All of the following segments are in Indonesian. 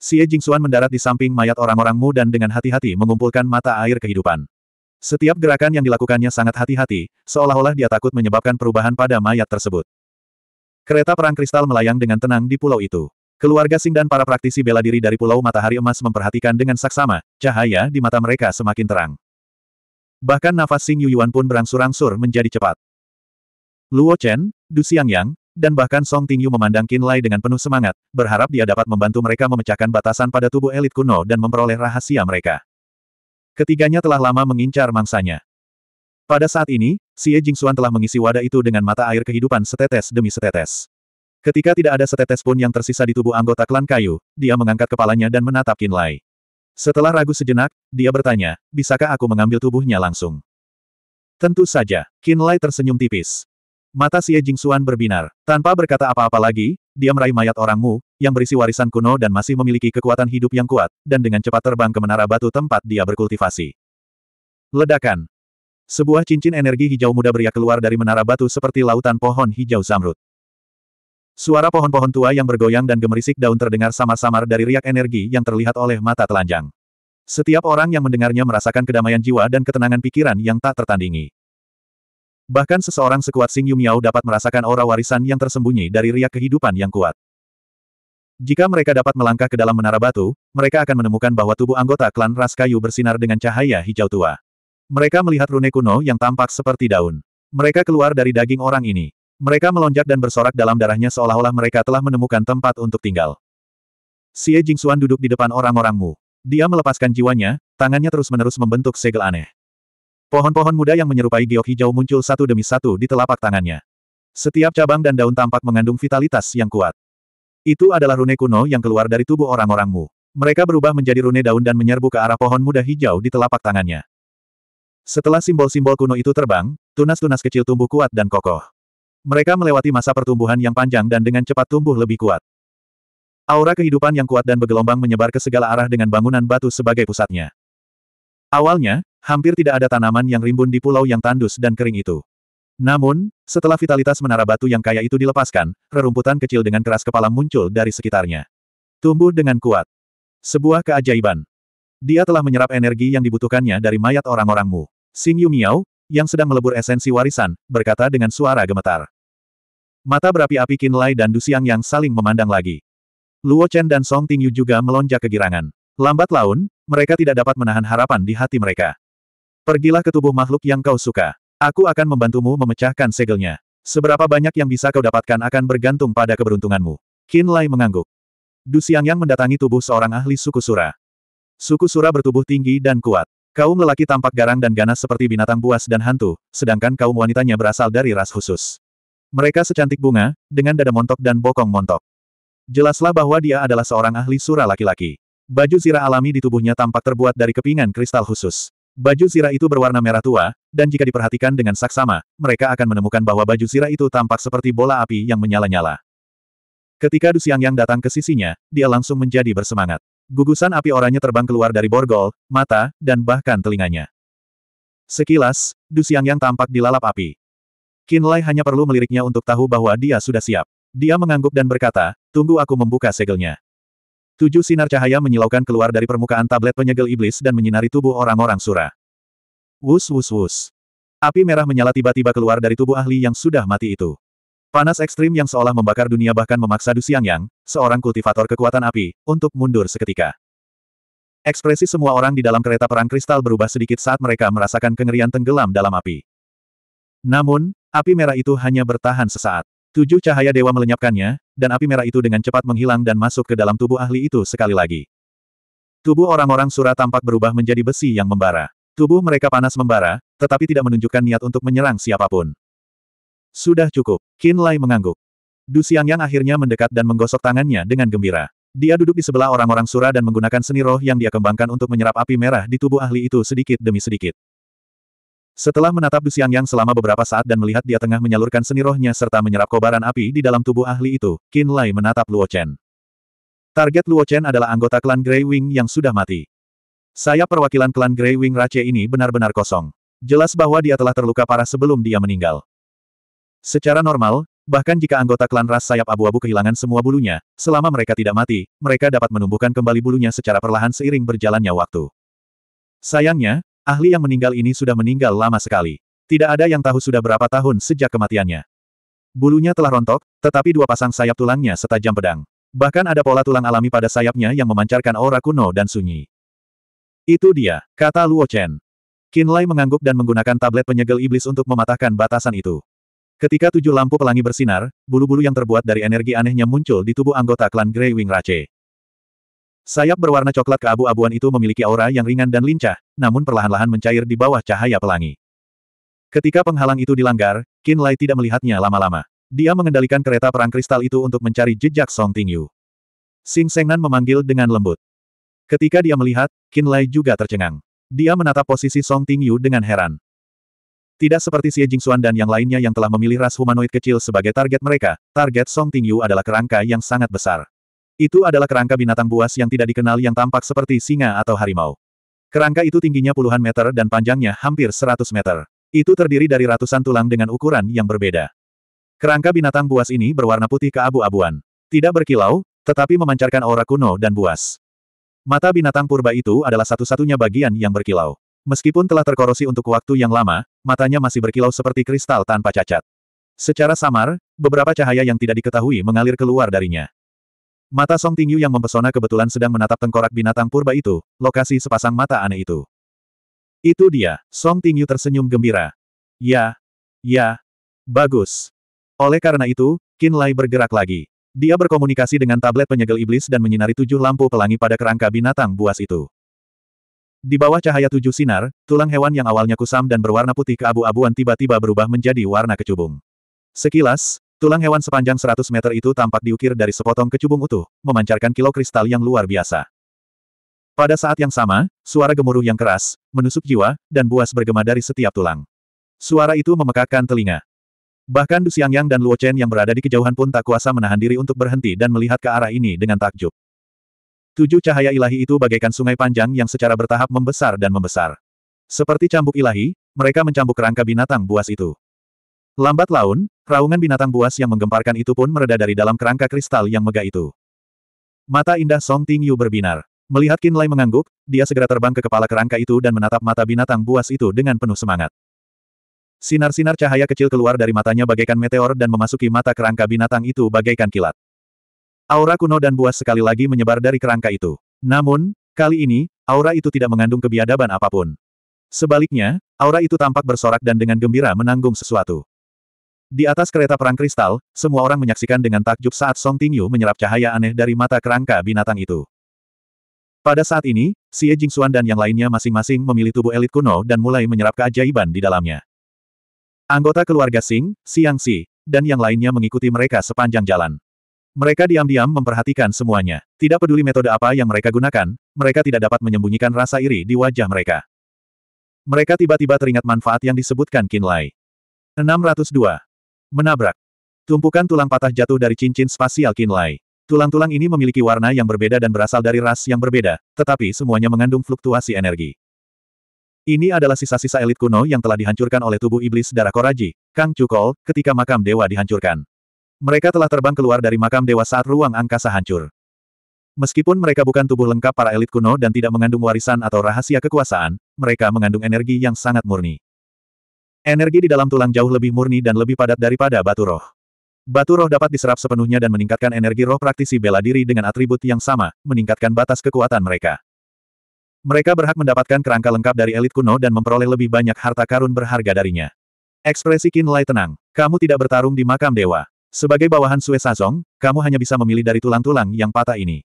Xie Jingxuan mendarat di samping mayat orang-orang Mu dan dengan hati-hati mengumpulkan mata air kehidupan. Setiap gerakan yang dilakukannya sangat hati-hati, seolah-olah dia takut menyebabkan perubahan pada mayat tersebut. Kereta perang kristal melayang dengan tenang di pulau itu. Keluarga Sing dan para praktisi bela diri dari Pulau Matahari Emas memperhatikan dengan saksama, cahaya di mata mereka semakin terang. Bahkan nafas Sing Yuyuan pun berangsur-angsur menjadi cepat. Luo Chen, Du Xiangyang, dan bahkan Song Tingyu memandang Qin Lai dengan penuh semangat, berharap dia dapat membantu mereka memecahkan batasan pada tubuh elit kuno dan memperoleh rahasia mereka. Ketiganya telah lama mengincar mangsanya. Pada saat ini, Xie Jingxuan telah mengisi wadah itu dengan mata air kehidupan setetes demi setetes. Ketika tidak ada setetes pun yang tersisa di tubuh anggota klan kayu, dia mengangkat kepalanya dan menatap Qin Lai. Setelah ragu sejenak, dia bertanya, bisakah aku mengambil tubuhnya langsung? Tentu saja, Qin Lai tersenyum tipis. Mata Xie Jingxuan berbinar. Tanpa berkata apa-apa lagi, dia meraih mayat orangmu, yang berisi warisan kuno dan masih memiliki kekuatan hidup yang kuat, dan dengan cepat terbang ke menara batu tempat dia berkultivasi. Ledakan. Sebuah cincin energi hijau muda beria keluar dari menara batu seperti lautan pohon hijau zamrud. Suara pohon-pohon tua yang bergoyang dan gemerisik daun terdengar samar-samar dari riak energi yang terlihat oleh mata telanjang. Setiap orang yang mendengarnya merasakan kedamaian jiwa dan ketenangan pikiran yang tak tertandingi. Bahkan seseorang sekuat Xing Yu Miao dapat merasakan aura warisan yang tersembunyi dari riak kehidupan yang kuat. Jika mereka dapat melangkah ke dalam menara batu, mereka akan menemukan bahwa tubuh anggota klan ras kayu bersinar dengan cahaya hijau tua. Mereka melihat rune kuno yang tampak seperti daun. Mereka keluar dari daging orang ini. Mereka melonjak dan bersorak dalam darahnya seolah-olah mereka telah menemukan tempat untuk tinggal. Xie Jingxuan duduk di depan orang-orangmu. Dia melepaskan jiwanya, tangannya terus-menerus membentuk segel aneh. Pohon-pohon muda yang menyerupai giok hijau muncul satu demi satu di telapak tangannya. Setiap cabang dan daun tampak mengandung vitalitas yang kuat. Itu adalah rune kuno yang keluar dari tubuh orang orangmu Mereka berubah menjadi rune daun dan menyerbu ke arah pohon muda hijau di telapak tangannya. Setelah simbol-simbol kuno itu terbang, tunas-tunas kecil tumbuh kuat dan kokoh. Mereka melewati masa pertumbuhan yang panjang dan dengan cepat tumbuh lebih kuat. Aura kehidupan yang kuat dan bergelombang menyebar ke segala arah dengan bangunan batu sebagai pusatnya. Awalnya, Hampir tidak ada tanaman yang rimbun di pulau yang tandus dan kering itu. Namun, setelah vitalitas menara batu yang kaya itu dilepaskan, rerumputan kecil dengan keras kepala muncul dari sekitarnya. Tumbuh dengan kuat. Sebuah keajaiban. Dia telah menyerap energi yang dibutuhkannya dari mayat orang orangmu Sing Xing Yu Miao, yang sedang melebur esensi warisan, berkata dengan suara gemetar. Mata berapi-api Lai dan Du Siang yang saling memandang lagi. Luo Chen dan Song Tingyu juga melonjak kegirangan. Lambat laun, mereka tidak dapat menahan harapan di hati mereka. Pergilah ke tubuh makhluk yang kau suka. Aku akan membantumu memecahkan segelnya. Seberapa banyak yang bisa kau dapatkan akan bergantung pada keberuntunganmu. Qin Lai mengangguk. Du yang mendatangi tubuh seorang ahli suku Sura. Suku Sura bertubuh tinggi dan kuat. Kaum lelaki tampak garang dan ganas seperti binatang buas dan hantu, sedangkan kaum wanitanya berasal dari ras khusus. Mereka secantik bunga, dengan dada montok dan bokong montok. Jelaslah bahwa dia adalah seorang ahli Sura laki-laki. Baju zirah alami di tubuhnya tampak terbuat dari kepingan kristal khusus. Baju sirah itu berwarna merah tua, dan jika diperhatikan dengan saksama, mereka akan menemukan bahwa baju sirah itu tampak seperti bola api yang menyala-nyala. Ketika Du yang datang ke sisinya, dia langsung menjadi bersemangat. Gugusan api oranye terbang keluar dari borgol, mata, dan bahkan telinganya. Sekilas, Du yang tampak dilalap api. Kinlay hanya perlu meliriknya untuk tahu bahwa dia sudah siap. Dia mengangguk dan berkata, tunggu aku membuka segelnya. Tujuh sinar cahaya menyilaukan keluar dari permukaan tablet penyegel iblis dan menyinari tubuh orang-orang Sura. Wus wus wus. Api merah menyala tiba-tiba keluar dari tubuh ahli yang sudah mati itu. Panas ekstrim yang seolah membakar dunia bahkan memaksa Du Yang, seorang kultivator kekuatan api, untuk mundur seketika. Ekspresi semua orang di dalam kereta perang kristal berubah sedikit saat mereka merasakan kengerian tenggelam dalam api. Namun, api merah itu hanya bertahan sesaat. Tujuh cahaya dewa melenyapkannya, dan api merah itu dengan cepat menghilang dan masuk ke dalam tubuh ahli itu sekali lagi. Tubuh orang-orang Sura tampak berubah menjadi besi yang membara. Tubuh mereka panas membara, tetapi tidak menunjukkan niat untuk menyerang siapapun. Sudah cukup, Qin Lai mengangguk. Du yang akhirnya mendekat dan menggosok tangannya dengan gembira. Dia duduk di sebelah orang-orang Sura dan menggunakan seni roh yang dia kembangkan untuk menyerap api merah di tubuh ahli itu sedikit demi sedikit. Setelah menatap Dusian Yang selama beberapa saat dan melihat dia tengah menyalurkan seni rohnya serta menyerap kobaran api di dalam tubuh ahli itu, Qin Lai menatap Luo Chen. Target Luo Chen adalah anggota klan Grey Wing yang sudah mati. Saya perwakilan klan Grey Wing Rache ini benar-benar kosong. Jelas bahwa dia telah terluka parah sebelum dia meninggal. Secara normal, bahkan jika anggota klan ras sayap abu-abu kehilangan semua bulunya, selama mereka tidak mati, mereka dapat menumbuhkan kembali bulunya secara perlahan seiring berjalannya waktu. Sayangnya, Ahli yang meninggal ini sudah meninggal lama sekali. Tidak ada yang tahu sudah berapa tahun sejak kematiannya. Bulunya telah rontok, tetapi dua pasang sayap tulangnya setajam pedang. Bahkan ada pola tulang alami pada sayapnya yang memancarkan aura kuno dan sunyi. Itu dia, kata Luo Chen. Lai mengangguk dan menggunakan tablet penyegel iblis untuk mematahkan batasan itu. Ketika tujuh lampu pelangi bersinar, bulu-bulu yang terbuat dari energi anehnya muncul di tubuh anggota klan Grey Wing Rache. Sayap berwarna coklat keabu-abuan itu memiliki aura yang ringan dan lincah, namun perlahan-lahan mencair di bawah cahaya pelangi. Ketika penghalang itu dilanggar, Qin Lai tidak melihatnya lama-lama. Dia mengendalikan kereta perang kristal itu untuk mencari jejak Song Tingyu. Sing Sengnan memanggil dengan lembut. Ketika dia melihat, Qin Lai juga tercengang. Dia menatap posisi Song Tingyu dengan heran. Tidak seperti Xie Jingxuan dan yang lainnya yang telah memilih ras humanoid kecil sebagai target mereka, target Song Tingyu adalah kerangka yang sangat besar. Itu adalah kerangka binatang buas yang tidak dikenal yang tampak seperti singa atau harimau. Kerangka itu tingginya puluhan meter dan panjangnya hampir seratus meter. Itu terdiri dari ratusan tulang dengan ukuran yang berbeda. Kerangka binatang buas ini berwarna putih keabu-abuan. Tidak berkilau, tetapi memancarkan aura kuno dan buas. Mata binatang purba itu adalah satu-satunya bagian yang berkilau. Meskipun telah terkorosi untuk waktu yang lama, matanya masih berkilau seperti kristal tanpa cacat. Secara samar, beberapa cahaya yang tidak diketahui mengalir keluar darinya. Mata Song Tingyu yang mempesona kebetulan sedang menatap tengkorak binatang purba itu, lokasi sepasang mata aneh itu. Itu dia, Song Tingyu tersenyum gembira. Ya, ya, bagus. Oleh karena itu, Qin Lai bergerak lagi. Dia berkomunikasi dengan tablet penyegel iblis dan menyinari tujuh lampu pelangi pada kerangka binatang buas itu. Di bawah cahaya tujuh sinar, tulang hewan yang awalnya kusam dan berwarna putih keabu-abuan tiba-tiba berubah menjadi warna kecubung. Sekilas, Tulang hewan sepanjang 100 meter itu tampak diukir dari sepotong kecubung utuh, memancarkan kilo kristal yang luar biasa. Pada saat yang sama, suara gemuruh yang keras, menusuk jiwa, dan buas bergema dari setiap tulang. Suara itu memekakkan telinga. Bahkan Du Xiangyang dan Luo Chen yang berada di kejauhan pun tak kuasa menahan diri untuk berhenti dan melihat ke arah ini dengan takjub. Tujuh cahaya ilahi itu bagaikan sungai panjang yang secara bertahap membesar dan membesar. Seperti cambuk ilahi, mereka mencambuk rangka binatang buas itu. Lambat laun, raungan binatang buas yang menggemparkan itu pun mereda dari dalam kerangka kristal yang megah itu. Mata indah Song Ting Yu berbinar. Melihat Qin Lai mengangguk, dia segera terbang ke kepala kerangka itu dan menatap mata binatang buas itu dengan penuh semangat. Sinar-sinar cahaya kecil keluar dari matanya bagaikan meteor dan memasuki mata kerangka binatang itu bagaikan kilat. Aura kuno dan buas sekali lagi menyebar dari kerangka itu. Namun, kali ini, aura itu tidak mengandung kebiadaban apapun. Sebaliknya, aura itu tampak bersorak dan dengan gembira menanggung sesuatu. Di atas kereta perang kristal, semua orang menyaksikan dengan takjub saat Song Tingyu menyerap cahaya aneh dari mata kerangka binatang itu. Pada saat ini, Xie Jingxuan dan yang lainnya masing-masing memilih tubuh elit kuno dan mulai menyerap keajaiban di dalamnya. Anggota keluarga Sing, Siang Si, dan yang lainnya mengikuti mereka sepanjang jalan. Mereka diam-diam memperhatikan semuanya. Tidak peduli metode apa yang mereka gunakan, mereka tidak dapat menyembunyikan rasa iri di wajah mereka. Mereka tiba-tiba teringat manfaat yang disebutkan Qin Lai. 602. Menabrak. Tumpukan tulang patah jatuh dari cincin spasial Kinlai. Tulang-tulang ini memiliki warna yang berbeda dan berasal dari ras yang berbeda, tetapi semuanya mengandung fluktuasi energi. Ini adalah sisa-sisa elit kuno yang telah dihancurkan oleh tubuh iblis darah Koraji, Kang Cukol, ketika makam dewa dihancurkan. Mereka telah terbang keluar dari makam dewa saat ruang angkasa hancur. Meskipun mereka bukan tubuh lengkap para elit kuno dan tidak mengandung warisan atau rahasia kekuasaan, mereka mengandung energi yang sangat murni. Energi di dalam tulang jauh lebih murni dan lebih padat daripada batu roh. Batu roh dapat diserap sepenuhnya dan meningkatkan energi roh praktisi bela diri dengan atribut yang sama, meningkatkan batas kekuatan mereka. Mereka berhak mendapatkan kerangka lengkap dari elit kuno dan memperoleh lebih banyak harta karun berharga darinya. Ekspresi Lai tenang. Kamu tidak bertarung di makam dewa. Sebagai bawahan Sue Sazong, kamu hanya bisa memilih dari tulang-tulang yang patah ini.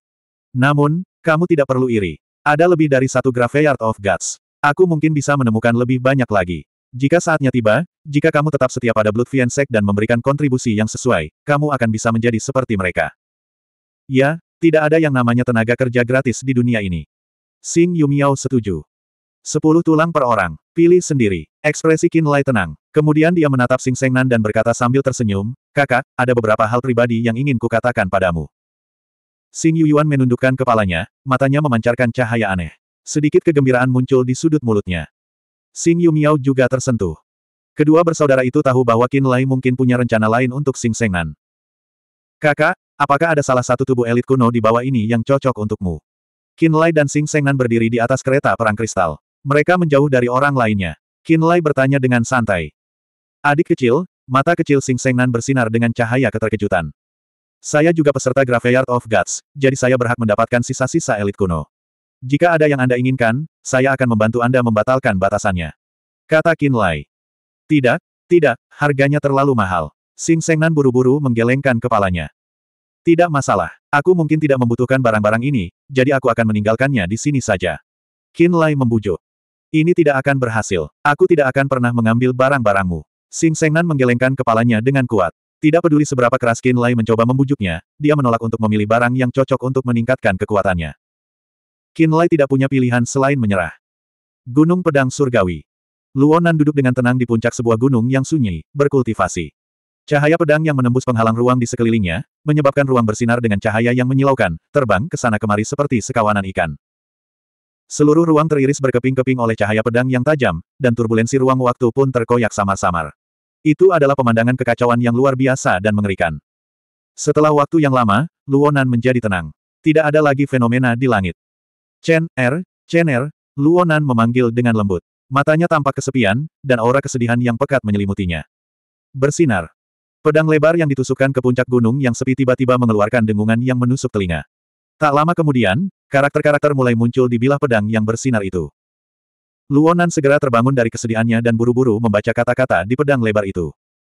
Namun, kamu tidak perlu iri. Ada lebih dari satu Graveyard of Gods. Aku mungkin bisa menemukan lebih banyak lagi. Jika saatnya tiba, jika kamu tetap setia pada Blood Fiancek dan memberikan kontribusi yang sesuai, kamu akan bisa menjadi seperti mereka. Ya, tidak ada yang namanya tenaga kerja gratis di dunia ini. Sing Yumiao setuju. Sepuluh tulang per orang, pilih sendiri. Ekspresi Qin Lai tenang. Kemudian dia menatap Sing Sengnan dan berkata sambil tersenyum, Kakak, ada beberapa hal pribadi yang ingin kukatakan padamu. Sing Yuyuan menundukkan kepalanya, matanya memancarkan cahaya aneh. Sedikit kegembiraan muncul di sudut mulutnya. Xing Miao juga tersentuh. Kedua bersaudara itu tahu bahwa Qin Lai mungkin punya rencana lain untuk Xing Sengnan. Kakak, apakah ada salah satu tubuh elit kuno di bawah ini yang cocok untukmu? Qin Lai dan Xing Sengnan berdiri di atas kereta perang kristal. Mereka menjauh dari orang lainnya. Qin Lai bertanya dengan santai. Adik kecil, mata kecil Xing Sengnan bersinar dengan cahaya keterkejutan. Saya juga peserta Graveyard of Gods, jadi saya berhak mendapatkan sisa-sisa elit kuno. Jika ada yang Anda inginkan, saya akan membantu Anda membatalkan batasannya. Kata Qin Lai. Tidak, tidak, harganya terlalu mahal. Sing Sengnan buru-buru menggelengkan kepalanya. Tidak masalah, aku mungkin tidak membutuhkan barang-barang ini, jadi aku akan meninggalkannya di sini saja. Qin Lai membujuk. Ini tidak akan berhasil. Aku tidak akan pernah mengambil barang-barangmu. Sing Sengnan menggelengkan kepalanya dengan kuat. Tidak peduli seberapa keras Qin Lai mencoba membujuknya, dia menolak untuk memilih barang yang cocok untuk meningkatkan kekuatannya. Kinlay tidak punya pilihan selain menyerah. Gunung Pedang Surgawi. Luonan duduk dengan tenang di puncak sebuah gunung yang sunyi, berkultivasi. Cahaya pedang yang menembus penghalang ruang di sekelilingnya, menyebabkan ruang bersinar dengan cahaya yang menyilaukan, terbang ke sana kemari seperti sekawanan ikan. Seluruh ruang teriris berkeping-keping oleh cahaya pedang yang tajam, dan turbulensi ruang waktu pun terkoyak samar-samar. Itu adalah pemandangan kekacauan yang luar biasa dan mengerikan. Setelah waktu yang lama, Luonan menjadi tenang. Tidak ada lagi fenomena di langit. Chen Er, Chen Er, Luonan memanggil dengan lembut. Matanya tampak kesepian, dan aura kesedihan yang pekat menyelimutinya. Bersinar. Pedang lebar yang ditusukkan ke puncak gunung yang sepi tiba-tiba mengeluarkan dengungan yang menusuk telinga. Tak lama kemudian, karakter-karakter mulai muncul di bilah pedang yang bersinar itu. Luonan segera terbangun dari kesedihannya dan buru-buru membaca kata-kata di pedang lebar itu.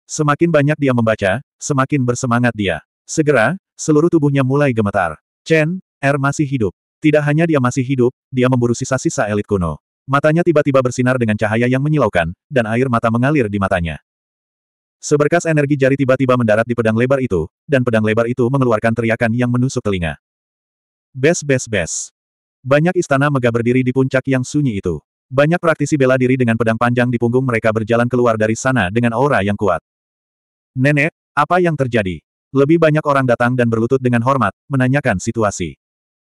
Semakin banyak dia membaca, semakin bersemangat dia. Segera, seluruh tubuhnya mulai gemetar. Chen, Er masih hidup. Tidak hanya dia masih hidup, dia memburu sisa-sisa elit kuno. Matanya tiba-tiba bersinar dengan cahaya yang menyilaukan, dan air mata mengalir di matanya. Seberkas energi jari tiba-tiba mendarat di pedang lebar itu, dan pedang lebar itu mengeluarkan teriakan yang menusuk telinga. Bes bes bes. Banyak istana megah berdiri di puncak yang sunyi itu. Banyak praktisi bela diri dengan pedang panjang di punggung mereka berjalan keluar dari sana dengan aura yang kuat. Nenek, apa yang terjadi? Lebih banyak orang datang dan berlutut dengan hormat, menanyakan situasi.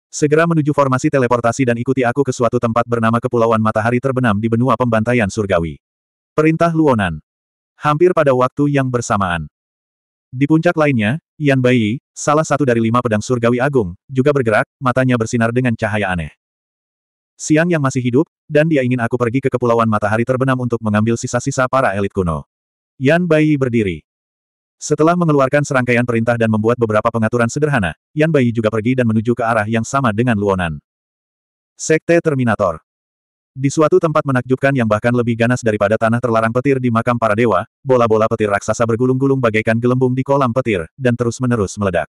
Segera menuju formasi teleportasi dan ikuti aku ke suatu tempat bernama Kepulauan Matahari Terbenam di benua pembantaian surgawi. Perintah Luonan. Hampir pada waktu yang bersamaan. Di puncak lainnya, Yan Bai, salah satu dari lima pedang surgawi agung, juga bergerak, matanya bersinar dengan cahaya aneh. Siang yang masih hidup, dan dia ingin aku pergi ke Kepulauan Matahari Terbenam untuk mengambil sisa-sisa para elit kuno. Yan Bai berdiri. Setelah mengeluarkan serangkaian perintah dan membuat beberapa pengaturan sederhana, Yan Bai juga pergi dan menuju ke arah yang sama dengan Luonan. Sekte Terminator Di suatu tempat menakjubkan yang bahkan lebih ganas daripada tanah terlarang petir di makam para dewa, bola-bola petir raksasa bergulung-gulung bagaikan gelembung di kolam petir, dan terus-menerus meledak.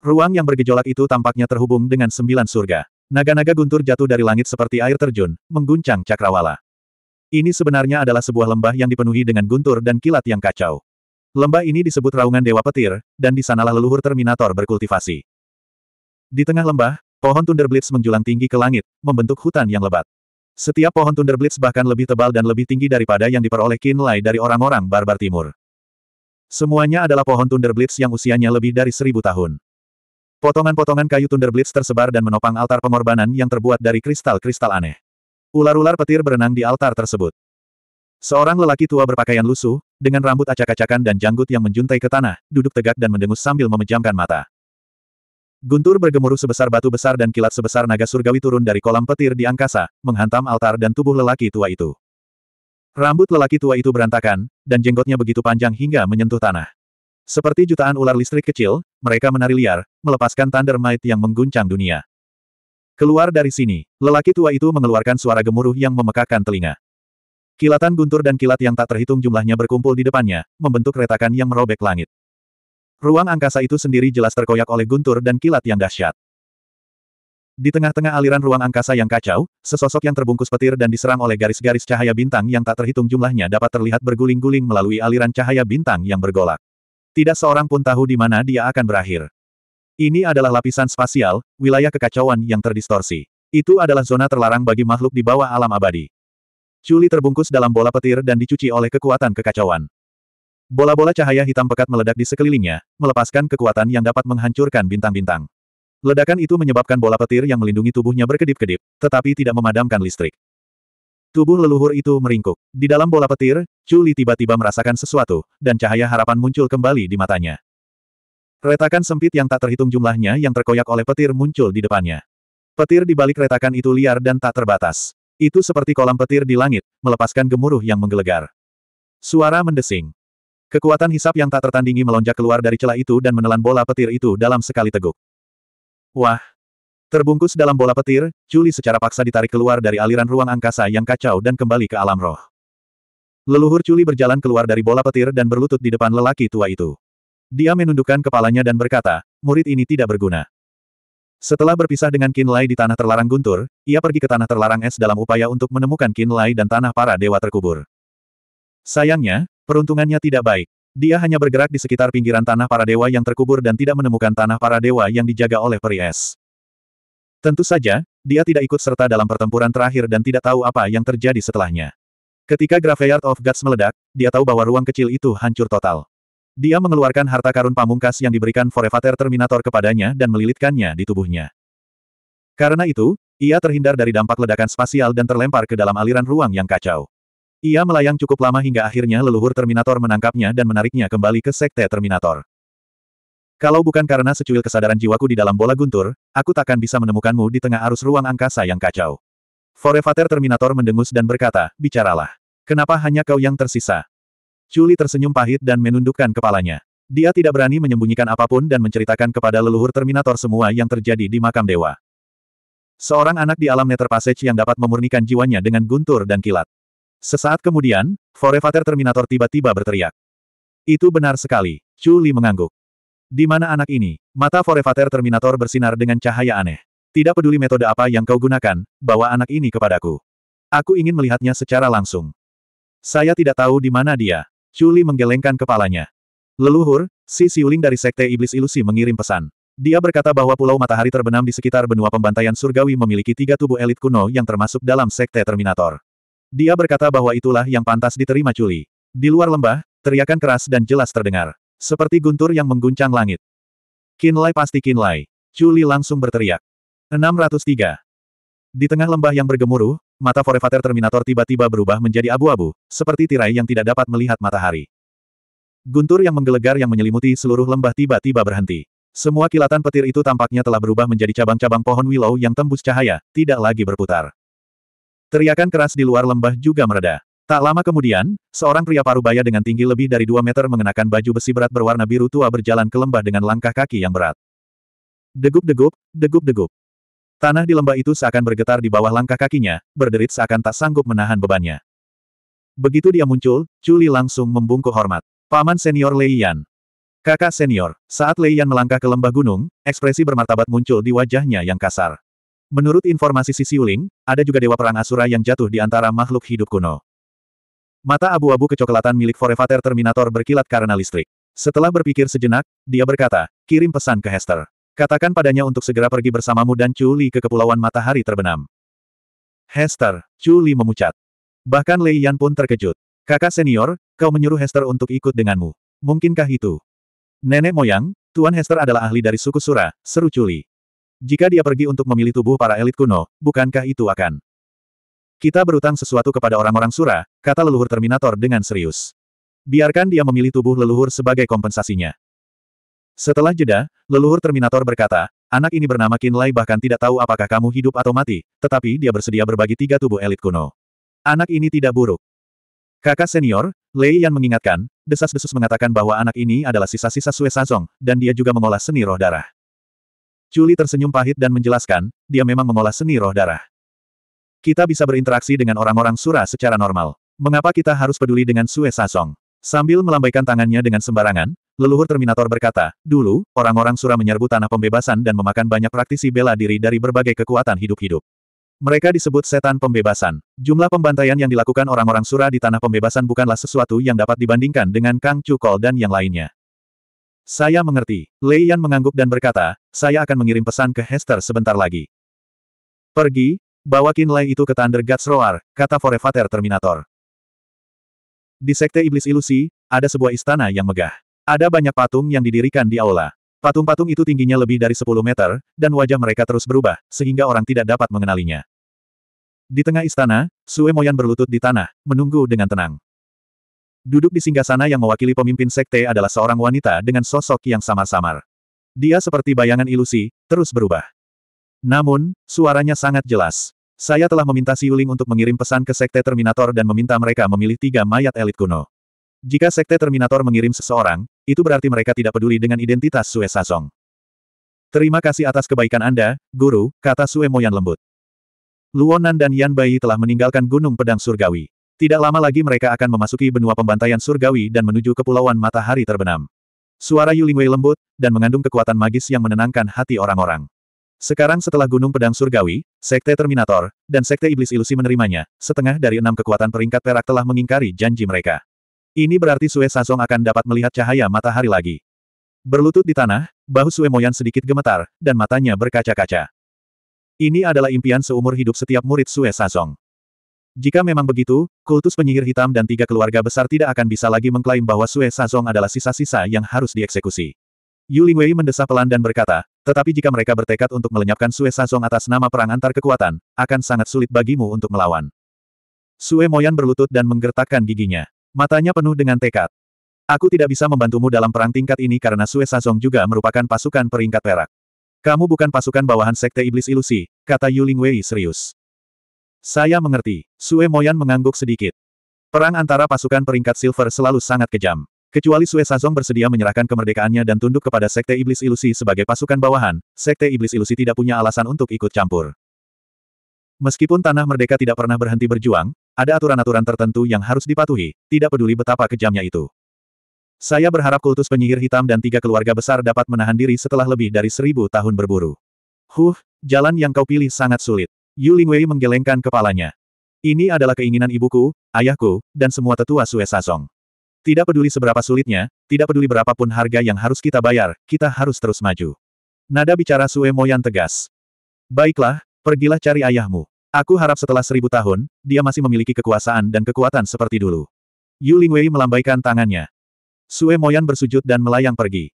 Ruang yang bergejolak itu tampaknya terhubung dengan sembilan surga. Naga-naga guntur jatuh dari langit seperti air terjun, mengguncang cakrawala. Ini sebenarnya adalah sebuah lembah yang dipenuhi dengan guntur dan kilat yang kacau. Lembah ini disebut raungan Dewa Petir, dan di sanalah leluhur Terminator berkultivasi. Di tengah lembah, pohon Thunderblitz menjulang tinggi ke langit, membentuk hutan yang lebat. Setiap pohon Thunderblitz bahkan lebih tebal dan lebih tinggi daripada yang diperoleh Kinlay dari orang-orang barbar timur. Semuanya adalah pohon Thunderblitz yang usianya lebih dari seribu tahun. Potongan-potongan kayu Thunderblitz tersebar dan menopang altar pengorbanan yang terbuat dari kristal-kristal aneh. Ular-ular petir berenang di altar tersebut. Seorang lelaki tua berpakaian lusuh, dengan rambut acak-acakan dan janggut yang menjuntai ke tanah, duduk tegak dan mendengus sambil memejamkan mata. Guntur bergemuruh sebesar batu besar dan kilat sebesar naga surgawi turun dari kolam petir di angkasa, menghantam altar dan tubuh lelaki tua itu. Rambut lelaki tua itu berantakan, dan jenggotnya begitu panjang hingga menyentuh tanah. Seperti jutaan ular listrik kecil, mereka menari liar, melepaskan Thunder Might yang mengguncang dunia. Keluar dari sini, lelaki tua itu mengeluarkan suara gemuruh yang memekakkan telinga. Kilatan guntur dan kilat yang tak terhitung jumlahnya berkumpul di depannya, membentuk retakan yang merobek langit. Ruang angkasa itu sendiri jelas terkoyak oleh guntur dan kilat yang dahsyat. Di tengah-tengah aliran ruang angkasa yang kacau, sesosok yang terbungkus petir dan diserang oleh garis-garis cahaya bintang yang tak terhitung jumlahnya dapat terlihat berguling-guling melalui aliran cahaya bintang yang bergolak. Tidak seorang pun tahu di mana dia akan berakhir. Ini adalah lapisan spasial, wilayah kekacauan yang terdistorsi. Itu adalah zona terlarang bagi makhluk di bawah alam abadi. Chuli terbungkus dalam bola petir dan dicuci oleh kekuatan kekacauan. Bola-bola cahaya hitam pekat meledak di sekelilingnya, melepaskan kekuatan yang dapat menghancurkan bintang-bintang. Ledakan itu menyebabkan bola petir yang melindungi tubuhnya berkedip-kedip, tetapi tidak memadamkan listrik. Tubuh leluhur itu meringkuk. Di dalam bola petir, Chuli tiba-tiba merasakan sesuatu, dan cahaya harapan muncul kembali di matanya. Retakan sempit yang tak terhitung jumlahnya yang terkoyak oleh petir muncul di depannya. Petir di balik retakan itu liar dan tak terbatas. Itu seperti kolam petir di langit, melepaskan gemuruh yang menggelegar. Suara mendesing. Kekuatan hisap yang tak tertandingi melonjak keluar dari celah itu dan menelan bola petir itu dalam sekali teguk. Wah! Terbungkus dalam bola petir, Juli secara paksa ditarik keluar dari aliran ruang angkasa yang kacau dan kembali ke alam roh. Leluhur Juli berjalan keluar dari bola petir dan berlutut di depan lelaki tua itu. Dia menundukkan kepalanya dan berkata, murid ini tidak berguna. Setelah berpisah dengan Qin Lai di tanah terlarang Guntur, ia pergi ke tanah terlarang es dalam upaya untuk menemukan Qin Lai dan tanah para dewa terkubur. Sayangnya, peruntungannya tidak baik. Dia hanya bergerak di sekitar pinggiran tanah para dewa yang terkubur dan tidak menemukan tanah para dewa yang dijaga oleh peri es. Tentu saja, dia tidak ikut serta dalam pertempuran terakhir dan tidak tahu apa yang terjadi setelahnya. Ketika Graveyard of Gods meledak, dia tahu bahwa ruang kecil itu hancur total. Dia mengeluarkan harta karun pamungkas yang diberikan Forevater Terminator kepadanya dan melilitkannya di tubuhnya. Karena itu, ia terhindar dari dampak ledakan spasial dan terlempar ke dalam aliran ruang yang kacau. Ia melayang cukup lama hingga akhirnya leluhur Terminator menangkapnya dan menariknya kembali ke Sekte Terminator. Kalau bukan karena secuil kesadaran jiwaku di dalam bola guntur, aku takkan bisa menemukanmu di tengah arus ruang angkasa yang kacau. Forevater Terminator mendengus dan berkata, bicaralah. Kenapa hanya kau yang tersisa? Chuli tersenyum pahit dan menundukkan kepalanya. Dia tidak berani menyembunyikan apapun dan menceritakan kepada leluhur Terminator semua yang terjadi di makam dewa. Seorang anak di alam Nether Passage yang dapat memurnikan jiwanya dengan guntur dan kilat. Sesaat kemudian, Forevater Terminator tiba-tiba berteriak. Itu benar sekali. Chuli mengangguk. Di mana anak ini? Mata Forevater Terminator bersinar dengan cahaya aneh. Tidak peduli metode apa yang kau gunakan, bawa anak ini kepadaku. Aku ingin melihatnya secara langsung. Saya tidak tahu di mana dia. Chuli menggelengkan kepalanya. Leluhur, si Siuling dari Sekte Iblis Ilusi mengirim pesan. Dia berkata bahwa Pulau Matahari terbenam di sekitar benua pembantaian surgawi memiliki tiga tubuh elit kuno yang termasuk dalam Sekte Terminator. Dia berkata bahwa itulah yang pantas diterima Chuli. Di luar lembah, teriakan keras dan jelas terdengar. Seperti guntur yang mengguncang langit. Kinlay pasti Kinlay. Chuli langsung berteriak. 603. Di tengah lembah yang bergemuruh, mata Forevater Terminator tiba-tiba berubah menjadi abu-abu, seperti tirai yang tidak dapat melihat matahari. Guntur yang menggelegar yang menyelimuti seluruh lembah tiba-tiba berhenti. Semua kilatan petir itu tampaknya telah berubah menjadi cabang-cabang pohon willow yang tembus cahaya, tidak lagi berputar. Teriakan keras di luar lembah juga mereda. Tak lama kemudian, seorang pria parubaya dengan tinggi lebih dari dua meter mengenakan baju besi berat berwarna biru tua berjalan ke lembah dengan langkah kaki yang berat. Degup-degup, degup-degup. Tanah di lembah itu seakan bergetar di bawah langkah kakinya, berderit seakan tak sanggup menahan bebannya. Begitu dia muncul, Chuli langsung membungkuk hormat. Paman senior Lei Yan. Kakak senior, saat Lei Yan melangkah ke lembah gunung, ekspresi bermartabat muncul di wajahnya yang kasar. Menurut informasi si Siuling, ada juga dewa perang Asura yang jatuh di antara makhluk hidup kuno. Mata abu-abu kecoklatan milik Forevater Terminator berkilat karena listrik. Setelah berpikir sejenak, dia berkata, kirim pesan ke Hester. Katakan padanya untuk segera pergi bersamamu dan Chu ke Kepulauan Matahari Terbenam. Hester, Chu memucat. Bahkan Lei Yan pun terkejut. Kakak senior, kau menyuruh Hester untuk ikut denganmu. Mungkinkah itu? Nenek moyang, Tuan Hester adalah ahli dari suku Sura, seru Chu Jika dia pergi untuk memilih tubuh para elit kuno, bukankah itu akan? Kita berutang sesuatu kepada orang-orang Sura, kata leluhur Terminator dengan serius. Biarkan dia memilih tubuh leluhur sebagai kompensasinya. Setelah jeda, leluhur Terminator berkata, anak ini bernama Kinlay bahkan tidak tahu apakah kamu hidup atau mati, tetapi dia bersedia berbagi tiga tubuh elit kuno. Anak ini tidak buruk. Kakak senior, Lei Yan mengingatkan, desas-desus mengatakan bahwa anak ini adalah sisa-sisa Sue Sazong, dan dia juga mengolah seni roh darah. Juli tersenyum pahit dan menjelaskan, dia memang mengolah seni roh darah. Kita bisa berinteraksi dengan orang-orang Sura secara normal. Mengapa kita harus peduli dengan Sue Sazong? Sambil melambaikan tangannya dengan sembarangan, leluhur Terminator berkata, dulu, orang-orang Sura menyerbu tanah pembebasan dan memakan banyak praktisi bela diri dari berbagai kekuatan hidup-hidup. Mereka disebut setan pembebasan. Jumlah pembantaian yang dilakukan orang-orang Sura di tanah pembebasan bukanlah sesuatu yang dapat dibandingkan dengan Kang Cukol dan yang lainnya. Saya mengerti. Lei Yan mengangguk dan berkata, saya akan mengirim pesan ke Hester sebentar lagi. Pergi, bawa Lei itu ke Thunder Gods Roar, kata Forevater Terminator. Di Sekte Iblis Ilusi, ada sebuah istana yang megah. Ada banyak patung yang didirikan di aula. Patung-patung itu tingginya lebih dari 10 meter, dan wajah mereka terus berubah, sehingga orang tidak dapat mengenalinya. Di tengah istana, Sue Moyan berlutut di tanah, menunggu dengan tenang. Duduk di singgah sana yang mewakili pemimpin sekte adalah seorang wanita dengan sosok yang samar-samar. Dia seperti bayangan ilusi, terus berubah. Namun, suaranya sangat jelas. Saya telah meminta Siuling untuk mengirim pesan ke Sekte Terminator dan meminta mereka memilih tiga mayat elit kuno. Jika Sekte Terminator mengirim seseorang, itu berarti mereka tidak peduli dengan identitas Sue Sasong. Terima kasih atas kebaikan Anda, Guru, kata Sue Moyan lembut. Luonan dan Yan Bai telah meninggalkan Gunung Pedang Surgawi. Tidak lama lagi mereka akan memasuki benua pembantaian surgawi dan menuju kepulauan matahari terbenam. Suara Yulingwei lembut, dan mengandung kekuatan magis yang menenangkan hati orang-orang. Sekarang setelah Gunung Pedang Surgawi, Sekte Terminator, dan Sekte Iblis Ilusi menerimanya, setengah dari enam kekuatan peringkat perak telah mengingkari janji mereka. Ini berarti Sue Sazong akan dapat melihat cahaya matahari lagi. Berlutut di tanah, bahu Sue Moyan sedikit gemetar, dan matanya berkaca-kaca. Ini adalah impian seumur hidup setiap murid Sue Sazong. Jika memang begitu, kultus penyihir hitam dan tiga keluarga besar tidak akan bisa lagi mengklaim bahwa Sue Sazong adalah sisa-sisa yang harus dieksekusi. Yu Lingwei mendesah pelan dan berkata, tetapi jika mereka bertekad untuk melenyapkan Sue Sazong atas nama perang antar kekuatan, akan sangat sulit bagimu untuk melawan. Sue Moyan berlutut dan menggertakkan giginya. Matanya penuh dengan tekad. Aku tidak bisa membantumu dalam perang tingkat ini karena Sue Sazong juga merupakan pasukan peringkat perak. Kamu bukan pasukan bawahan Sekte Iblis Ilusi, kata Yuling Wei serius. Saya mengerti, Sue Moyan mengangguk sedikit. Perang antara pasukan peringkat silver selalu sangat kejam. Kecuali Sue Sazong bersedia menyerahkan kemerdekaannya dan tunduk kepada Sekte Iblis Ilusi sebagai pasukan bawahan, Sekte Iblis Ilusi tidak punya alasan untuk ikut campur. Meskipun Tanah Merdeka tidak pernah berhenti berjuang, ada aturan-aturan tertentu yang harus dipatuhi, tidak peduli betapa kejamnya itu. Saya berharap kultus penyihir hitam dan tiga keluarga besar dapat menahan diri setelah lebih dari seribu tahun berburu. Huh, jalan yang kau pilih sangat sulit. Yu Lingwei menggelengkan kepalanya. Ini adalah keinginan ibuku, ayahku, dan semua tetua Sue Sazong. Tidak peduli seberapa sulitnya, tidak peduli berapapun harga yang harus kita bayar, kita harus terus maju. Nada bicara Sue Moyan tegas. Baiklah, pergilah cari ayahmu. Aku harap setelah seribu tahun, dia masih memiliki kekuasaan dan kekuatan seperti dulu. Yu Lingwei melambaikan tangannya. Sue Moyan bersujud dan melayang pergi.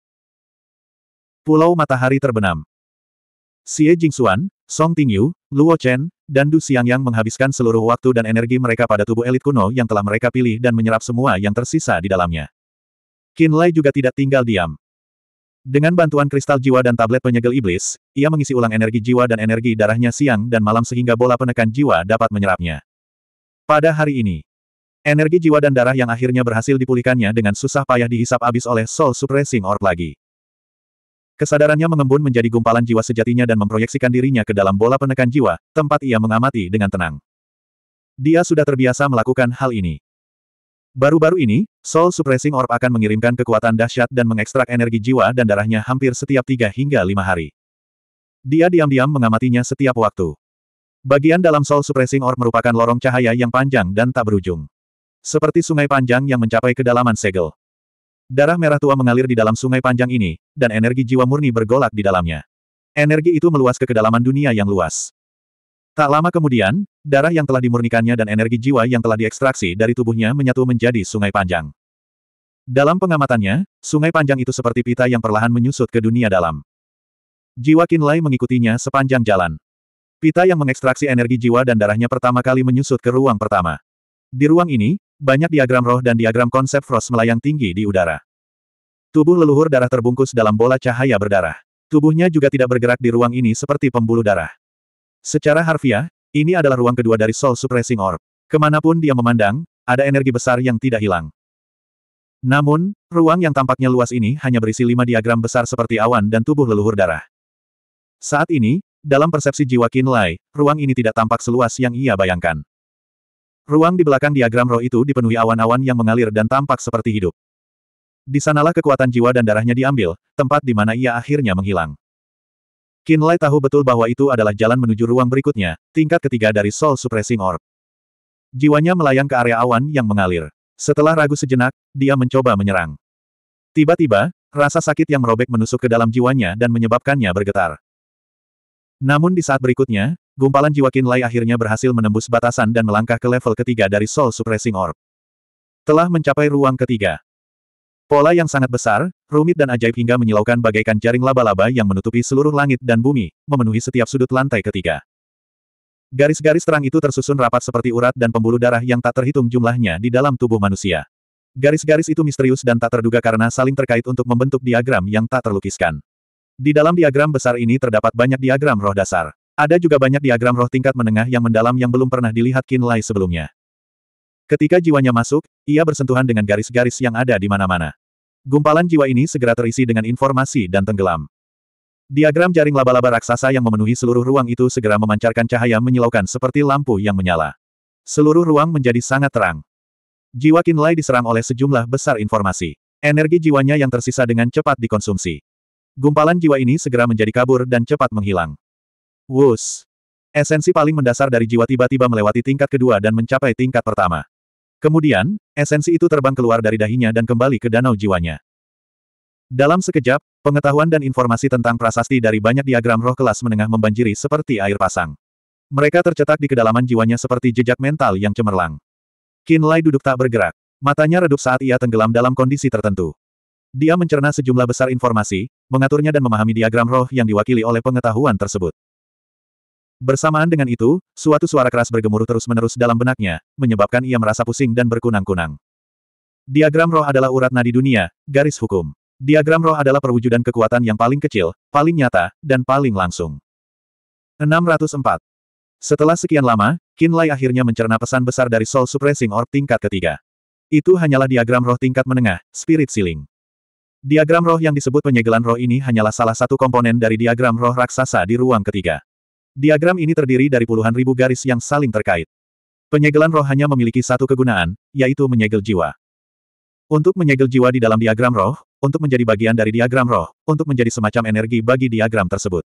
Pulau Matahari Terbenam Xie Jingxuan, Song Tingyu, Luo Chen, dan Du yang menghabiskan seluruh waktu dan energi mereka pada tubuh elit kuno yang telah mereka pilih dan menyerap semua yang tersisa di dalamnya. Qin Lai juga tidak tinggal diam. Dengan bantuan kristal jiwa dan tablet penyegel iblis, ia mengisi ulang energi jiwa dan energi darahnya siang dan malam sehingga bola penekan jiwa dapat menyerapnya. Pada hari ini, energi jiwa dan darah yang akhirnya berhasil dipulihkannya dengan susah payah dihisap habis oleh Soul Suppressing Orb lagi. Kesadarannya mengembun menjadi gumpalan jiwa sejatinya dan memproyeksikan dirinya ke dalam bola penekan jiwa, tempat ia mengamati dengan tenang. Dia sudah terbiasa melakukan hal ini. Baru-baru ini, Soul Suppressing Orb akan mengirimkan kekuatan dahsyat dan mengekstrak energi jiwa dan darahnya hampir setiap tiga hingga lima hari. Dia diam-diam mengamatinya setiap waktu. Bagian dalam Soul Suppressing Orb merupakan lorong cahaya yang panjang dan tak berujung. Seperti sungai panjang yang mencapai kedalaman segel. Darah merah tua mengalir di dalam sungai panjang ini, dan energi jiwa murni bergolak di dalamnya. Energi itu meluas ke kedalaman dunia yang luas. Tak lama kemudian, darah yang telah dimurnikannya dan energi jiwa yang telah diekstraksi dari tubuhnya menyatu menjadi sungai panjang. Dalam pengamatannya, sungai panjang itu seperti pita yang perlahan menyusut ke dunia dalam. Jiwa Kinlay mengikutinya sepanjang jalan. Pita yang mengekstraksi energi jiwa dan darahnya pertama kali menyusut ke ruang pertama. Di ruang ini, banyak diagram roh dan diagram konsep Frost melayang tinggi di udara. Tubuh leluhur darah terbungkus dalam bola cahaya berdarah. Tubuhnya juga tidak bergerak di ruang ini seperti pembuluh darah. Secara harfiah, ini adalah ruang kedua dari Soul Suppressing Orb. Kemanapun dia memandang, ada energi besar yang tidak hilang. Namun, ruang yang tampaknya luas ini hanya berisi lima diagram besar seperti awan dan tubuh leluhur darah. Saat ini, dalam persepsi jiwa Kinlay, ruang ini tidak tampak seluas yang ia bayangkan. Ruang di belakang diagram roh itu dipenuhi awan-awan yang mengalir dan tampak seperti hidup. Di sanalah kekuatan jiwa dan darahnya diambil, tempat di mana ia akhirnya menghilang. Lai tahu betul bahwa itu adalah jalan menuju ruang berikutnya, tingkat ketiga dari Soul Suppressing Orb. Jiwanya melayang ke area awan yang mengalir. Setelah ragu sejenak, dia mencoba menyerang. Tiba-tiba, rasa sakit yang merobek menusuk ke dalam jiwanya dan menyebabkannya bergetar. Namun di saat berikutnya, gumpalan jiwa Kinlay akhirnya berhasil menembus batasan dan melangkah ke level ketiga dari Soul Suppressing Orb. Telah mencapai ruang ketiga. Pola yang sangat besar, rumit dan ajaib hingga menyilaukan bagaikan jaring laba-laba yang menutupi seluruh langit dan bumi, memenuhi setiap sudut lantai ketiga. Garis-garis terang itu tersusun rapat seperti urat dan pembuluh darah yang tak terhitung jumlahnya di dalam tubuh manusia. Garis-garis itu misterius dan tak terduga karena saling terkait untuk membentuk diagram yang tak terlukiskan. Di dalam diagram besar ini terdapat banyak diagram roh dasar. Ada juga banyak diagram roh tingkat menengah yang mendalam yang belum pernah dilihat Qin Lai sebelumnya. Ketika jiwanya masuk, ia bersentuhan dengan garis-garis yang ada di mana-mana. Gumpalan jiwa ini segera terisi dengan informasi dan tenggelam. Diagram jaring laba-laba raksasa yang memenuhi seluruh ruang itu segera memancarkan cahaya menyilaukan seperti lampu yang menyala. Seluruh ruang menjadi sangat terang. Jiwa Lai diserang oleh sejumlah besar informasi. Energi jiwanya yang tersisa dengan cepat dikonsumsi. Gumpalan jiwa ini segera menjadi kabur dan cepat menghilang. Wus. Esensi paling mendasar dari jiwa tiba-tiba melewati tingkat kedua dan mencapai tingkat pertama. Kemudian, esensi itu terbang keluar dari dahinya dan kembali ke danau jiwanya. Dalam sekejap, pengetahuan dan informasi tentang prasasti dari banyak diagram roh kelas menengah membanjiri seperti air pasang. Mereka tercetak di kedalaman jiwanya seperti jejak mental yang cemerlang. Lai duduk tak bergerak. Matanya redup saat ia tenggelam dalam kondisi tertentu. Dia mencerna sejumlah besar informasi, mengaturnya dan memahami diagram roh yang diwakili oleh pengetahuan tersebut. Bersamaan dengan itu, suatu suara keras bergemuruh terus-menerus dalam benaknya, menyebabkan ia merasa pusing dan berkunang-kunang. Diagram roh adalah urat nadi dunia, garis hukum. Diagram roh adalah perwujudan kekuatan yang paling kecil, paling nyata, dan paling langsung. 604. Setelah sekian lama, Kinlay akhirnya mencerna pesan besar dari Soul Suppressing Orb tingkat ketiga. Itu hanyalah diagram roh tingkat menengah, Spirit Sealing. Diagram roh yang disebut penyegelan roh ini hanyalah salah satu komponen dari diagram roh raksasa di ruang ketiga. Diagram ini terdiri dari puluhan ribu garis yang saling terkait. Penyegelan roh hanya memiliki satu kegunaan, yaitu menyegel jiwa. Untuk menyegel jiwa di dalam diagram roh, untuk menjadi bagian dari diagram roh, untuk menjadi semacam energi bagi diagram tersebut.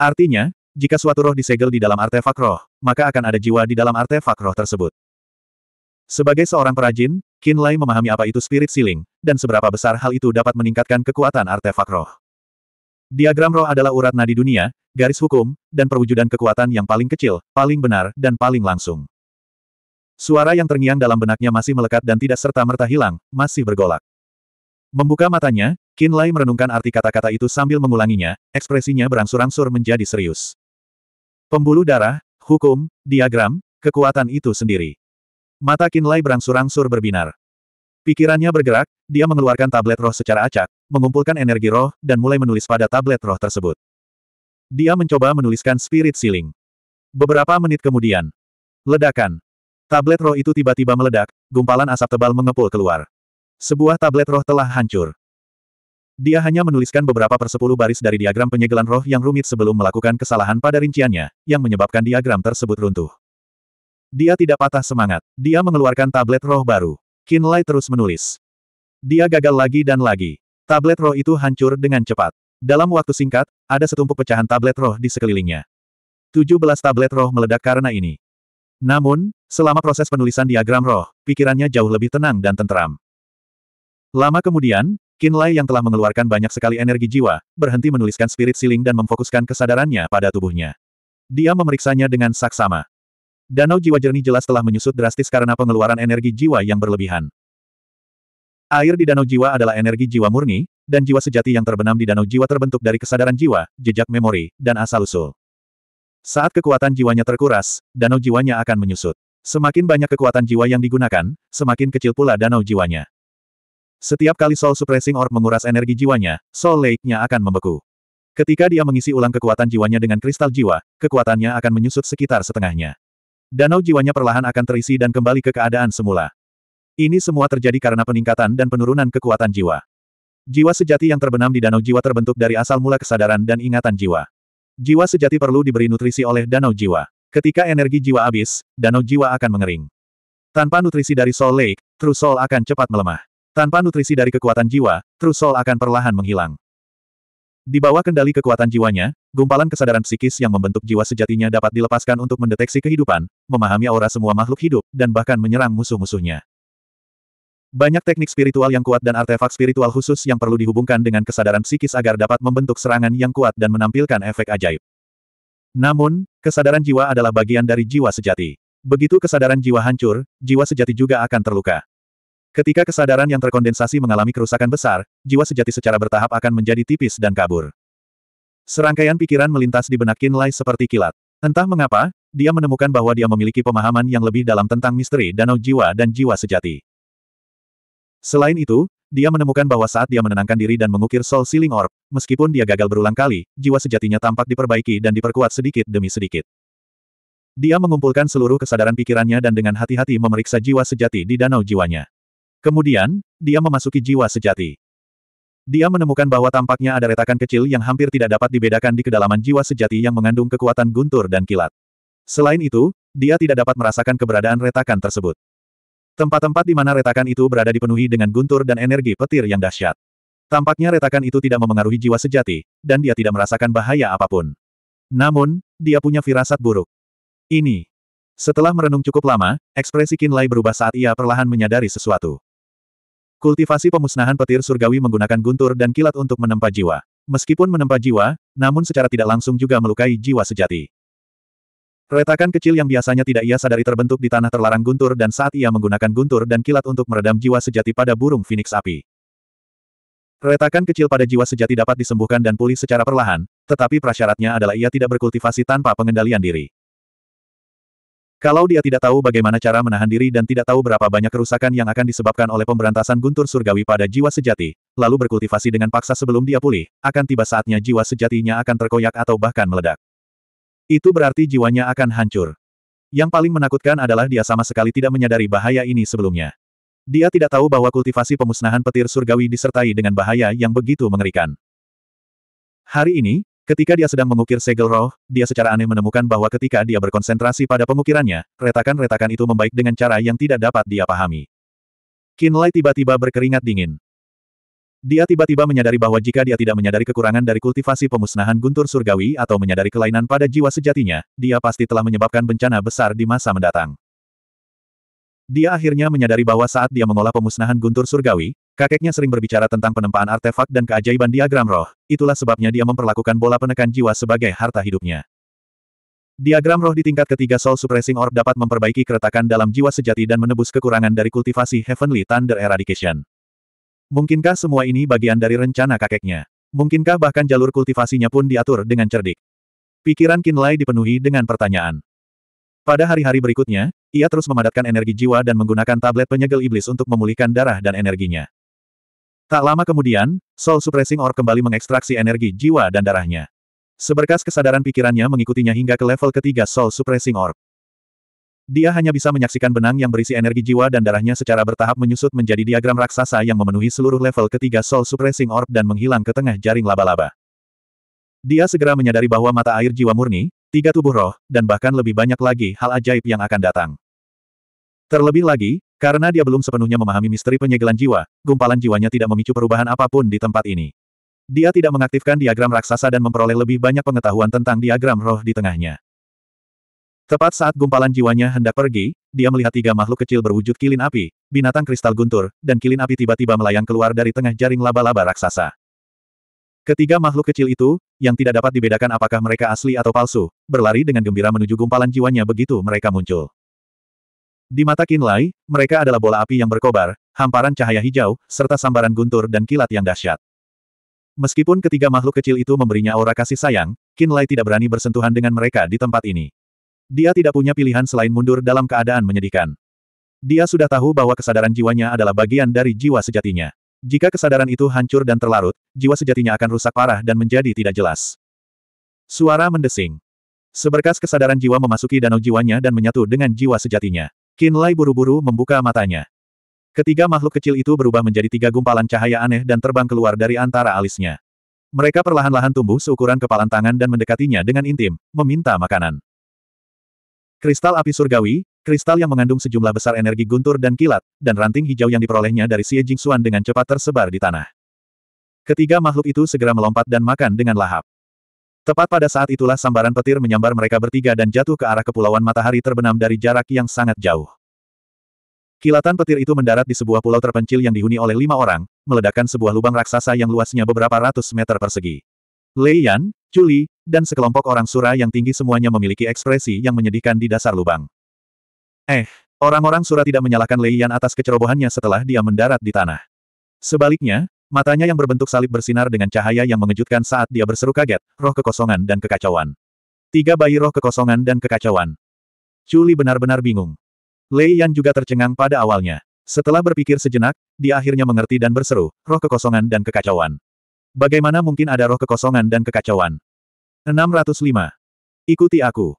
Artinya, jika suatu roh disegel di dalam artefak roh, maka akan ada jiwa di dalam artefak roh tersebut. Sebagai seorang perajin, Kinlay memahami apa itu spirit sealing, dan seberapa besar hal itu dapat meningkatkan kekuatan artefak roh. Diagram roh adalah urat nadi dunia, garis hukum, dan perwujudan kekuatan yang paling kecil, paling benar, dan paling langsung. Suara yang terngiang dalam benaknya masih melekat dan tidak serta-merta hilang, masih bergolak. Membuka matanya, Qin Lai merenungkan arti kata-kata itu sambil mengulanginya, ekspresinya berangsur-angsur menjadi serius. Pembuluh darah, hukum, diagram, kekuatan itu sendiri. Mata Qin Lai berangsur-angsur berbinar. Pikirannya bergerak, dia mengeluarkan tablet roh secara acak, mengumpulkan energi roh, dan mulai menulis pada tablet roh tersebut. Dia mencoba menuliskan spirit sealing. Beberapa menit kemudian. Ledakan. Tablet roh itu tiba-tiba meledak, gumpalan asap tebal mengepul keluar. Sebuah tablet roh telah hancur. Dia hanya menuliskan beberapa persepuluh baris dari diagram penyegelan roh yang rumit sebelum melakukan kesalahan pada rinciannya, yang menyebabkan diagram tersebut runtuh. Dia tidak patah semangat. Dia mengeluarkan tablet roh baru. Kinlay terus menulis. Dia gagal lagi dan lagi. Tablet roh itu hancur dengan cepat. Dalam waktu singkat, ada setumpuk pecahan tablet roh di sekelilingnya. 17 tablet roh meledak karena ini. Namun, selama proses penulisan diagram roh, pikirannya jauh lebih tenang dan tenteram. Lama kemudian, Kinlay yang telah mengeluarkan banyak sekali energi jiwa, berhenti menuliskan spirit siling dan memfokuskan kesadarannya pada tubuhnya. Dia memeriksanya dengan saksama. Danau jiwa jernih jelas telah menyusut drastis karena pengeluaran energi jiwa yang berlebihan. Air di danau jiwa adalah energi jiwa murni, dan jiwa sejati yang terbenam di danau jiwa terbentuk dari kesadaran jiwa, jejak memori, dan asal-usul. Saat kekuatan jiwanya terkuras, danau jiwanya akan menyusut. Semakin banyak kekuatan jiwa yang digunakan, semakin kecil pula danau jiwanya. Setiap kali Soul Suppressing Orb menguras energi jiwanya, Soul Lake-nya akan membeku. Ketika dia mengisi ulang kekuatan jiwanya dengan kristal jiwa, kekuatannya akan menyusut sekitar setengahnya. Danau jiwanya perlahan akan terisi dan kembali ke keadaan semula. Ini semua terjadi karena peningkatan dan penurunan kekuatan jiwa. Jiwa sejati yang terbenam di danau jiwa terbentuk dari asal mula kesadaran dan ingatan jiwa. Jiwa sejati perlu diberi nutrisi oleh danau jiwa. Ketika energi jiwa habis, danau jiwa akan mengering. Tanpa nutrisi dari Soul Lake, True Soul akan cepat melemah. Tanpa nutrisi dari kekuatan jiwa, True Soul akan perlahan menghilang. Di bawah kendali kekuatan jiwanya, gumpalan kesadaran psikis yang membentuk jiwa sejatinya dapat dilepaskan untuk mendeteksi kehidupan, memahami aura semua makhluk hidup, dan bahkan menyerang musuh-musuhnya. Banyak teknik spiritual yang kuat dan artefak spiritual khusus yang perlu dihubungkan dengan kesadaran psikis agar dapat membentuk serangan yang kuat dan menampilkan efek ajaib. Namun, kesadaran jiwa adalah bagian dari jiwa sejati. Begitu kesadaran jiwa hancur, jiwa sejati juga akan terluka. Ketika kesadaran yang terkondensasi mengalami kerusakan besar, jiwa sejati secara bertahap akan menjadi tipis dan kabur. Serangkaian pikiran melintas di benak Kinlay seperti kilat. Entah mengapa, dia menemukan bahwa dia memiliki pemahaman yang lebih dalam tentang misteri danau jiwa dan jiwa sejati. Selain itu, dia menemukan bahwa saat dia menenangkan diri dan mengukir Soul Sealing Orb, meskipun dia gagal berulang kali, jiwa sejatinya tampak diperbaiki dan diperkuat sedikit demi sedikit. Dia mengumpulkan seluruh kesadaran pikirannya dan dengan hati-hati memeriksa jiwa sejati di danau jiwanya. Kemudian, dia memasuki jiwa sejati. Dia menemukan bahwa tampaknya ada retakan kecil yang hampir tidak dapat dibedakan di kedalaman jiwa sejati yang mengandung kekuatan guntur dan kilat. Selain itu, dia tidak dapat merasakan keberadaan retakan tersebut. Tempat-tempat di mana retakan itu berada dipenuhi dengan guntur dan energi petir yang dahsyat. Tampaknya retakan itu tidak memengaruhi jiwa sejati, dan dia tidak merasakan bahaya apapun. Namun, dia punya firasat buruk. Ini. Setelah merenung cukup lama, ekspresi Kinlay berubah saat ia perlahan menyadari sesuatu. Kultivasi pemusnahan petir surgawi menggunakan guntur dan kilat untuk menempa jiwa. Meskipun menempa jiwa, namun secara tidak langsung juga melukai jiwa sejati. Retakan kecil yang biasanya tidak ia sadari terbentuk di tanah terlarang guntur dan saat ia menggunakan guntur dan kilat untuk meredam jiwa sejati pada burung phoenix api. Retakan kecil pada jiwa sejati dapat disembuhkan dan pulih secara perlahan, tetapi prasyaratnya adalah ia tidak berkultivasi tanpa pengendalian diri. Kalau dia tidak tahu bagaimana cara menahan diri dan tidak tahu berapa banyak kerusakan yang akan disebabkan oleh pemberantasan guntur surgawi pada jiwa sejati, lalu berkultivasi dengan paksa sebelum dia pulih, akan tiba saatnya jiwa sejatinya akan terkoyak atau bahkan meledak. Itu berarti jiwanya akan hancur. Yang paling menakutkan adalah dia sama sekali tidak menyadari bahaya ini sebelumnya. Dia tidak tahu bahwa kultivasi pemusnahan petir surgawi disertai dengan bahaya yang begitu mengerikan. Hari ini, Ketika dia sedang mengukir segel roh, dia secara aneh menemukan bahwa ketika dia berkonsentrasi pada pengukirannya, retakan-retakan itu membaik dengan cara yang tidak dapat dia pahami. Kinlay tiba-tiba berkeringat dingin. Dia tiba-tiba menyadari bahwa jika dia tidak menyadari kekurangan dari kultivasi pemusnahan guntur surgawi atau menyadari kelainan pada jiwa sejatinya, dia pasti telah menyebabkan bencana besar di masa mendatang. Dia akhirnya menyadari bahwa saat dia mengolah pemusnahan guntur surgawi, Kakeknya sering berbicara tentang penempaan artefak dan keajaiban diagram roh, itulah sebabnya dia memperlakukan bola penekan jiwa sebagai harta hidupnya. Diagram roh di tingkat ketiga Soul Suppressing Orb dapat memperbaiki keretakan dalam jiwa sejati dan menebus kekurangan dari kultivasi Heavenly Thunder Eradication. Mungkinkah semua ini bagian dari rencana kakeknya? Mungkinkah bahkan jalur kultivasinya pun diatur dengan cerdik? Pikiran Kinlay dipenuhi dengan pertanyaan. Pada hari-hari berikutnya, ia terus memadatkan energi jiwa dan menggunakan tablet penyegel iblis untuk memulihkan darah dan energinya. Tak lama kemudian, Soul Suppressing Orb kembali mengekstraksi energi jiwa dan darahnya. Seberkas kesadaran pikirannya mengikutinya hingga ke level ketiga Soul Suppressing Orb. Dia hanya bisa menyaksikan benang yang berisi energi jiwa dan darahnya secara bertahap menyusut menjadi diagram raksasa yang memenuhi seluruh level ketiga Soul Suppressing Orb dan menghilang ke tengah jaring laba-laba. Dia segera menyadari bahwa mata air jiwa murni, tiga tubuh roh, dan bahkan lebih banyak lagi hal ajaib yang akan datang. Terlebih lagi, karena dia belum sepenuhnya memahami misteri penyegelan jiwa, gumpalan jiwanya tidak memicu perubahan apapun di tempat ini. Dia tidak mengaktifkan diagram raksasa dan memperoleh lebih banyak pengetahuan tentang diagram roh di tengahnya. Tepat saat gumpalan jiwanya hendak pergi, dia melihat tiga makhluk kecil berwujud kilin api, binatang kristal guntur, dan kilin api tiba-tiba melayang keluar dari tengah jaring laba-laba raksasa. Ketiga makhluk kecil itu, yang tidak dapat dibedakan apakah mereka asli atau palsu, berlari dengan gembira menuju gumpalan jiwanya begitu mereka muncul. Di mata Kinlay, mereka adalah bola api yang berkobar, hamparan cahaya hijau, serta sambaran guntur dan kilat yang dahsyat. Meskipun ketiga makhluk kecil itu memberinya aura kasih sayang, Kinlay tidak berani bersentuhan dengan mereka di tempat ini. Dia tidak punya pilihan selain mundur dalam keadaan menyedihkan. Dia sudah tahu bahwa kesadaran jiwanya adalah bagian dari jiwa sejatinya. Jika kesadaran itu hancur dan terlarut, jiwa sejatinya akan rusak parah dan menjadi tidak jelas. Suara mendesing. Seberkas kesadaran jiwa memasuki danau jiwanya dan menyatu dengan jiwa sejatinya. Qin Lai buru-buru membuka matanya. Ketiga makhluk kecil itu berubah menjadi tiga gumpalan cahaya aneh dan terbang keluar dari antara alisnya. Mereka perlahan-lahan tumbuh seukuran kepalan tangan dan mendekatinya dengan intim, meminta makanan. Kristal api surgawi, kristal yang mengandung sejumlah besar energi guntur dan kilat, dan ranting hijau yang diperolehnya dari Xie Jingxuan dengan cepat tersebar di tanah. Ketiga makhluk itu segera melompat dan makan dengan lahap. Tepat pada saat itulah sambaran petir menyambar mereka bertiga dan jatuh ke arah kepulauan matahari terbenam dari jarak yang sangat jauh. Kilatan petir itu mendarat di sebuah pulau terpencil yang dihuni oleh lima orang, meledakkan sebuah lubang raksasa yang luasnya beberapa ratus meter persegi. Lei Yan, Juli, dan sekelompok orang Sura yang tinggi semuanya memiliki ekspresi yang menyedihkan di dasar lubang. Eh, orang-orang Sura tidak menyalahkan Lei Yan atas kecerobohannya setelah dia mendarat di tanah. Sebaliknya, matanya yang berbentuk salib bersinar dengan cahaya yang mengejutkan saat dia berseru kaget, roh kekosongan dan kekacauan. Tiga bayi roh kekosongan dan kekacauan. Juli benar-benar bingung. Lei Yan juga tercengang pada awalnya. Setelah berpikir sejenak, dia akhirnya mengerti dan berseru, roh kekosongan dan kekacauan. Bagaimana mungkin ada roh kekosongan dan kekacauan? 605. Ikuti aku.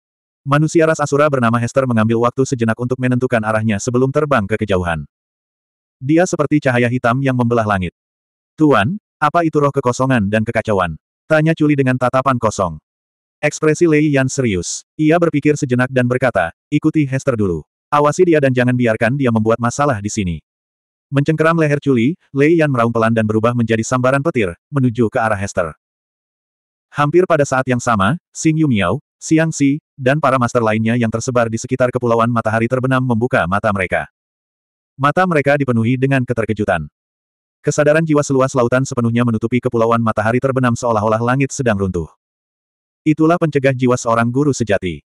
Manusia ras Asura bernama Hester mengambil waktu sejenak untuk menentukan arahnya sebelum terbang ke kejauhan. Dia seperti cahaya hitam yang membelah langit. Tuan, apa itu roh kekosongan dan kekacauan? Tanya Culi dengan tatapan kosong. Ekspresi Lei Yan serius. Ia berpikir sejenak dan berkata, ikuti Hester dulu. Awasi dia dan jangan biarkan dia membuat masalah di sini. Mencengkeram leher Chuli, Lei Yan meraung pelan dan berubah menjadi sambaran petir, menuju ke arah Hester. Hampir pada saat yang sama, Xing Yu Miao, Xiang Xi, dan para master lainnya yang tersebar di sekitar kepulauan matahari terbenam membuka mata mereka. Mata mereka dipenuhi dengan keterkejutan. Kesadaran jiwa seluas lautan sepenuhnya menutupi kepulauan matahari terbenam seolah-olah langit sedang runtuh. Itulah pencegah jiwa seorang guru sejati.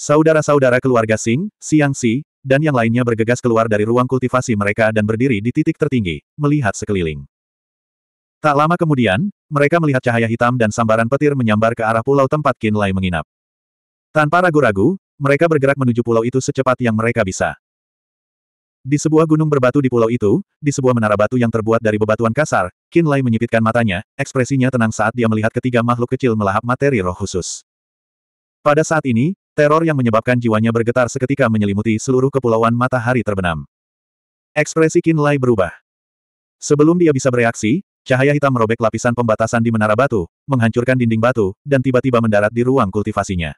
Saudara-saudara keluarga Sing, Siang, Si, dan yang lainnya bergegas keluar dari ruang kultivasi mereka dan berdiri di titik tertinggi, melihat sekeliling. Tak lama kemudian, mereka melihat cahaya hitam dan sambaran petir menyambar ke arah pulau tempat Qin Lai menginap. Tanpa ragu-ragu, mereka bergerak menuju pulau itu secepat yang mereka bisa. Di sebuah gunung berbatu di pulau itu, di sebuah menara batu yang terbuat dari bebatuan kasar, Qin Lai menyipitkan matanya, ekspresinya tenang saat dia melihat ketiga makhluk kecil melahap materi roh khusus. Pada saat ini, Teror yang menyebabkan jiwanya bergetar seketika menyelimuti seluruh kepulauan matahari terbenam. Ekspresi Lai berubah. Sebelum dia bisa bereaksi, cahaya hitam merobek lapisan pembatasan di menara batu, menghancurkan dinding batu, dan tiba-tiba mendarat di ruang kultivasinya.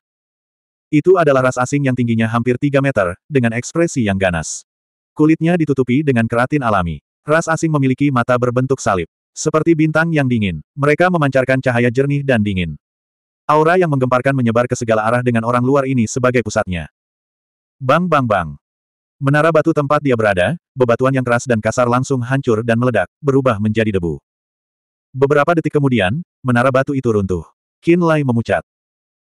Itu adalah ras asing yang tingginya hampir 3 meter, dengan ekspresi yang ganas. Kulitnya ditutupi dengan keratin alami. Ras asing memiliki mata berbentuk salib. Seperti bintang yang dingin, mereka memancarkan cahaya jernih dan dingin. Aura yang menggemparkan menyebar ke segala arah dengan orang luar ini sebagai pusatnya. Bang bang bang. Menara batu tempat dia berada, bebatuan yang keras dan kasar langsung hancur dan meledak, berubah menjadi debu. Beberapa detik kemudian, menara batu itu runtuh. Qin Lai memucat.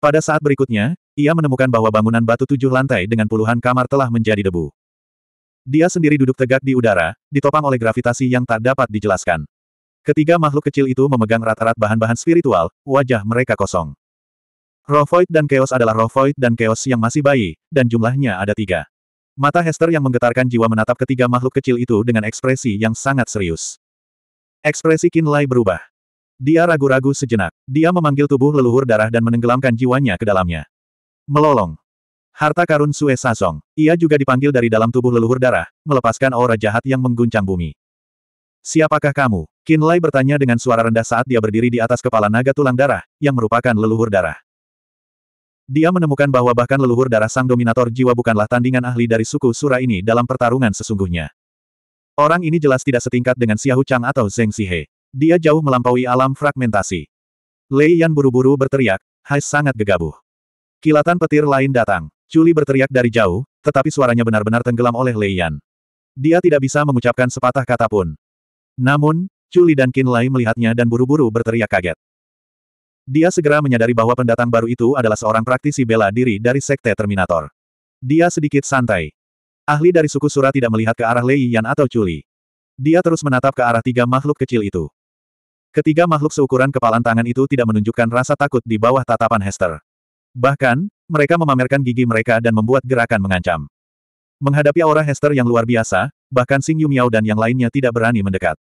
Pada saat berikutnya, ia menemukan bahwa bangunan batu tujuh lantai dengan puluhan kamar telah menjadi debu. Dia sendiri duduk tegak di udara, ditopang oleh gravitasi yang tak dapat dijelaskan. Ketiga makhluk kecil itu memegang rata-rat bahan-bahan spiritual, wajah mereka kosong. Roh Void dan Chaos adalah Roh Void dan Chaos yang masih bayi, dan jumlahnya ada tiga. Mata Hester yang menggetarkan jiwa menatap ketiga makhluk kecil itu dengan ekspresi yang sangat serius. Ekspresi Kinlay berubah. Dia ragu-ragu sejenak. Dia memanggil tubuh leluhur darah dan menenggelamkan jiwanya ke dalamnya. Melolong. Harta karun Sue Sazong. Ia juga dipanggil dari dalam tubuh leluhur darah, melepaskan aura jahat yang mengguncang bumi. Siapakah kamu? Kinlay bertanya dengan suara rendah saat dia berdiri di atas kepala naga tulang darah, yang merupakan leluhur darah. Dia menemukan bahwa bahkan leluhur darah sang dominator jiwa bukanlah tandingan ahli dari suku Sura ini dalam pertarungan sesungguhnya. Orang ini jelas tidak setingkat dengan Xiahu Chang atau Zheng Sihe. Dia jauh melampaui alam fragmentasi. Lei Yan buru-buru berteriak, Hai sangat gegabah. Kilatan petir lain datang. Culi berteriak dari jauh, tetapi suaranya benar-benar tenggelam oleh Lei Yan. Dia tidak bisa mengucapkan sepatah kata pun. Namun, Culi dan Qin Lai melihatnya dan buru-buru berteriak kaget. Dia segera menyadari bahwa pendatang baru itu adalah seorang praktisi bela diri dari Sekte Terminator. Dia sedikit santai. Ahli dari suku Sura tidak melihat ke arah Lei Yan atau Chuli. Dia terus menatap ke arah tiga makhluk kecil itu. Ketiga makhluk seukuran kepalan tangan itu tidak menunjukkan rasa takut di bawah tatapan Hester. Bahkan, mereka memamerkan gigi mereka dan membuat gerakan mengancam. Menghadapi aura Hester yang luar biasa, bahkan Sing Yumiao dan yang lainnya tidak berani mendekat.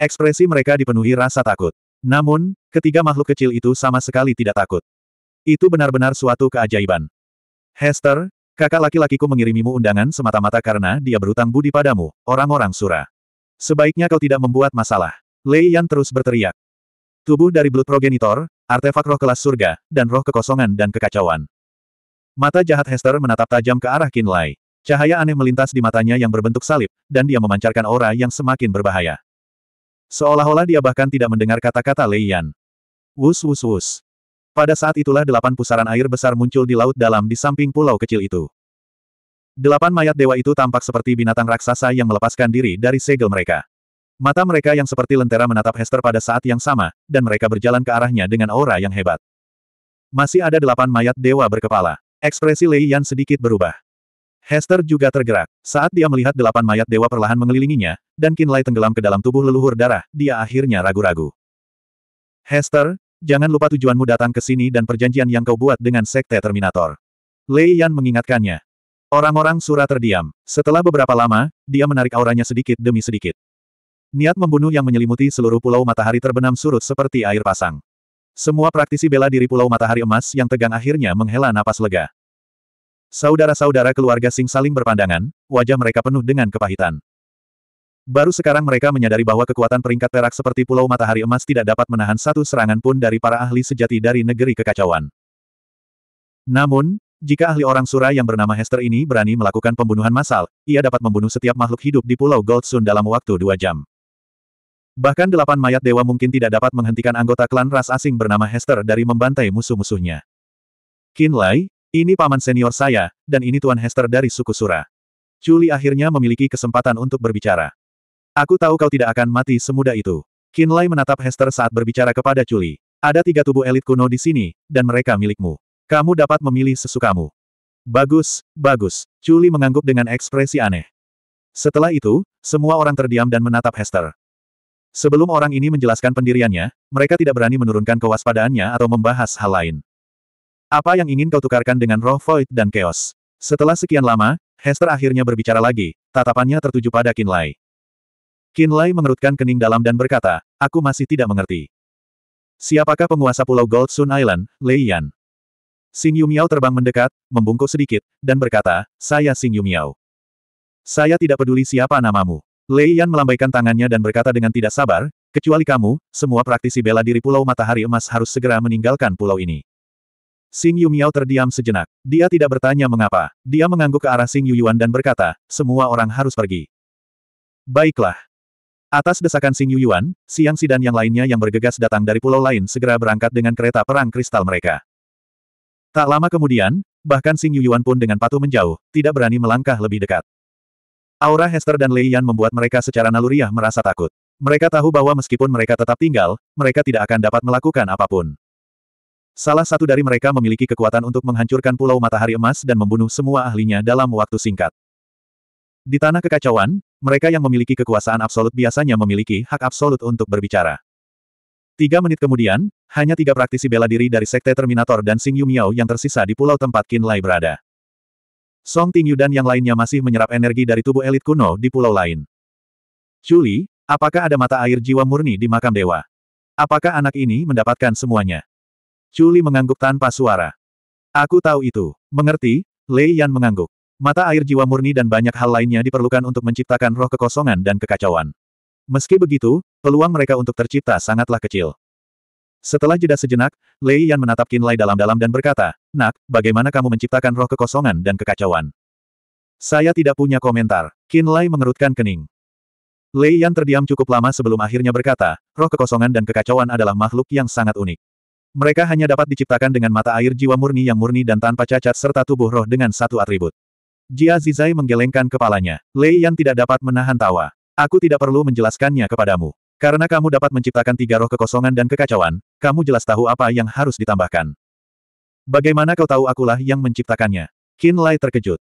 Ekspresi mereka dipenuhi rasa takut. Namun, ketiga makhluk kecil itu sama sekali tidak takut. Itu benar-benar suatu keajaiban. Hester, kakak laki-lakiku mengirimimu undangan semata-mata karena dia berutang budi padamu, orang-orang Sura. Sebaiknya kau tidak membuat masalah. Lei Yan terus berteriak. Tubuh dari Blood Progenitor, artefak roh kelas surga, dan roh kekosongan dan kekacauan. Mata jahat Hester menatap tajam ke arah Kinlay. Cahaya aneh melintas di matanya yang berbentuk salib, dan dia memancarkan aura yang semakin berbahaya. Seolah-olah dia bahkan tidak mendengar kata-kata Lei Yan. Wus wus wus. Pada saat itulah delapan pusaran air besar muncul di laut dalam di samping pulau kecil itu. Delapan mayat dewa itu tampak seperti binatang raksasa yang melepaskan diri dari segel mereka. Mata mereka yang seperti lentera menatap Hester pada saat yang sama, dan mereka berjalan ke arahnya dengan aura yang hebat. Masih ada delapan mayat dewa berkepala. Ekspresi Lei Yan sedikit berubah. Hester juga tergerak. Saat dia melihat delapan mayat dewa perlahan mengelilinginya, dan kinlay tenggelam ke dalam tubuh leluhur darah, dia akhirnya ragu-ragu. Hester, jangan lupa tujuanmu datang ke sini dan perjanjian yang kau buat dengan Sekte Terminator. Lei Yan mengingatkannya. Orang-orang Sura terdiam. Setelah beberapa lama, dia menarik auranya sedikit demi sedikit. Niat membunuh yang menyelimuti seluruh pulau matahari terbenam surut seperti air pasang. Semua praktisi bela diri Pulau Matahari Emas yang tegang akhirnya menghela napas lega. Saudara-saudara keluarga Sing saling berpandangan, wajah mereka penuh dengan kepahitan. Baru sekarang mereka menyadari bahwa kekuatan peringkat perak seperti Pulau Matahari Emas tidak dapat menahan satu serangan pun dari para ahli sejati dari negeri kekacauan. Namun, jika ahli orang Sura yang bernama Hester ini berani melakukan pembunuhan massal, ia dapat membunuh setiap makhluk hidup di Pulau Goldsun dalam waktu dua jam. Bahkan delapan mayat dewa mungkin tidak dapat menghentikan anggota klan ras asing bernama Hester dari membantai musuh-musuhnya. Kinlay. Ini paman senior saya, dan ini Tuan Hester dari suku Sura. Chuli akhirnya memiliki kesempatan untuk berbicara. Aku tahu kau tidak akan mati semudah itu. Kinlay menatap Hester saat berbicara kepada Chuli. Ada tiga tubuh elit kuno di sini, dan mereka milikmu. Kamu dapat memilih sesukamu. Bagus, bagus. Chuli mengangguk dengan ekspresi aneh. Setelah itu, semua orang terdiam dan menatap Hester. Sebelum orang ini menjelaskan pendiriannya, mereka tidak berani menurunkan kewaspadaannya atau membahas hal lain. Apa yang ingin kau tukarkan dengan roh void dan chaos? Setelah sekian lama, Hester akhirnya berbicara lagi, tatapannya tertuju pada Kinlay. Kinlay mengerutkan kening dalam dan berkata, aku masih tidak mengerti. Siapakah penguasa pulau Gold Sun Island, Lei Yan? Xing Yumiao terbang mendekat, membungkuk sedikit, dan berkata, saya Xing Yumiao. Saya tidak peduli siapa namamu. Lei Yan melambaikan tangannya dan berkata dengan tidak sabar, kecuali kamu, semua praktisi bela diri Pulau Matahari Emas harus segera meninggalkan pulau ini. Xing Yu Miao terdiam sejenak. Dia tidak bertanya mengapa. Dia mengangguk ke arah Xing Yu Yuan dan berkata, semua orang harus pergi. Baiklah. Atas desakan Xing Yu Yuan, Siang Si dan yang lainnya yang bergegas datang dari pulau lain segera berangkat dengan kereta perang kristal mereka. Tak lama kemudian, bahkan Xing Yu Yuan pun dengan patuh menjauh, tidak berani melangkah lebih dekat. Aura Hester dan Lei Yan membuat mereka secara naluriah merasa takut. Mereka tahu bahwa meskipun mereka tetap tinggal, mereka tidak akan dapat melakukan apapun. Salah satu dari mereka memiliki kekuatan untuk menghancurkan pulau matahari emas dan membunuh semua ahlinya dalam waktu singkat. Di tanah kekacauan, mereka yang memiliki kekuasaan absolut biasanya memiliki hak absolut untuk berbicara. Tiga menit kemudian, hanya tiga praktisi bela diri dari Sekte Terminator dan Sing Yu Miao yang tersisa di pulau tempat Qin Lai berada. Song Tingyu dan yang lainnya masih menyerap energi dari tubuh elit kuno di pulau lain. Julie, apakah ada mata air jiwa murni di makam dewa? Apakah anak ini mendapatkan semuanya? Chuli mengangguk tanpa suara. Aku tahu itu. Mengerti? Lei Yan mengangguk. Mata air jiwa murni dan banyak hal lainnya diperlukan untuk menciptakan roh kekosongan dan kekacauan. Meski begitu, peluang mereka untuk tercipta sangatlah kecil. Setelah jeda sejenak, Lei Yan menatap Lai dalam-dalam dan berkata, Nak, bagaimana kamu menciptakan roh kekosongan dan kekacauan? Saya tidak punya komentar. Lai mengerutkan kening. Lei Yan terdiam cukup lama sebelum akhirnya berkata, roh kekosongan dan kekacauan adalah makhluk yang sangat unik. Mereka hanya dapat diciptakan dengan mata air jiwa murni yang murni dan tanpa cacat serta tubuh roh dengan satu atribut. Jia Zizai menggelengkan kepalanya. Lei Yan tidak dapat menahan tawa. Aku tidak perlu menjelaskannya kepadamu. Karena kamu dapat menciptakan tiga roh kekosongan dan kekacauan, kamu jelas tahu apa yang harus ditambahkan. Bagaimana kau tahu akulah yang menciptakannya? Qin Lai terkejut.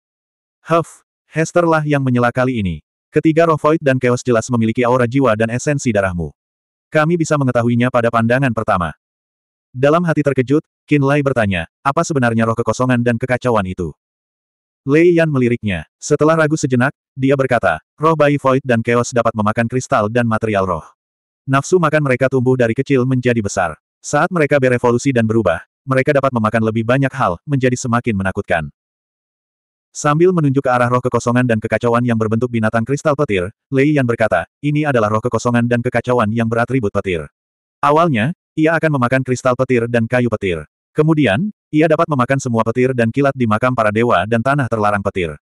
Huff, Hesterlah yang menyela kali ini. Ketiga roh void dan chaos jelas memiliki aura jiwa dan esensi darahmu. Kami bisa mengetahuinya pada pandangan pertama. Dalam hati terkejut, Qin Lai bertanya, apa sebenarnya roh kekosongan dan kekacauan itu? Lei Yan meliriknya. Setelah ragu sejenak, dia berkata, roh bayi void dan chaos dapat memakan kristal dan material roh. Nafsu makan mereka tumbuh dari kecil menjadi besar. Saat mereka berevolusi dan berubah, mereka dapat memakan lebih banyak hal, menjadi semakin menakutkan. Sambil menunjuk ke arah roh kekosongan dan kekacauan yang berbentuk binatang kristal petir, Lei Yan berkata, ini adalah roh kekosongan dan kekacauan yang beratribut petir. Awalnya, ia akan memakan kristal petir dan kayu petir. Kemudian, ia dapat memakan semua petir dan kilat di makam para dewa dan tanah terlarang petir.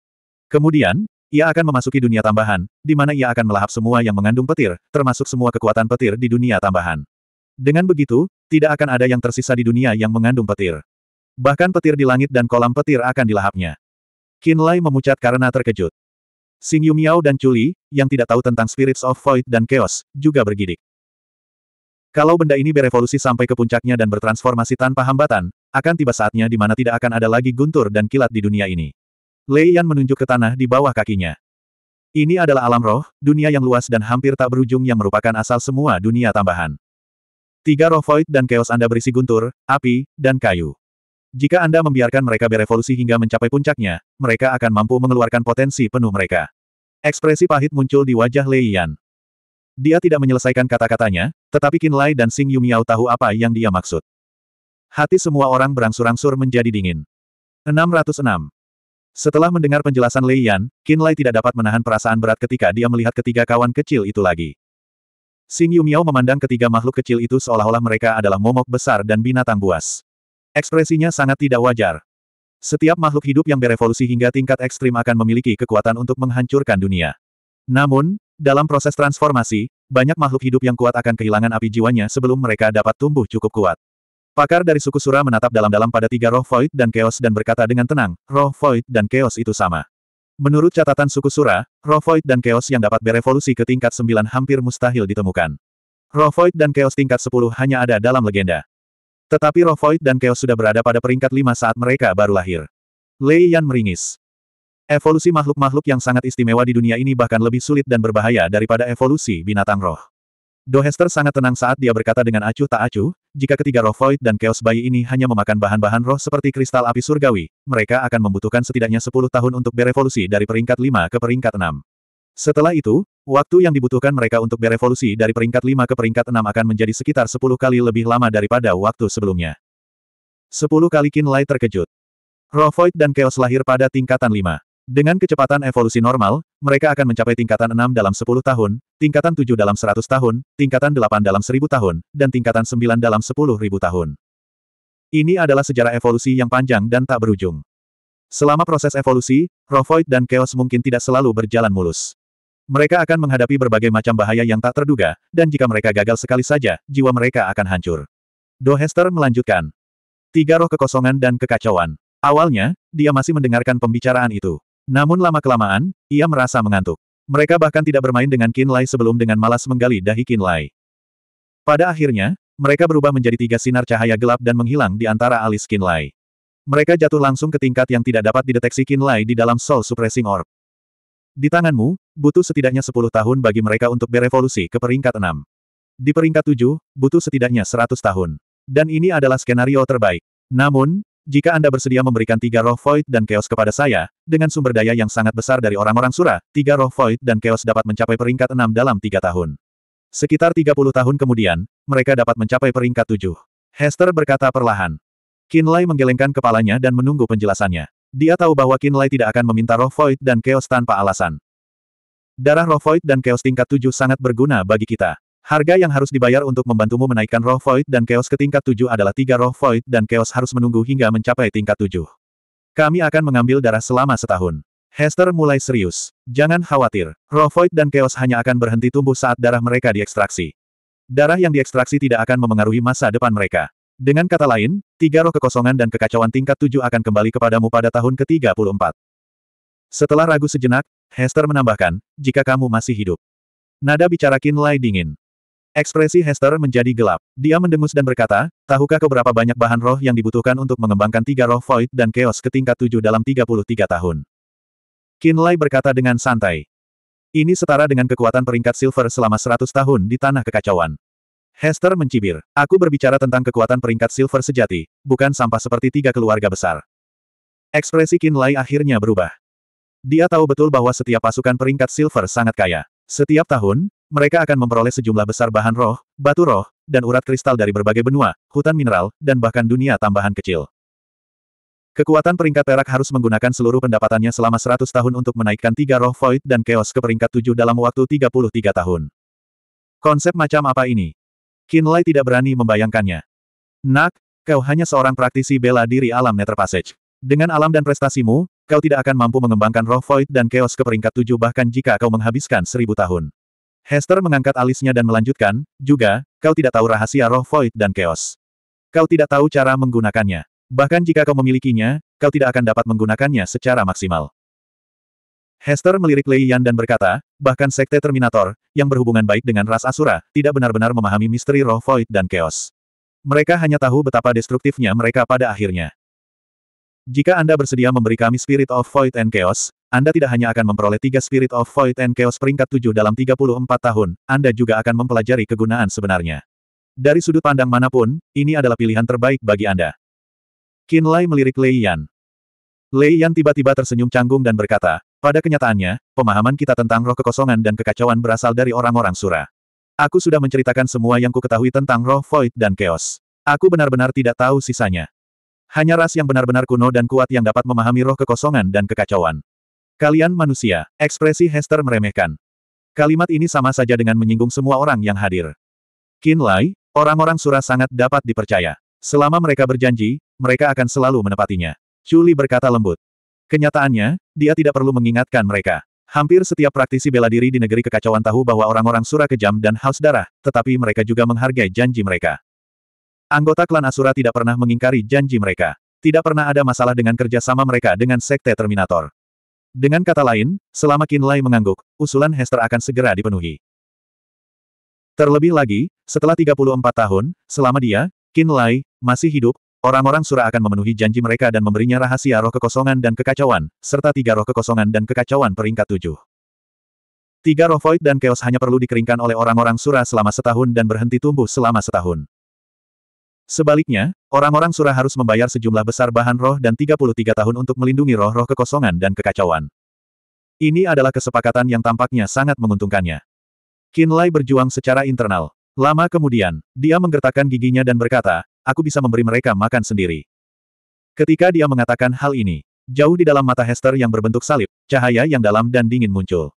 Kemudian, ia akan memasuki dunia tambahan, di mana ia akan melahap semua yang mengandung petir, termasuk semua kekuatan petir di dunia tambahan. Dengan begitu, tidak akan ada yang tersisa di dunia yang mengandung petir. Bahkan petir di langit dan kolam petir akan dilahapnya. Qin Lai memucat karena terkejut. Xing Miao dan Chuli, yang tidak tahu tentang Spirits of Void dan Chaos, juga bergidik. Kalau benda ini berevolusi sampai ke puncaknya dan bertransformasi tanpa hambatan, akan tiba saatnya di mana tidak akan ada lagi guntur dan kilat di dunia ini. Lei Yan menunjuk ke tanah di bawah kakinya. Ini adalah alam roh, dunia yang luas dan hampir tak berujung yang merupakan asal semua dunia tambahan. Tiga roh void dan chaos Anda berisi guntur, api, dan kayu. Jika Anda membiarkan mereka berevolusi hingga mencapai puncaknya, mereka akan mampu mengeluarkan potensi penuh mereka. Ekspresi pahit muncul di wajah Lei Yan. Dia tidak menyelesaikan kata-katanya, tetapi Qin Lai dan Xing Yumiao tahu apa yang dia maksud. Hati semua orang berangsur-angsur menjadi dingin. 606. Setelah mendengar penjelasan Lei Yan, Qin Lai tidak dapat menahan perasaan berat ketika dia melihat ketiga kawan kecil itu lagi. Xing Yumiao memandang ketiga makhluk kecil itu seolah-olah mereka adalah momok besar dan binatang buas. Ekspresinya sangat tidak wajar. Setiap makhluk hidup yang berevolusi hingga tingkat ekstrim akan memiliki kekuatan untuk menghancurkan dunia. Namun, dalam proses transformasi, banyak makhluk hidup yang kuat akan kehilangan api jiwanya sebelum mereka dapat tumbuh cukup kuat. Pakar dari suku Sura menatap dalam-dalam pada tiga roh void dan chaos dan berkata dengan tenang, roh void dan chaos itu sama. Menurut catatan suku Sura, roh void dan chaos yang dapat berevolusi ke tingkat 9 hampir mustahil ditemukan. Roh void dan chaos tingkat 10 hanya ada dalam legenda. Tetapi roh void dan chaos sudah berada pada peringkat 5 saat mereka baru lahir. Lei Yan meringis. Evolusi makhluk-makhluk yang sangat istimewa di dunia ini bahkan lebih sulit dan berbahaya daripada evolusi binatang roh. Dohester sangat tenang saat dia berkata dengan acuh tak acuh, jika ketiga roh void dan chaos bayi ini hanya memakan bahan-bahan roh seperti kristal api surgawi, mereka akan membutuhkan setidaknya 10 tahun untuk berevolusi dari peringkat 5 ke peringkat 6. Setelah itu, waktu yang dibutuhkan mereka untuk berevolusi dari peringkat 5 ke peringkat 6 akan menjadi sekitar 10 kali lebih lama daripada waktu sebelumnya. 10 kali kinlay terkejut. Roh Void dan Chaos lahir pada tingkatan 5. Dengan kecepatan evolusi normal, mereka akan mencapai tingkatan 6 dalam 10 tahun, tingkatan 7 dalam 100 tahun, tingkatan 8 dalam 1000 tahun, dan tingkatan 9 dalam 10.000 tahun. Ini adalah sejarah evolusi yang panjang dan tak berujung. Selama proses evolusi, Rovoid dan Chaos mungkin tidak selalu berjalan mulus. Mereka akan menghadapi berbagai macam bahaya yang tak terduga, dan jika mereka gagal sekali saja, jiwa mereka akan hancur. Dohester melanjutkan. Tiga roh kekosongan dan kekacauan. Awalnya, dia masih mendengarkan pembicaraan itu. Namun lama-kelamaan, ia merasa mengantuk. Mereka bahkan tidak bermain dengan Lai sebelum dengan malas menggali dahi Lai. Pada akhirnya, mereka berubah menjadi tiga sinar cahaya gelap dan menghilang di antara alis Lai. Mereka jatuh langsung ke tingkat yang tidak dapat dideteksi Lai di dalam Soul Suppressing Orb. Di tanganmu, butuh setidaknya 10 tahun bagi mereka untuk berevolusi ke peringkat 6. Di peringkat 7, butuh setidaknya 100 tahun. Dan ini adalah skenario terbaik. Namun, jika Anda bersedia memberikan tiga roh void dan chaos kepada saya, dengan sumber daya yang sangat besar dari orang-orang surah, tiga roh void dan chaos dapat mencapai peringkat enam dalam tiga tahun. Sekitar tiga puluh tahun kemudian, mereka dapat mencapai peringkat tujuh. Hester berkata perlahan. Kinlay menggelengkan kepalanya dan menunggu penjelasannya. Dia tahu bahwa Kinlay tidak akan meminta roh void dan chaos tanpa alasan. Darah roh void dan chaos tingkat tujuh sangat berguna bagi kita. Harga yang harus dibayar untuk membantumu menaikkan roh void dan chaos ke tingkat 7 adalah tiga roh void dan chaos harus menunggu hingga mencapai tingkat 7. Kami akan mengambil darah selama setahun. Hester mulai serius. Jangan khawatir, roh void dan chaos hanya akan berhenti tumbuh saat darah mereka diekstraksi. Darah yang diekstraksi tidak akan memengaruhi masa depan mereka. Dengan kata lain, tiga roh kekosongan dan kekacauan tingkat 7 akan kembali kepadamu pada tahun ke-34. Setelah ragu sejenak, Hester menambahkan, jika kamu masih hidup. Nada bicara Kinlay dingin. Ekspresi Hester menjadi gelap. Dia mendengus dan berkata, tahukah kau berapa banyak bahan roh yang dibutuhkan untuk mengembangkan tiga roh void dan chaos ke tingkat tujuh dalam 33 tahun? Kinlay berkata dengan santai. Ini setara dengan kekuatan peringkat silver selama 100 tahun di tanah kekacauan. Hester mencibir. Aku berbicara tentang kekuatan peringkat silver sejati, bukan sampah seperti tiga keluarga besar. Ekspresi Kinlay akhirnya berubah. Dia tahu betul bahwa setiap pasukan peringkat silver sangat kaya. Setiap tahun, mereka akan memperoleh sejumlah besar bahan roh, batu roh, dan urat kristal dari berbagai benua, hutan mineral, dan bahkan dunia tambahan kecil. Kekuatan peringkat perak harus menggunakan seluruh pendapatannya selama 100 tahun untuk menaikkan tiga roh void dan chaos ke peringkat 7 dalam waktu 33 tahun. Konsep macam apa ini? Kinlay tidak berani membayangkannya. Nak, kau hanya seorang praktisi bela diri alam Nether Passage. Dengan alam dan prestasimu, kau tidak akan mampu mengembangkan roh void dan chaos ke peringkat 7 bahkan jika kau menghabiskan seribu tahun. Hester mengangkat alisnya dan melanjutkan, juga, kau tidak tahu rahasia roh void dan chaos. Kau tidak tahu cara menggunakannya. Bahkan jika kau memilikinya, kau tidak akan dapat menggunakannya secara maksimal. Hester melirik Lei Yan dan berkata, bahkan Sekte Terminator, yang berhubungan baik dengan ras Asura, tidak benar-benar memahami misteri roh void dan chaos. Mereka hanya tahu betapa destruktifnya mereka pada akhirnya. Jika Anda bersedia memberi kami Spirit of Void and Chaos, anda tidak hanya akan memperoleh tiga Spirit of Void and Chaos peringkat 7 dalam 34 tahun, Anda juga akan mempelajari kegunaan sebenarnya. Dari sudut pandang manapun, ini adalah pilihan terbaik bagi Anda. Lai melirik Lei Yan. Lei Yan tiba-tiba tersenyum canggung dan berkata, pada kenyataannya, pemahaman kita tentang roh kekosongan dan kekacauan berasal dari orang-orang Sura. Aku sudah menceritakan semua yang kuketahui tentang roh Void dan Chaos. Aku benar-benar tidak tahu sisanya. Hanya ras yang benar-benar kuno dan kuat yang dapat memahami roh kekosongan dan kekacauan. Kalian manusia, ekspresi Hester meremehkan. Kalimat ini sama saja dengan menyinggung semua orang yang hadir. Qin Lai, orang-orang surah sangat dapat dipercaya. Selama mereka berjanji, mereka akan selalu menepatinya. Chuli berkata lembut. Kenyataannya, dia tidak perlu mengingatkan mereka. Hampir setiap praktisi bela diri di negeri kekacauan tahu bahwa orang-orang Surah kejam dan haus darah, tetapi mereka juga menghargai janji mereka. Anggota klan Asura tidak pernah mengingkari janji mereka. Tidak pernah ada masalah dengan kerjasama mereka dengan Sekte Terminator. Dengan kata lain, selama Kinlay mengangguk, usulan Hester akan segera dipenuhi. Terlebih lagi, setelah 34 tahun, selama dia, Kinlay masih hidup, orang-orang surah akan memenuhi janji mereka dan memberinya rahasia roh kekosongan dan kekacauan, serta tiga roh kekosongan dan kekacauan peringkat tujuh. Tiga roh void dan chaos hanya perlu dikeringkan oleh orang-orang surah selama setahun dan berhenti tumbuh selama setahun. Sebaliknya, orang-orang surah harus membayar sejumlah besar bahan roh dan 33 tahun untuk melindungi roh-roh kekosongan dan kekacauan. Ini adalah kesepakatan yang tampaknya sangat menguntungkannya. Lai berjuang secara internal. Lama kemudian, dia menggertakkan giginya dan berkata, aku bisa memberi mereka makan sendiri. Ketika dia mengatakan hal ini, jauh di dalam mata Hester yang berbentuk salib, cahaya yang dalam dan dingin muncul.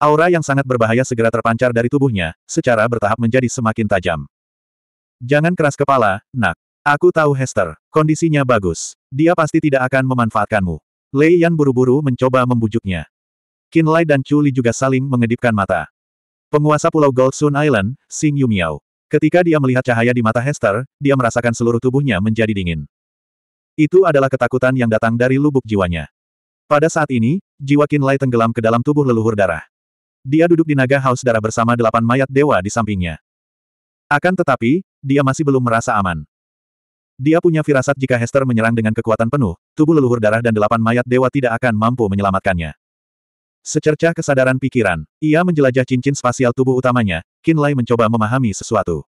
Aura yang sangat berbahaya segera terpancar dari tubuhnya, secara bertahap menjadi semakin tajam. Jangan keras kepala, nak. Aku tahu Hester. Kondisinya bagus. Dia pasti tidak akan memanfaatkanmu. Lei Yan buru-buru mencoba membujuknya. Lai dan Chu Li juga saling mengedipkan mata. Penguasa Pulau Goldsun Island, Sing Yu Miao. Ketika dia melihat cahaya di mata Hester, dia merasakan seluruh tubuhnya menjadi dingin. Itu adalah ketakutan yang datang dari lubuk jiwanya. Pada saat ini, jiwa Lai tenggelam ke dalam tubuh leluhur darah. Dia duduk di naga haus darah bersama delapan mayat dewa di sampingnya. Akan tetapi, dia masih belum merasa aman. Dia punya firasat jika Hester menyerang dengan kekuatan penuh, tubuh leluhur darah dan delapan mayat dewa tidak akan mampu menyelamatkannya. Secercah kesadaran pikiran, ia menjelajah cincin spasial tubuh utamanya, Kinlay mencoba memahami sesuatu.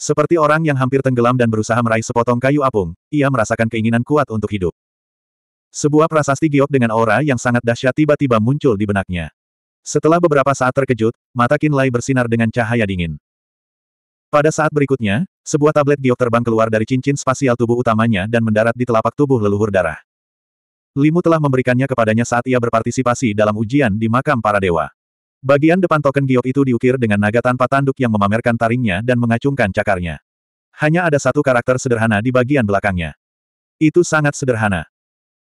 Seperti orang yang hampir tenggelam dan berusaha meraih sepotong kayu apung, ia merasakan keinginan kuat untuk hidup. Sebuah prasasti giok dengan aura yang sangat dahsyat tiba-tiba muncul di benaknya. Setelah beberapa saat terkejut, mata Kinlay bersinar dengan cahaya dingin. Pada saat berikutnya, sebuah tablet giok terbang keluar dari cincin spasial tubuh utamanya dan mendarat di telapak tubuh leluhur darah. Limu telah memberikannya kepadanya saat ia berpartisipasi dalam ujian di makam para dewa. Bagian depan token giok itu diukir dengan naga tanpa tanduk yang memamerkan taringnya dan mengacungkan cakarnya. Hanya ada satu karakter sederhana di bagian belakangnya. Itu sangat sederhana.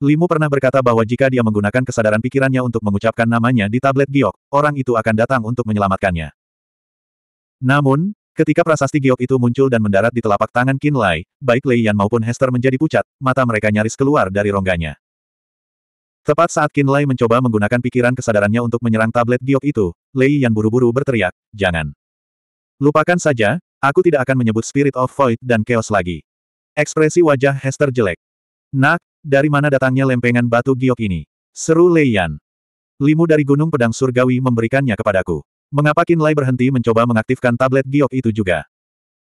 Limu pernah berkata bahwa jika dia menggunakan kesadaran pikirannya untuk mengucapkan namanya di tablet giok, orang itu akan datang untuk menyelamatkannya. Namun, Ketika prasasti giok itu muncul dan mendarat di telapak tangan Kinlay, baik Lei Yan maupun Hester menjadi pucat, mata mereka nyaris keluar dari rongganya. Tepat saat Kinlay mencoba menggunakan pikiran kesadarannya untuk menyerang tablet giok itu, Lei Yan buru-buru berteriak, jangan. Lupakan saja, aku tidak akan menyebut Spirit of Void dan Chaos lagi. Ekspresi wajah Hester jelek. Nak, dari mana datangnya lempengan batu giok ini? Seru Lei Yan. Limu dari Gunung Pedang Surgawi memberikannya kepadaku. Mengapa Kinlay berhenti mencoba mengaktifkan tablet giok itu juga?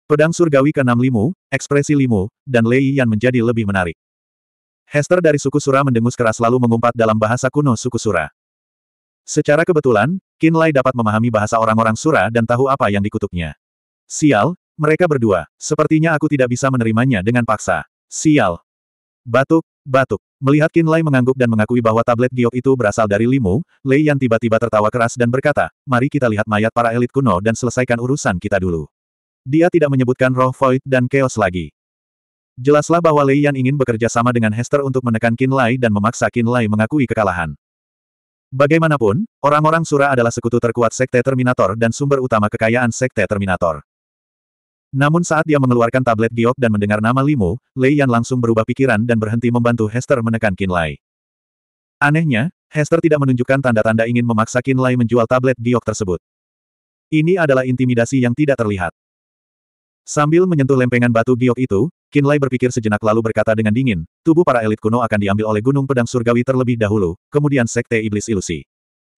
Pedang surgawi ke-6 Limu, ekspresi Limu, dan Lei Yan menjadi lebih menarik. Hester dari suku Sura mendengus keras lalu mengumpat dalam bahasa kuno suku Sura. Secara kebetulan, Kinlay dapat memahami bahasa orang-orang Sura dan tahu apa yang dikutuknya. Sial, mereka berdua, sepertinya aku tidak bisa menerimanya dengan paksa. Sial. Batuk, Batuk. Melihat Qin Lai mengangguk dan mengakui bahwa tablet giok itu berasal dari Limu, Lei Yan tiba-tiba tertawa keras dan berkata, mari kita lihat mayat para elit kuno dan selesaikan urusan kita dulu. Dia tidak menyebutkan roh void dan chaos lagi. Jelaslah bahwa Lei Yan ingin bekerja sama dengan Hester untuk menekan Qin Lai dan memaksa Qin Lai mengakui kekalahan. Bagaimanapun, orang-orang Sura adalah sekutu terkuat Sekte Terminator dan sumber utama kekayaan Sekte Terminator. Namun saat dia mengeluarkan tablet giok dan mendengar nama Limu, Lei Yan langsung berubah pikiran dan berhenti membantu Hester menekan kinlay. Anehnya, Hester tidak menunjukkan tanda-tanda ingin memaksa kinlay menjual tablet giok tersebut. Ini adalah intimidasi yang tidak terlihat. Sambil menyentuh lempengan batu giok itu, kinlay berpikir sejenak lalu berkata dengan dingin, tubuh para elit kuno akan diambil oleh Gunung Pedang Surgawi terlebih dahulu, kemudian Sekte Iblis Ilusi.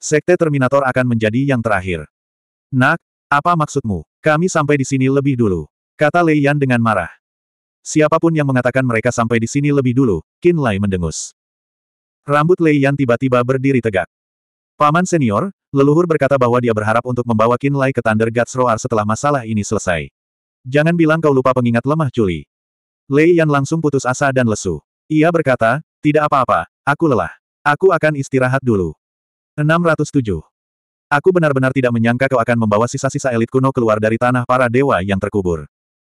Sekte Terminator akan menjadi yang terakhir. Nak, apa maksudmu? Kami sampai di sini lebih dulu. Kata Lei Yan dengan marah. Siapapun yang mengatakan mereka sampai di sini lebih dulu, Qin Lai mendengus. Rambut Lei Yan tiba-tiba berdiri tegak. Paman senior, leluhur berkata bahwa dia berharap untuk membawa Qin Lai ke Thunder Gods Roar setelah masalah ini selesai. Jangan bilang kau lupa pengingat lemah Juli. Lei Yan langsung putus asa dan lesu. Ia berkata, tidak apa-apa, aku lelah. Aku akan istirahat dulu. 607. Aku benar-benar tidak menyangka kau akan membawa sisa-sisa elit kuno keluar dari tanah para dewa yang terkubur.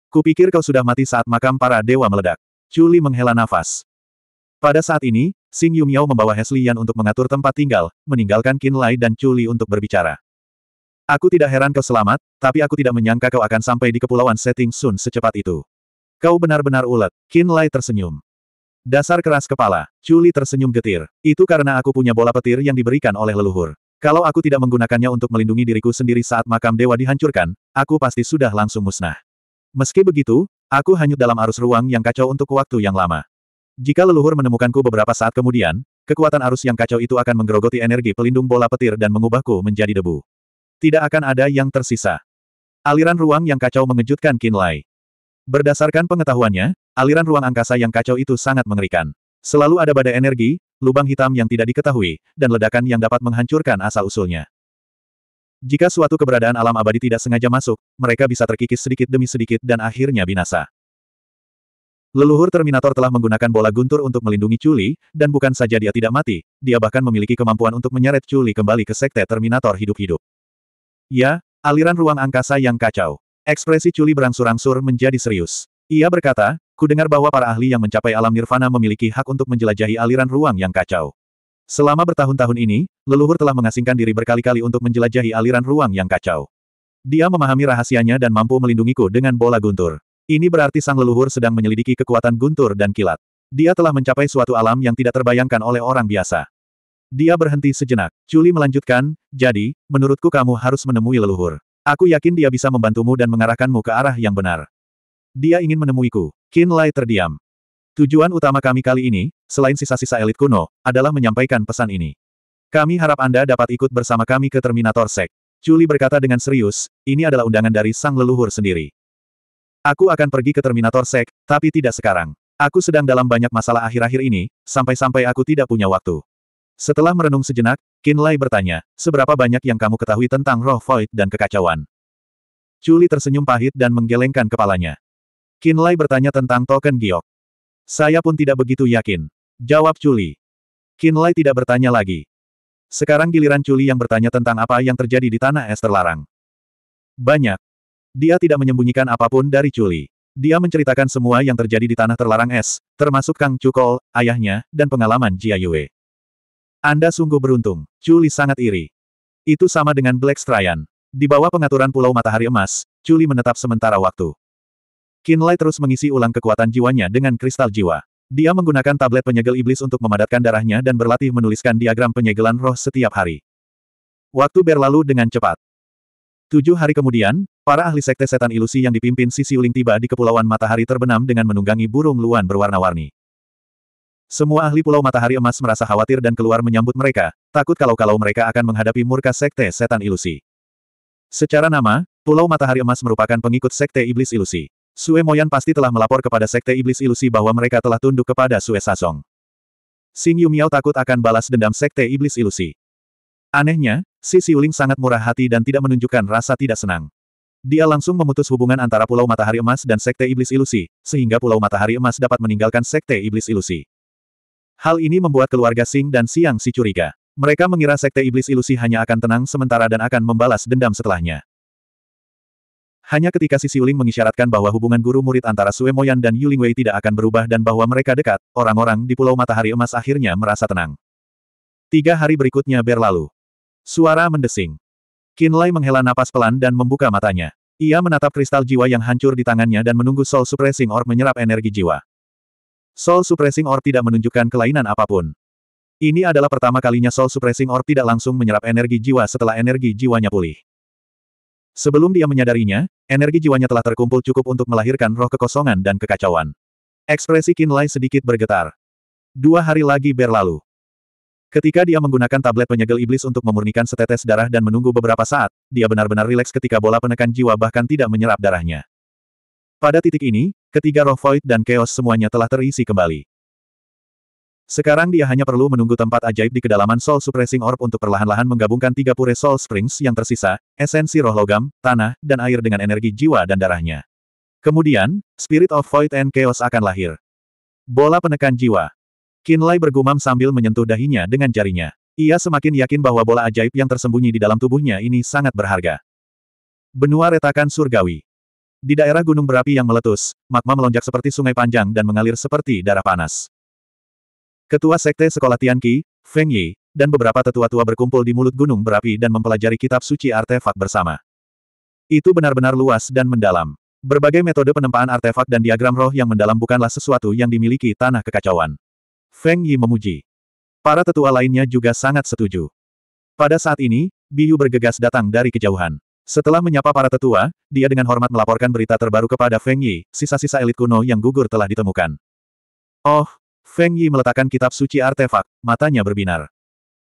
Kupikir kau sudah mati saat makam para dewa meledak. Chuli menghela nafas. Pada saat ini, Sing Xing Yumiao membawa Heslian untuk mengatur tempat tinggal, meninggalkan Qin Lai dan Chuli untuk berbicara. Aku tidak heran kau selamat, tapi aku tidak menyangka kau akan sampai di kepulauan Setting Sun secepat itu. Kau benar-benar ulet, Qin Lai tersenyum. Dasar keras kepala, Chuli tersenyum getir. Itu karena aku punya bola petir yang diberikan oleh leluhur. Kalau aku tidak menggunakannya untuk melindungi diriku sendiri saat makam dewa dihancurkan, aku pasti sudah langsung musnah. Meski begitu, aku hanyut dalam arus ruang yang kacau untuk waktu yang lama. Jika leluhur menemukanku beberapa saat kemudian, kekuatan arus yang kacau itu akan menggerogoti energi pelindung bola petir dan mengubahku menjadi debu. Tidak akan ada yang tersisa. Aliran ruang yang kacau mengejutkan Kinlay. Berdasarkan pengetahuannya, aliran ruang angkasa yang kacau itu sangat mengerikan. Selalu ada badai energi, lubang hitam yang tidak diketahui, dan ledakan yang dapat menghancurkan asal-usulnya. Jika suatu keberadaan alam abadi tidak sengaja masuk, mereka bisa terkikis sedikit demi sedikit dan akhirnya binasa. Leluhur Terminator telah menggunakan bola guntur untuk melindungi Chuli, dan bukan saja dia tidak mati, dia bahkan memiliki kemampuan untuk menyeret Chuli kembali ke sekte Terminator hidup-hidup. Ya, aliran ruang angkasa yang kacau. Ekspresi Chuli berangsur-angsur menjadi serius. Ia berkata, ku dengar bahwa para ahli yang mencapai alam nirvana memiliki hak untuk menjelajahi aliran ruang yang kacau. Selama bertahun-tahun ini, leluhur telah mengasingkan diri berkali-kali untuk menjelajahi aliran ruang yang kacau. Dia memahami rahasianya dan mampu melindungiku dengan bola guntur. Ini berarti sang leluhur sedang menyelidiki kekuatan guntur dan kilat. Dia telah mencapai suatu alam yang tidak terbayangkan oleh orang biasa. Dia berhenti sejenak. Culi melanjutkan, jadi, menurutku kamu harus menemui leluhur. Aku yakin dia bisa membantumu dan mengarahkanmu ke arah yang benar. Dia ingin menemuiku. Qin Lai terdiam. Tujuan utama kami kali ini, selain sisa-sisa elit kuno, adalah menyampaikan pesan ini. Kami harap Anda dapat ikut bersama kami ke Terminator Sek. Juli berkata dengan serius, ini adalah undangan dari sang leluhur sendiri. Aku akan pergi ke Terminator Sek, tapi tidak sekarang. Aku sedang dalam banyak masalah akhir-akhir ini, sampai-sampai aku tidak punya waktu. Setelah merenung sejenak, Qin Lai bertanya, seberapa banyak yang kamu ketahui tentang roh void dan kekacauan? Juli tersenyum pahit dan menggelengkan kepalanya. Kinlay bertanya tentang token giok. Saya pun tidak begitu yakin. Jawab Chuli. Kinlay tidak bertanya lagi. Sekarang giliran Chuli yang bertanya tentang apa yang terjadi di tanah es terlarang. Banyak. Dia tidak menyembunyikan apapun dari Chuli. Dia menceritakan semua yang terjadi di tanah terlarang es, termasuk Kang Cukol, ayahnya, dan pengalaman Jia Yue. Anda sungguh beruntung. Chuli sangat iri. Itu sama dengan Black Strayan. Di bawah pengaturan Pulau Matahari Emas, Chuli menetap sementara waktu. Qinlai terus mengisi ulang kekuatan jiwanya dengan kristal jiwa. Dia menggunakan tablet penyegel iblis untuk memadatkan darahnya dan berlatih menuliskan diagram penyegelan roh setiap hari. Waktu berlalu dengan cepat. Tujuh hari kemudian, para ahli sekte setan ilusi yang dipimpin Sisi Uling tiba di Kepulauan Matahari Terbenam dengan menunggangi burung luan berwarna-warni. Semua ahli Pulau Matahari Emas merasa khawatir dan keluar menyambut mereka, takut kalau-kalau mereka akan menghadapi murka sekte setan ilusi. Secara nama, Pulau Matahari Emas merupakan pengikut sekte iblis ilusi. Sue Moyan pasti telah melapor kepada Sekte Iblis Ilusi bahwa mereka telah tunduk kepada Sue Sasong. Sing Yu Miao takut akan balas dendam Sekte Iblis Ilusi. Anehnya, si Siuling sangat murah hati dan tidak menunjukkan rasa tidak senang. Dia langsung memutus hubungan antara Pulau Matahari Emas dan Sekte Iblis Ilusi, sehingga Pulau Matahari Emas dapat meninggalkan Sekte Iblis Ilusi. Hal ini membuat keluarga Sing dan Siang Si curiga. Mereka mengira Sekte Iblis Ilusi hanya akan tenang sementara dan akan membalas dendam setelahnya. Hanya ketika si Siuling mengisyaratkan bahwa hubungan guru-murid antara Sue Moyan dan Yuling Wei tidak akan berubah dan bahwa mereka dekat, orang-orang di Pulau Matahari Emas akhirnya merasa tenang. Tiga hari berikutnya berlalu. Suara mendesing. Lai menghela napas pelan dan membuka matanya. Ia menatap kristal jiwa yang hancur di tangannya dan menunggu Soul Suppressing Orb menyerap energi jiwa. Soul Suppressing Orb tidak menunjukkan kelainan apapun. Ini adalah pertama kalinya Soul Suppressing Orb tidak langsung menyerap energi jiwa setelah energi jiwanya pulih. Sebelum dia menyadarinya, energi jiwanya telah terkumpul cukup untuk melahirkan roh kekosongan dan kekacauan. Ekspresi Kinlay sedikit bergetar. Dua hari lagi berlalu. Ketika dia menggunakan tablet penyegel iblis untuk memurnikan setetes darah dan menunggu beberapa saat, dia benar-benar rileks ketika bola penekan jiwa bahkan tidak menyerap darahnya. Pada titik ini, ketiga roh void dan chaos semuanya telah terisi kembali. Sekarang dia hanya perlu menunggu tempat ajaib di kedalaman Soul Suppressing Orb untuk perlahan-lahan menggabungkan tiga pure Soul Springs yang tersisa, esensi roh logam, tanah, dan air dengan energi jiwa dan darahnya. Kemudian, Spirit of Void and Chaos akan lahir. Bola penekan jiwa. Kinlay bergumam sambil menyentuh dahinya dengan jarinya. Ia semakin yakin bahwa bola ajaib yang tersembunyi di dalam tubuhnya ini sangat berharga. Benua retakan surgawi. Di daerah gunung berapi yang meletus, magma melonjak seperti sungai panjang dan mengalir seperti darah panas. Ketua Sekte Sekolah Tianqi, Feng Yi, dan beberapa tetua tua berkumpul di mulut gunung berapi dan mempelajari kitab suci artefak bersama. Itu benar-benar luas dan mendalam. Berbagai metode penempaan artefak dan diagram roh yang mendalam bukanlah sesuatu yang dimiliki tanah kekacauan. Feng Yi memuji. Para tetua lainnya juga sangat setuju. Pada saat ini, Biyu bergegas datang dari kejauhan. Setelah menyapa para tetua, dia dengan hormat melaporkan berita terbaru kepada Feng Yi, sisa-sisa elit kuno yang gugur telah ditemukan. Oh, Feng Yi meletakkan kitab suci artefak, matanya berbinar.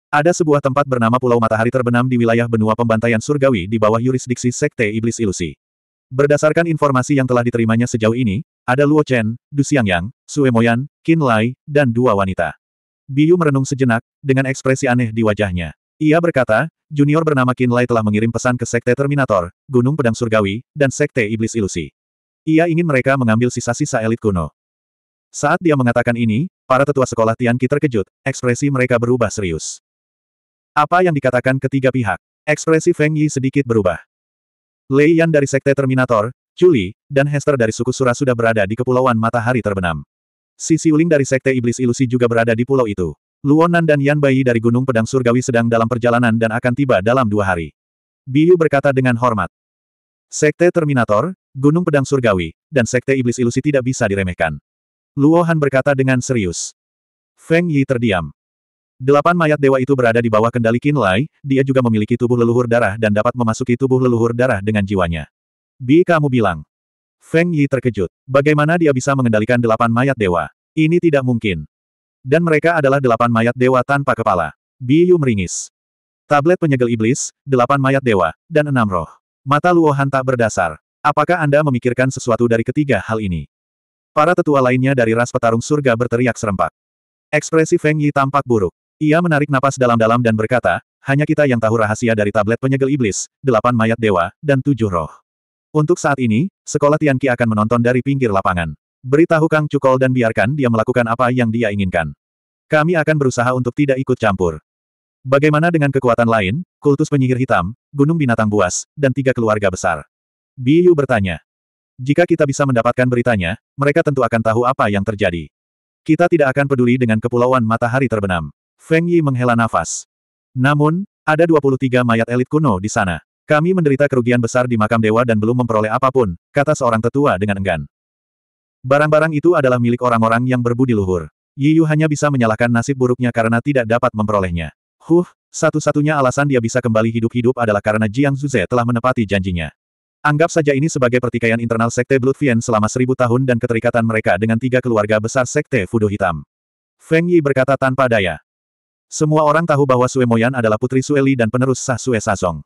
Ada sebuah tempat bernama Pulau Matahari terbenam di wilayah benua pembantaian surgawi di bawah yurisdiksi Sekte Iblis Ilusi. Berdasarkan informasi yang telah diterimanya sejauh ini, ada Luo Chen, Du Xiangyang, Sue Moyan, Qin Lai, dan dua wanita. Biu merenung sejenak, dengan ekspresi aneh di wajahnya. Ia berkata, junior bernama Qin Lai telah mengirim pesan ke Sekte Terminator, Gunung Pedang Surgawi, dan Sekte Iblis Ilusi. Ia ingin mereka mengambil sisa-sisa elit kuno. Saat dia mengatakan ini, para tetua sekolah Tianqi terkejut, ekspresi mereka berubah serius. Apa yang dikatakan ketiga pihak? Ekspresi Feng Yi sedikit berubah. Lei Yan dari Sekte Terminator, Juli, dan Hester dari suku Sura sudah berada di Kepulauan Matahari Terbenam. Si Siuling dari Sekte Iblis Ilusi juga berada di pulau itu. Luonan dan Yan Bayi dari Gunung Pedang Surgawi sedang dalam perjalanan dan akan tiba dalam dua hari. Biu berkata dengan hormat. Sekte Terminator, Gunung Pedang Surgawi, dan Sekte Iblis Ilusi tidak bisa diremehkan. Luo Han berkata dengan serius. Feng Yi terdiam. Delapan mayat dewa itu berada di bawah kendali Qin Lai, dia juga memiliki tubuh leluhur darah dan dapat memasuki tubuh leluhur darah dengan jiwanya. Bi kamu bilang. Feng Yi terkejut. Bagaimana dia bisa mengendalikan delapan mayat dewa? Ini tidak mungkin. Dan mereka adalah delapan mayat dewa tanpa kepala. Bi Yu meringis. Tablet penyegel iblis, delapan mayat dewa, dan enam roh. Mata Luohan tak berdasar. Apakah Anda memikirkan sesuatu dari ketiga hal ini? Para tetua lainnya dari ras petarung surga berteriak serempak. Ekspresi Feng Yi tampak buruk. Ia menarik napas dalam-dalam dan berkata, hanya kita yang tahu rahasia dari tablet penyegel iblis, delapan mayat dewa, dan tujuh roh. Untuk saat ini, sekolah Tianqi akan menonton dari pinggir lapangan. Beritahu Kang Cukol dan biarkan dia melakukan apa yang dia inginkan. Kami akan berusaha untuk tidak ikut campur. Bagaimana dengan kekuatan lain, kultus penyihir hitam, gunung binatang buas, dan tiga keluarga besar? Biyu bertanya. Jika kita bisa mendapatkan beritanya, mereka tentu akan tahu apa yang terjadi. Kita tidak akan peduli dengan kepulauan matahari terbenam. Feng Yi menghela nafas. Namun, ada 23 mayat elit kuno di sana. Kami menderita kerugian besar di makam dewa dan belum memperoleh apapun, kata seorang tetua dengan enggan. Barang-barang itu adalah milik orang-orang yang berbudi luhur. Yi Yu hanya bisa menyalahkan nasib buruknya karena tidak dapat memperolehnya. Huh, satu-satunya alasan dia bisa kembali hidup-hidup adalah karena Jiang Zuze telah menepati janjinya. Anggap saja ini sebagai pertikaian internal Sekte Bloodfiend selama seribu tahun dan keterikatan mereka dengan tiga keluarga besar Sekte Fudo Hitam. Feng Yi berkata tanpa daya. Semua orang tahu bahwa Sue Moyan adalah putri Sue Li dan penerus Sah Sue Sazong.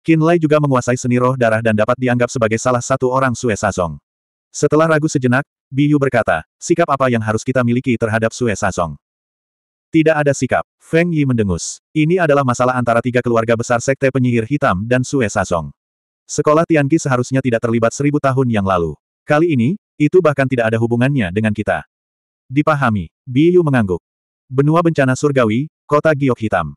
Qin Lai juga menguasai seni roh darah dan dapat dianggap sebagai salah satu orang Sue Sazong. Setelah ragu sejenak, Bi Yu berkata, sikap apa yang harus kita miliki terhadap Sue Sazong? Tidak ada sikap. Feng Yi mendengus. Ini adalah masalah antara tiga keluarga besar Sekte Penyihir Hitam dan Sue Sazong. Sekolah Tianqi seharusnya tidak terlibat seribu tahun yang lalu. Kali ini, itu bahkan tidak ada hubungannya dengan kita. Dipahami, Biyu mengangguk. Benua bencana surgawi, kota giok hitam.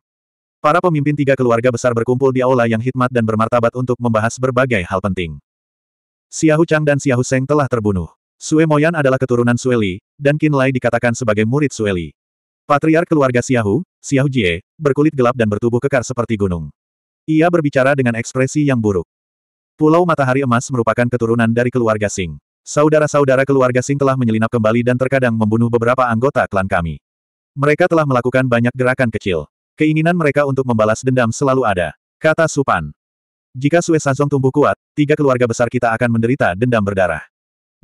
Para pemimpin tiga keluarga besar berkumpul di aula yang hikmat dan bermartabat untuk membahas berbagai hal penting. Xiahu Chang dan Xiahu Seng telah terbunuh. Sue Moyan adalah keturunan Sueli, dan Qin Lai dikatakan sebagai murid Sueli. Patriar keluarga Xiahu, Xiahu Jie, berkulit gelap dan bertubuh kekar seperti gunung. Ia berbicara dengan ekspresi yang buruk. Pulau Matahari Emas merupakan keturunan dari keluarga Singh. Saudara-saudara keluarga Singh telah menyelinap kembali dan terkadang membunuh beberapa anggota klan kami. Mereka telah melakukan banyak gerakan kecil. Keinginan mereka untuk membalas dendam selalu ada, kata Supan. Jika Sue Sazong tumbuh kuat, tiga keluarga besar kita akan menderita dendam berdarah.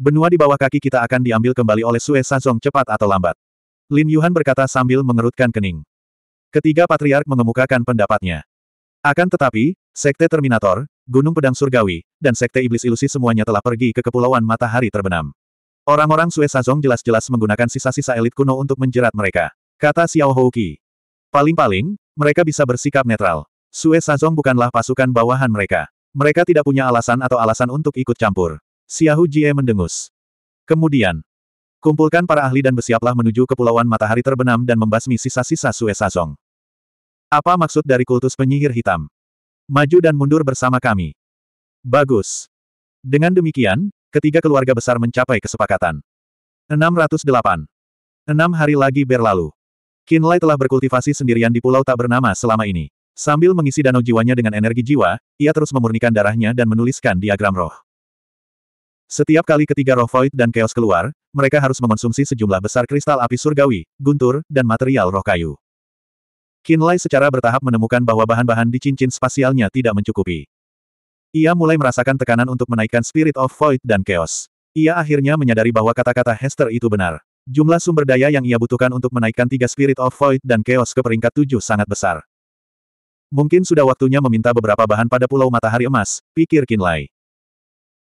Benua di bawah kaki kita akan diambil kembali oleh Sue Sazong cepat atau lambat. Lin Yuhan berkata sambil mengerutkan kening. Ketiga patriark mengemukakan pendapatnya. Akan tetapi, Sekte Terminator, Gunung Pedang Surgawi, dan Sekte Iblis Ilusi semuanya telah pergi ke Kepulauan Matahari Terbenam. Orang-orang Sue Sazong jelas-jelas menggunakan sisa-sisa elit kuno untuk menjerat mereka. Kata Xiao Houki. Paling-paling, mereka bisa bersikap netral. Sue Sazong bukanlah pasukan bawahan mereka. Mereka tidak punya alasan atau alasan untuk ikut campur. Xiao Jie mendengus. Kemudian, kumpulkan para ahli dan bersiaplah menuju Kepulauan Matahari Terbenam dan membasmi sisa-sisa Sue Sazong. Apa maksud dari kultus penyihir hitam? maju dan mundur bersama kami. Bagus. Dengan demikian, ketiga keluarga besar mencapai kesepakatan. 608. Enam hari lagi berlalu. Kinlay telah berkultivasi sendirian di pulau tak bernama selama ini. Sambil mengisi danau jiwanya dengan energi jiwa, ia terus memurnikan darahnya dan menuliskan diagram roh. Setiap kali ketiga roh void dan chaos keluar, mereka harus mengonsumsi sejumlah besar kristal api surgawi, guntur, dan material roh kayu. Kinlay secara bertahap menemukan bahwa bahan-bahan di cincin spasialnya tidak mencukupi. Ia mulai merasakan tekanan untuk menaikkan Spirit of Void dan Chaos. Ia akhirnya menyadari bahwa kata-kata Hester itu benar. Jumlah sumber daya yang ia butuhkan untuk menaikkan tiga Spirit of Void dan Chaos ke peringkat tujuh sangat besar. Mungkin sudah waktunya meminta beberapa bahan pada Pulau Matahari Emas, pikir Kinlay.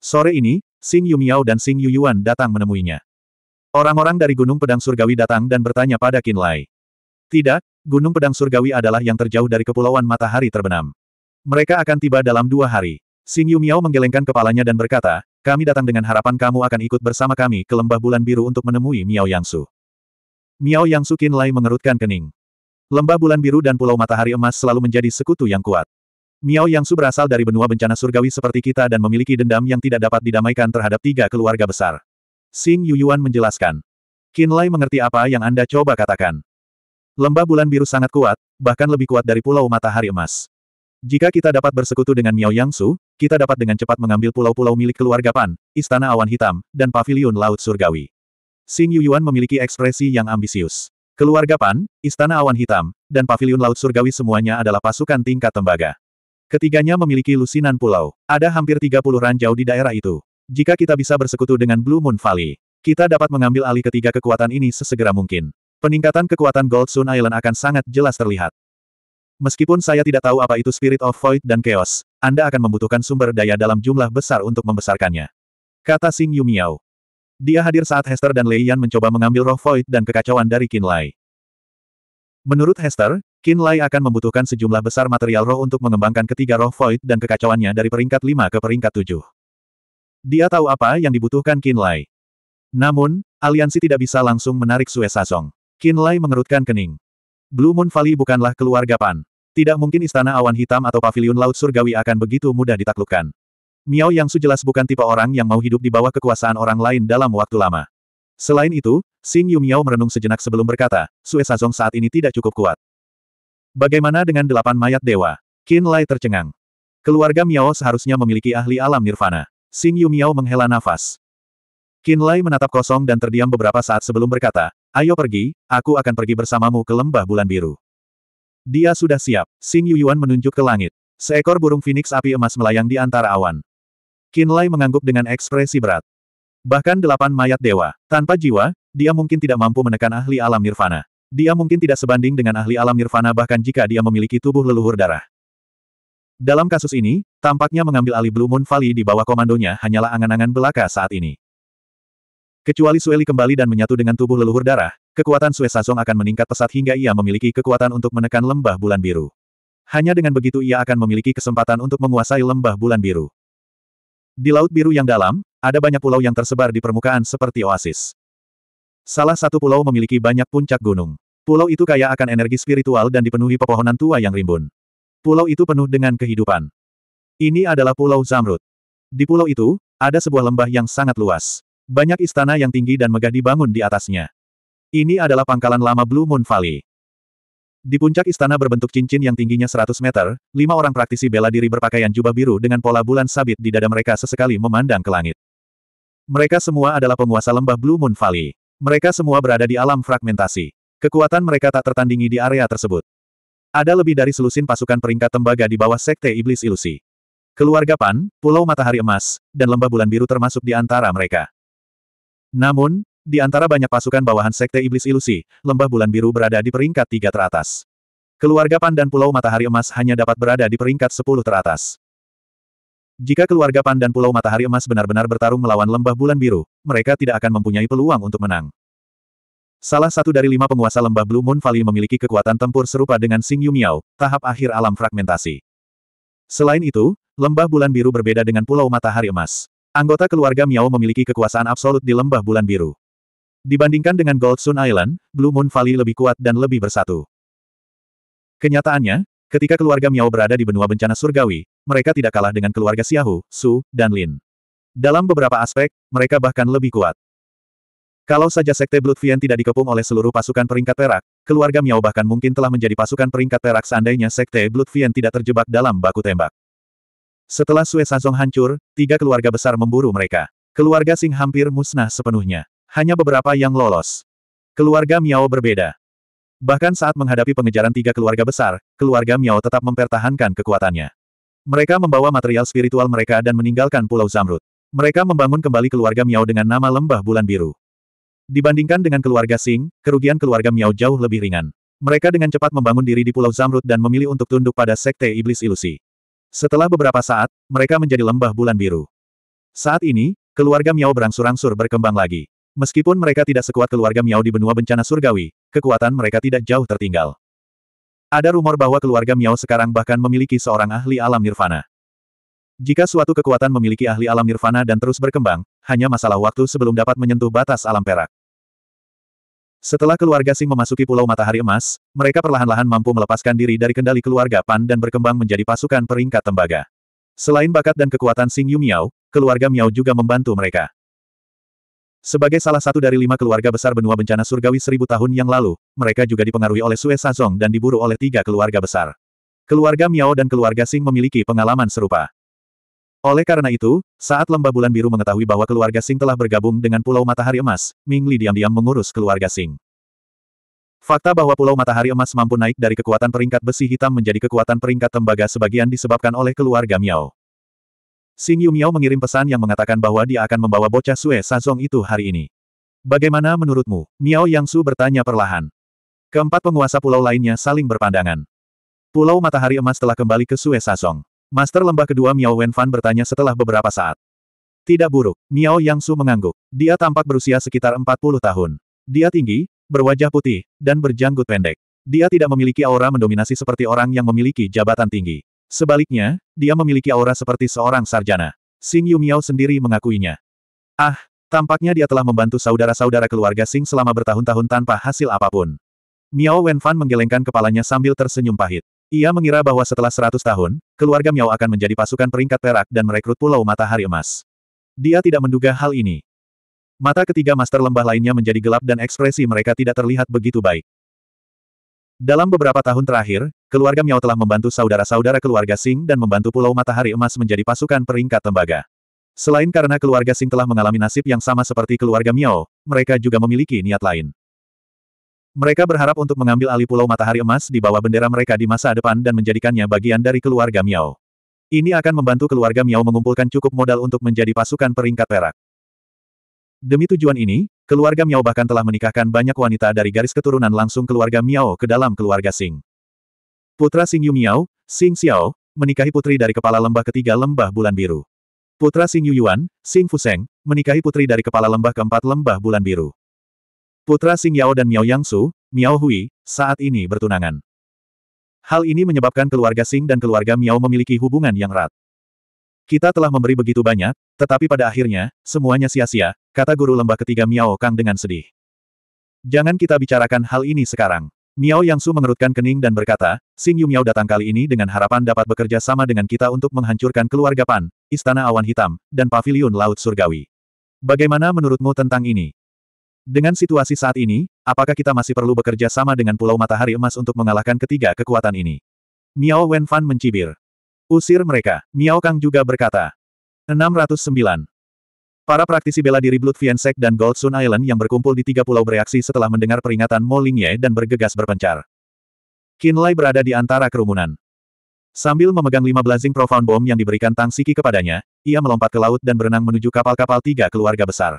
Sore ini, Xing Yumiao dan Xing Yuyuan datang menemuinya. Orang-orang dari Gunung Pedang Surgawi datang dan bertanya pada Kinlay. Tidak, Gunung Pedang Surgawi adalah yang terjauh dari kepulauan matahari terbenam. Mereka akan tiba dalam dua hari. Xin Yu Miao menggelengkan kepalanya dan berkata, kami datang dengan harapan kamu akan ikut bersama kami ke lembah bulan biru untuk menemui Miao Yangsu. Miao Yangsu Lai mengerutkan kening. Lembah bulan biru dan pulau matahari emas selalu menjadi sekutu yang kuat. Miao Yangsu berasal dari benua bencana surgawi seperti kita dan memiliki dendam yang tidak dapat didamaikan terhadap tiga keluarga besar. Xing Yuyuan menjelaskan. Lai mengerti apa yang Anda coba katakan. Lembah bulan biru sangat kuat, bahkan lebih kuat dari pulau matahari emas. Jika kita dapat bersekutu dengan Miao Yangsu, kita dapat dengan cepat mengambil pulau-pulau milik keluarga Pan, Istana Awan Hitam, dan Paviliun Laut Surgawi. Xing Yuan memiliki ekspresi yang ambisius. Keluarga Pan, Istana Awan Hitam, dan Paviliun Laut Surgawi semuanya adalah pasukan tingkat tembaga. Ketiganya memiliki lusinan pulau. Ada hampir 30 ranjau di daerah itu. Jika kita bisa bersekutu dengan Blue Moon Valley, kita dapat mengambil alih ketiga kekuatan ini sesegera mungkin. Peningkatan kekuatan Gold Sun Island akan sangat jelas terlihat. Meskipun saya tidak tahu apa itu Spirit of Void dan Chaos, Anda akan membutuhkan sumber daya dalam jumlah besar untuk membesarkannya. Kata Sing Yu Miao. Dia hadir saat Hester dan Lei Yan mencoba mengambil roh Void dan kekacauan dari Qin Lai. Menurut Hester, Qin Lai akan membutuhkan sejumlah besar material roh untuk mengembangkan ketiga roh Void dan kekacauannya dari peringkat 5 ke peringkat 7. Dia tahu apa yang dibutuhkan Qin Lai. Namun, aliansi tidak bisa langsung menarik Sue Sasong. Lai mengerutkan kening. Blue Moon Valley bukanlah keluarga Pan. Tidak mungkin istana awan hitam atau paviliun laut surgawi akan begitu mudah ditaklukkan. Miao Yang Su jelas bukan tipe orang yang mau hidup di bawah kekuasaan orang lain dalam waktu lama. Selain itu, Sing Yu Miao merenung sejenak sebelum berkata, Sue Sazong saat ini tidak cukup kuat. Bagaimana dengan delapan mayat dewa? Qin Lai tercengang. Keluarga Miao seharusnya memiliki ahli alam nirvana. Sing Yu Miao menghela nafas. Qin Lai menatap kosong dan terdiam beberapa saat sebelum berkata, Ayo pergi, aku akan pergi bersamamu ke lembah bulan biru. Dia sudah siap, Xing Yuan menunjuk ke langit. Seekor burung phoenix api emas melayang di antara awan. Qin Lai mengangguk dengan ekspresi berat. Bahkan delapan mayat dewa, tanpa jiwa, dia mungkin tidak mampu menekan ahli alam nirvana. Dia mungkin tidak sebanding dengan ahli alam nirvana bahkan jika dia memiliki tubuh leluhur darah. Dalam kasus ini, tampaknya mengambil alih Blue Moon Valley di bawah komandonya hanyalah angan-angan belaka saat ini. Kecuali Sueli kembali dan menyatu dengan tubuh leluhur darah, kekuatan Sue Sasong akan meningkat pesat hingga ia memiliki kekuatan untuk menekan lembah bulan biru. Hanya dengan begitu ia akan memiliki kesempatan untuk menguasai lembah bulan biru. Di Laut Biru yang dalam, ada banyak pulau yang tersebar di permukaan seperti oasis. Salah satu pulau memiliki banyak puncak gunung. Pulau itu kaya akan energi spiritual dan dipenuhi pepohonan tua yang rimbun. Pulau itu penuh dengan kehidupan. Ini adalah Pulau Zamrud. Di pulau itu, ada sebuah lembah yang sangat luas. Banyak istana yang tinggi dan megah dibangun di atasnya. Ini adalah pangkalan lama Blue Moon Valley. Di puncak istana berbentuk cincin yang tingginya 100 meter, lima orang praktisi bela diri berpakaian jubah biru dengan pola bulan sabit di dada mereka sesekali memandang ke langit. Mereka semua adalah penguasa lembah Blue Moon Valley. Mereka semua berada di alam fragmentasi. Kekuatan mereka tak tertandingi di area tersebut. Ada lebih dari selusin pasukan peringkat tembaga di bawah Sekte Iblis Ilusi. Keluarga Pan, Pulau Matahari Emas, dan Lembah Bulan Biru termasuk di antara mereka. Namun, di antara banyak pasukan bawahan Sekte Iblis Ilusi, Lembah Bulan Biru berada di peringkat tiga teratas. Keluarga Pandan Pulau Matahari Emas hanya dapat berada di peringkat sepuluh teratas. Jika keluarga Pandan Pulau Matahari Emas benar-benar bertarung melawan Lembah Bulan Biru, mereka tidak akan mempunyai peluang untuk menang. Salah satu dari lima penguasa Lembah Blue Moon Valley memiliki kekuatan tempur serupa dengan Xing Yu Miao, tahap akhir alam fragmentasi. Selain itu, Lembah Bulan Biru berbeda dengan Pulau Matahari Emas. Anggota keluarga Miao memiliki kekuasaan absolut di lembah bulan biru. Dibandingkan dengan Gold Sun Island, Blue Moon Valley lebih kuat dan lebih bersatu. Kenyataannya, ketika keluarga Miao berada di benua bencana surgawi, mereka tidak kalah dengan keluarga Xiahu, Su, dan Lin. Dalam beberapa aspek, mereka bahkan lebih kuat. Kalau saja Sekte Bloodfian tidak dikepung oleh seluruh pasukan peringkat perak, keluarga Miao bahkan mungkin telah menjadi pasukan peringkat perak seandainya Sekte Bloodfian tidak terjebak dalam baku tembak. Setelah Sue Sazong hancur, tiga keluarga besar memburu mereka. Keluarga Sing hampir musnah sepenuhnya. Hanya beberapa yang lolos. Keluarga Miao berbeda. Bahkan saat menghadapi pengejaran tiga keluarga besar, keluarga Miao tetap mempertahankan kekuatannya. Mereka membawa material spiritual mereka dan meninggalkan Pulau Zamrud. Mereka membangun kembali keluarga Miao dengan nama Lembah Bulan Biru. Dibandingkan dengan keluarga Sing, kerugian keluarga Miao jauh lebih ringan. Mereka dengan cepat membangun diri di Pulau Zamrud dan memilih untuk tunduk pada Sekte Iblis Ilusi. Setelah beberapa saat, mereka menjadi lembah bulan biru. Saat ini, keluarga Miao berangsur-angsur berkembang lagi. Meskipun mereka tidak sekuat keluarga Miao di benua bencana surgawi, kekuatan mereka tidak jauh tertinggal. Ada rumor bahwa keluarga Miao sekarang bahkan memiliki seorang ahli alam nirvana. Jika suatu kekuatan memiliki ahli alam nirvana dan terus berkembang, hanya masalah waktu sebelum dapat menyentuh batas alam perak. Setelah keluarga Sing memasuki Pulau Matahari Emas, mereka perlahan-lahan mampu melepaskan diri dari kendali keluarga Pan dan berkembang menjadi pasukan peringkat tembaga. Selain bakat dan kekuatan Sing Yu Miao, keluarga Miao juga membantu mereka. Sebagai salah satu dari lima keluarga besar benua bencana surgawi seribu tahun yang lalu, mereka juga dipengaruhi oleh Sue Sazong dan diburu oleh tiga keluarga besar. Keluarga Miao dan keluarga Sing memiliki pengalaman serupa. Oleh karena itu, saat lembah bulan biru mengetahui bahwa keluarga Sing telah bergabung dengan Pulau Matahari Emas, Ming Li diam-diam mengurus keluarga Sing. Fakta bahwa Pulau Matahari Emas mampu naik dari kekuatan peringkat besi hitam menjadi kekuatan peringkat tembaga sebagian disebabkan oleh keluarga Miao. Sing Yu Miao mengirim pesan yang mengatakan bahwa dia akan membawa bocah Sue Sazong itu hari ini. Bagaimana menurutmu? Miao Yang Su bertanya perlahan. Keempat penguasa pulau lainnya saling berpandangan. Pulau Matahari Emas telah kembali ke Sue Sazong. Master lembah kedua Miao Wenfan bertanya setelah beberapa saat. Tidak buruk, Miao Yang Su mengangguk. Dia tampak berusia sekitar 40 tahun. Dia tinggi, berwajah putih, dan berjanggut pendek. Dia tidak memiliki aura mendominasi seperti orang yang memiliki jabatan tinggi. Sebaliknya, dia memiliki aura seperti seorang sarjana. Sing Yu Miao sendiri mengakuinya. Ah, tampaknya dia telah membantu saudara-saudara keluarga Sing selama bertahun-tahun tanpa hasil apapun. Miao Wenfan menggelengkan kepalanya sambil tersenyum pahit. Ia mengira bahwa setelah seratus tahun, keluarga Miao akan menjadi pasukan peringkat perak dan merekrut Pulau Matahari Emas. Dia tidak menduga hal ini. Mata ketiga master lembah lainnya menjadi gelap dan ekspresi mereka tidak terlihat begitu baik. Dalam beberapa tahun terakhir, keluarga Miao telah membantu saudara-saudara keluarga Sing dan membantu Pulau Matahari Emas menjadi pasukan peringkat tembaga. Selain karena keluarga Sing telah mengalami nasib yang sama seperti keluarga Miao, mereka juga memiliki niat lain. Mereka berharap untuk mengambil alih Pulau Matahari Emas di bawah bendera mereka di masa depan dan menjadikannya bagian dari keluarga Miao. Ini akan membantu keluarga Miao mengumpulkan cukup modal untuk menjadi pasukan peringkat perak. Demi tujuan ini, keluarga Miao bahkan telah menikahkan banyak wanita dari garis keturunan langsung keluarga Miao ke dalam keluarga Sing. Putra Sing Yu Miao, Sing Xiao, menikahi putri dari kepala lembah ketiga lembah bulan biru. Putra Sing Yu Yuan, Sing Fuseng, menikahi putri dari kepala lembah keempat lembah bulan biru. Putra Sing Yao dan Miao Yang Su, Miao Hui, saat ini bertunangan. Hal ini menyebabkan keluarga Sing dan keluarga Miao memiliki hubungan yang erat. Kita telah memberi begitu banyak, tetapi pada akhirnya, semuanya sia-sia, kata guru lembah ketiga Miao Kang dengan sedih. Jangan kita bicarakan hal ini sekarang. Miao Yang Su mengerutkan kening dan berkata, Sing Yu Miao datang kali ini dengan harapan dapat bekerja sama dengan kita untuk menghancurkan keluarga Pan, Istana Awan Hitam, dan Paviliun Laut Surgawi. Bagaimana menurutmu tentang ini? Dengan situasi saat ini, apakah kita masih perlu bekerja sama dengan Pulau Matahari Emas untuk mengalahkan ketiga kekuatan ini? Miao Wenfan mencibir. Usir mereka, Miao Kang juga berkata. 609. Para praktisi bela diri Blood Viensek dan Gold Sun Island yang berkumpul di tiga pulau bereaksi setelah mendengar peringatan Mo Lingye dan bergegas berpencar. Qin Lai berada di antara kerumunan. Sambil memegang lima blazing profound bomb yang diberikan Tang Siki kepadanya, ia melompat ke laut dan berenang menuju kapal-kapal tiga keluarga besar.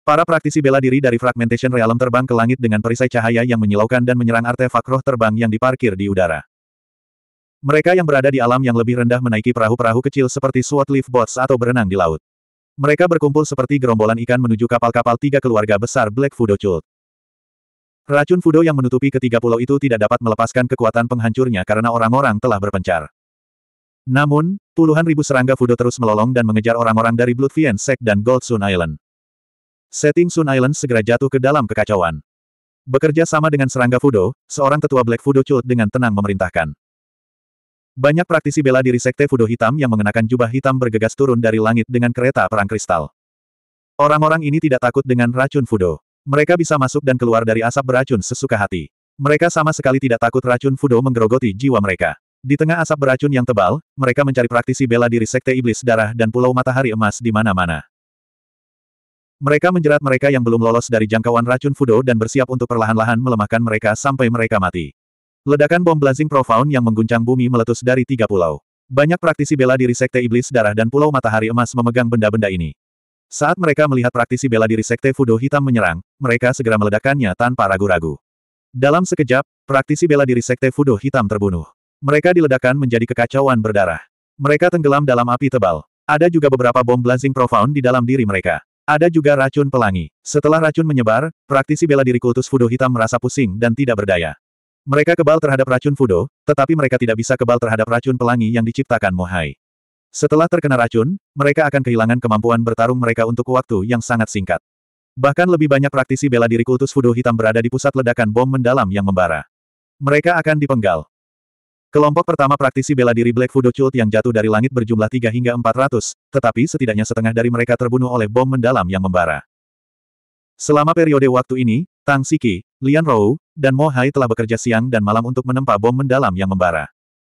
Para praktisi bela diri dari Fragmentation Realm terbang ke langit dengan perisai cahaya yang menyilaukan dan menyerang artefak roh terbang yang diparkir di udara. Mereka yang berada di alam yang lebih rendah menaiki perahu-perahu kecil seperti SWAT Leaf Boats atau berenang di laut. Mereka berkumpul seperti gerombolan ikan menuju kapal-kapal tiga keluarga besar Black Fudo Chult. Racun Fudo yang menutupi ketiga pulau itu tidak dapat melepaskan kekuatan penghancurnya karena orang-orang telah berpencar. Namun, puluhan ribu serangga Fudo terus melolong dan mengejar orang-orang dari Bloodfiend Sect dan Gold Sun Island. Setting Sun Island segera jatuh ke dalam kekacauan. Bekerja sama dengan serangga Fudo, seorang tetua Black Fudo Cult dengan tenang memerintahkan. Banyak praktisi bela diri sekte Fudo hitam yang mengenakan jubah hitam bergegas turun dari langit dengan kereta perang kristal. Orang-orang ini tidak takut dengan racun Fudo. Mereka bisa masuk dan keluar dari asap beracun sesuka hati. Mereka sama sekali tidak takut racun Fudo menggerogoti jiwa mereka. Di tengah asap beracun yang tebal, mereka mencari praktisi bela diri sekte iblis darah dan pulau matahari emas di mana-mana. Mereka menjerat mereka yang belum lolos dari jangkauan racun Fudo dan bersiap untuk perlahan-lahan melemahkan mereka sampai mereka mati. Ledakan bom blazing profound yang mengguncang bumi meletus dari tiga pulau. Banyak praktisi bela diri Sekte Iblis Darah dan Pulau Matahari Emas memegang benda-benda ini. Saat mereka melihat praktisi bela diri Sekte Fudo Hitam menyerang, mereka segera meledakannya tanpa ragu-ragu. Dalam sekejap, praktisi bela diri Sekte Fudo Hitam terbunuh. Mereka diledakkan menjadi kekacauan berdarah. Mereka tenggelam dalam api tebal. Ada juga beberapa bom blazing profound di dalam diri mereka. Ada juga racun pelangi. Setelah racun menyebar, praktisi bela diri kultus Fudo hitam merasa pusing dan tidak berdaya. Mereka kebal terhadap racun Fudo, tetapi mereka tidak bisa kebal terhadap racun pelangi yang diciptakan Mohai. Setelah terkena racun, mereka akan kehilangan kemampuan bertarung mereka untuk waktu yang sangat singkat. Bahkan lebih banyak praktisi bela diri kultus Fudo hitam berada di pusat ledakan bom mendalam yang membara. Mereka akan dipenggal. Kelompok pertama praktisi bela diri Black Fudo Cult yang jatuh dari langit berjumlah 3 hingga 400, tetapi setidaknya setengah dari mereka terbunuh oleh bom mendalam yang membara. Selama periode waktu ini, Tang Siki, Lian Rou, dan Mo Hai telah bekerja siang dan malam untuk menempa bom mendalam yang membara.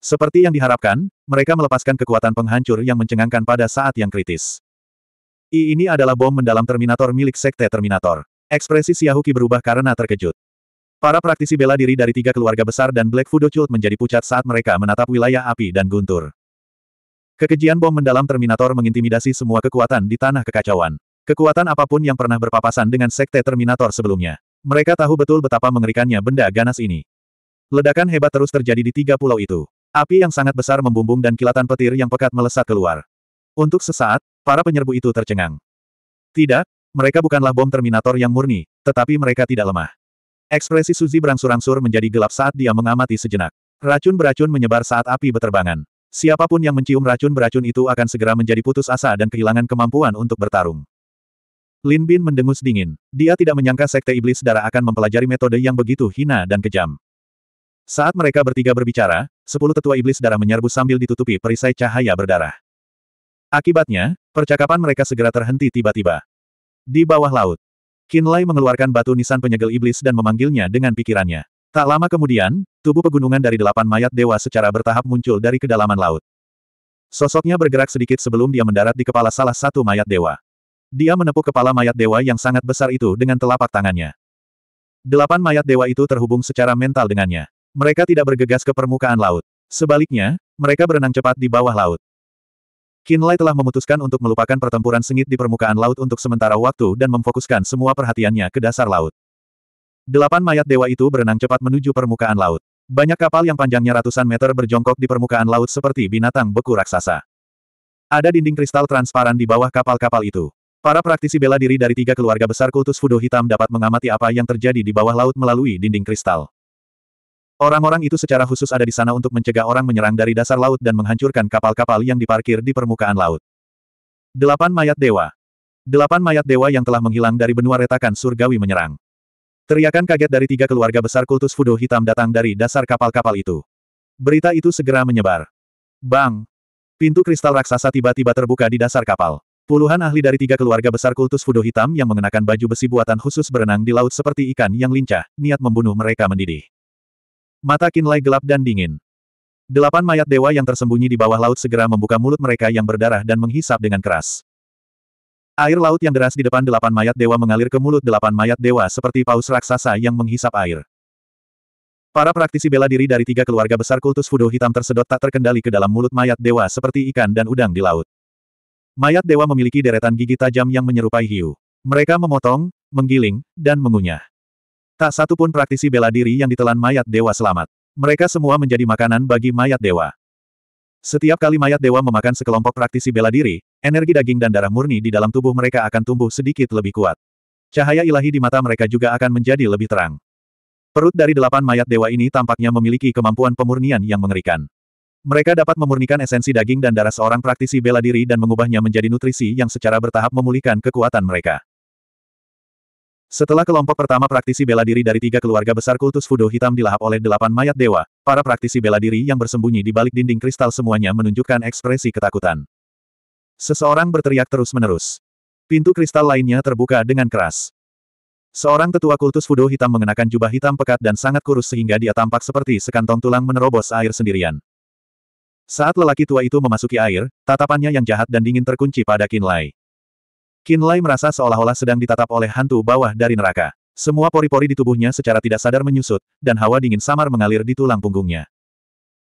Seperti yang diharapkan, mereka melepaskan kekuatan penghancur yang mencengangkan pada saat yang kritis. I ini adalah bom mendalam Terminator milik Sekte Terminator. Ekspresi Siahuki berubah karena terkejut. Para praktisi bela diri dari tiga keluarga besar dan Black Fudo Cult menjadi pucat saat mereka menatap wilayah api dan guntur. Kekejian bom mendalam Terminator mengintimidasi semua kekuatan di tanah kekacauan. Kekuatan apapun yang pernah berpapasan dengan sekte Terminator sebelumnya. Mereka tahu betul betapa mengerikannya benda ganas ini. Ledakan hebat terus terjadi di tiga pulau itu. Api yang sangat besar membumbung dan kilatan petir yang pekat melesat keluar. Untuk sesaat, para penyerbu itu tercengang. Tidak, mereka bukanlah bom Terminator yang murni, tetapi mereka tidak lemah. Ekspresi Suzy berangsur-angsur menjadi gelap saat dia mengamati sejenak. Racun beracun menyebar saat api beterbangan. Siapapun yang mencium racun beracun itu akan segera menjadi putus asa dan kehilangan kemampuan untuk bertarung. Lin Bin mendengus dingin. Dia tidak menyangka sekte iblis darah akan mempelajari metode yang begitu hina dan kejam. Saat mereka bertiga berbicara, sepuluh tetua iblis darah menyerbu sambil ditutupi perisai cahaya berdarah. Akibatnya, percakapan mereka segera terhenti tiba-tiba. Di bawah laut, Kinlay mengeluarkan batu nisan penyegel iblis dan memanggilnya dengan pikirannya. Tak lama kemudian, tubuh pegunungan dari delapan mayat dewa secara bertahap muncul dari kedalaman laut. Sosoknya bergerak sedikit sebelum dia mendarat di kepala salah satu mayat dewa. Dia menepuk kepala mayat dewa yang sangat besar itu dengan telapak tangannya. Delapan mayat dewa itu terhubung secara mental dengannya. Mereka tidak bergegas ke permukaan laut. Sebaliknya, mereka berenang cepat di bawah laut. Kinlay telah memutuskan untuk melupakan pertempuran sengit di permukaan laut untuk sementara waktu dan memfokuskan semua perhatiannya ke dasar laut. Delapan mayat dewa itu berenang cepat menuju permukaan laut. Banyak kapal yang panjangnya ratusan meter berjongkok di permukaan laut seperti binatang beku raksasa. Ada dinding kristal transparan di bawah kapal-kapal itu. Para praktisi bela diri dari tiga keluarga besar kultus Fudo Hitam dapat mengamati apa yang terjadi di bawah laut melalui dinding kristal. Orang-orang itu secara khusus ada di sana untuk mencegah orang menyerang dari dasar laut dan menghancurkan kapal-kapal yang diparkir di permukaan laut. Delapan mayat dewa. Delapan mayat dewa yang telah menghilang dari benua retakan surgawi menyerang. Teriakan kaget dari tiga keluarga besar kultus Fudo hitam datang dari dasar kapal-kapal itu. Berita itu segera menyebar. Bang! Pintu kristal raksasa tiba-tiba terbuka di dasar kapal. Puluhan ahli dari tiga keluarga besar kultus Fudo hitam yang mengenakan baju besi buatan khusus berenang di laut seperti ikan yang lincah, niat membunuh mereka mendidih. Mata Kinlay gelap dan dingin. Delapan mayat dewa yang tersembunyi di bawah laut segera membuka mulut mereka yang berdarah dan menghisap dengan keras. Air laut yang deras di depan delapan mayat dewa mengalir ke mulut delapan mayat dewa seperti paus raksasa yang menghisap air. Para praktisi bela diri dari tiga keluarga besar kultus Fudo hitam tersedot tak terkendali ke dalam mulut mayat dewa seperti ikan dan udang di laut. Mayat dewa memiliki deretan gigi tajam yang menyerupai hiu. Mereka memotong, menggiling, dan mengunyah. Tak satu pun praktisi bela diri yang ditelan mayat dewa selamat. Mereka semua menjadi makanan bagi mayat dewa. Setiap kali mayat dewa memakan sekelompok praktisi bela diri, energi daging dan darah murni di dalam tubuh mereka akan tumbuh sedikit lebih kuat. Cahaya ilahi di mata mereka juga akan menjadi lebih terang. Perut dari delapan mayat dewa ini tampaknya memiliki kemampuan pemurnian yang mengerikan. Mereka dapat memurnikan esensi daging dan darah seorang praktisi bela diri dan mengubahnya menjadi nutrisi yang secara bertahap memulihkan kekuatan mereka. Setelah kelompok pertama praktisi bela diri dari tiga keluarga besar kultus Fudo hitam dilahap oleh delapan mayat dewa, para praktisi bela diri yang bersembunyi di balik dinding kristal semuanya menunjukkan ekspresi ketakutan. Seseorang berteriak terus-menerus. Pintu kristal lainnya terbuka dengan keras. Seorang tetua kultus Fudo hitam mengenakan jubah hitam pekat dan sangat kurus sehingga dia tampak seperti sekantong tulang menerobos air sendirian. Saat lelaki tua itu memasuki air, tatapannya yang jahat dan dingin terkunci pada kinlay. Kinlay merasa seolah-olah sedang ditatap oleh hantu bawah dari neraka. Semua pori-pori di tubuhnya secara tidak sadar menyusut, dan hawa dingin samar mengalir di tulang punggungnya.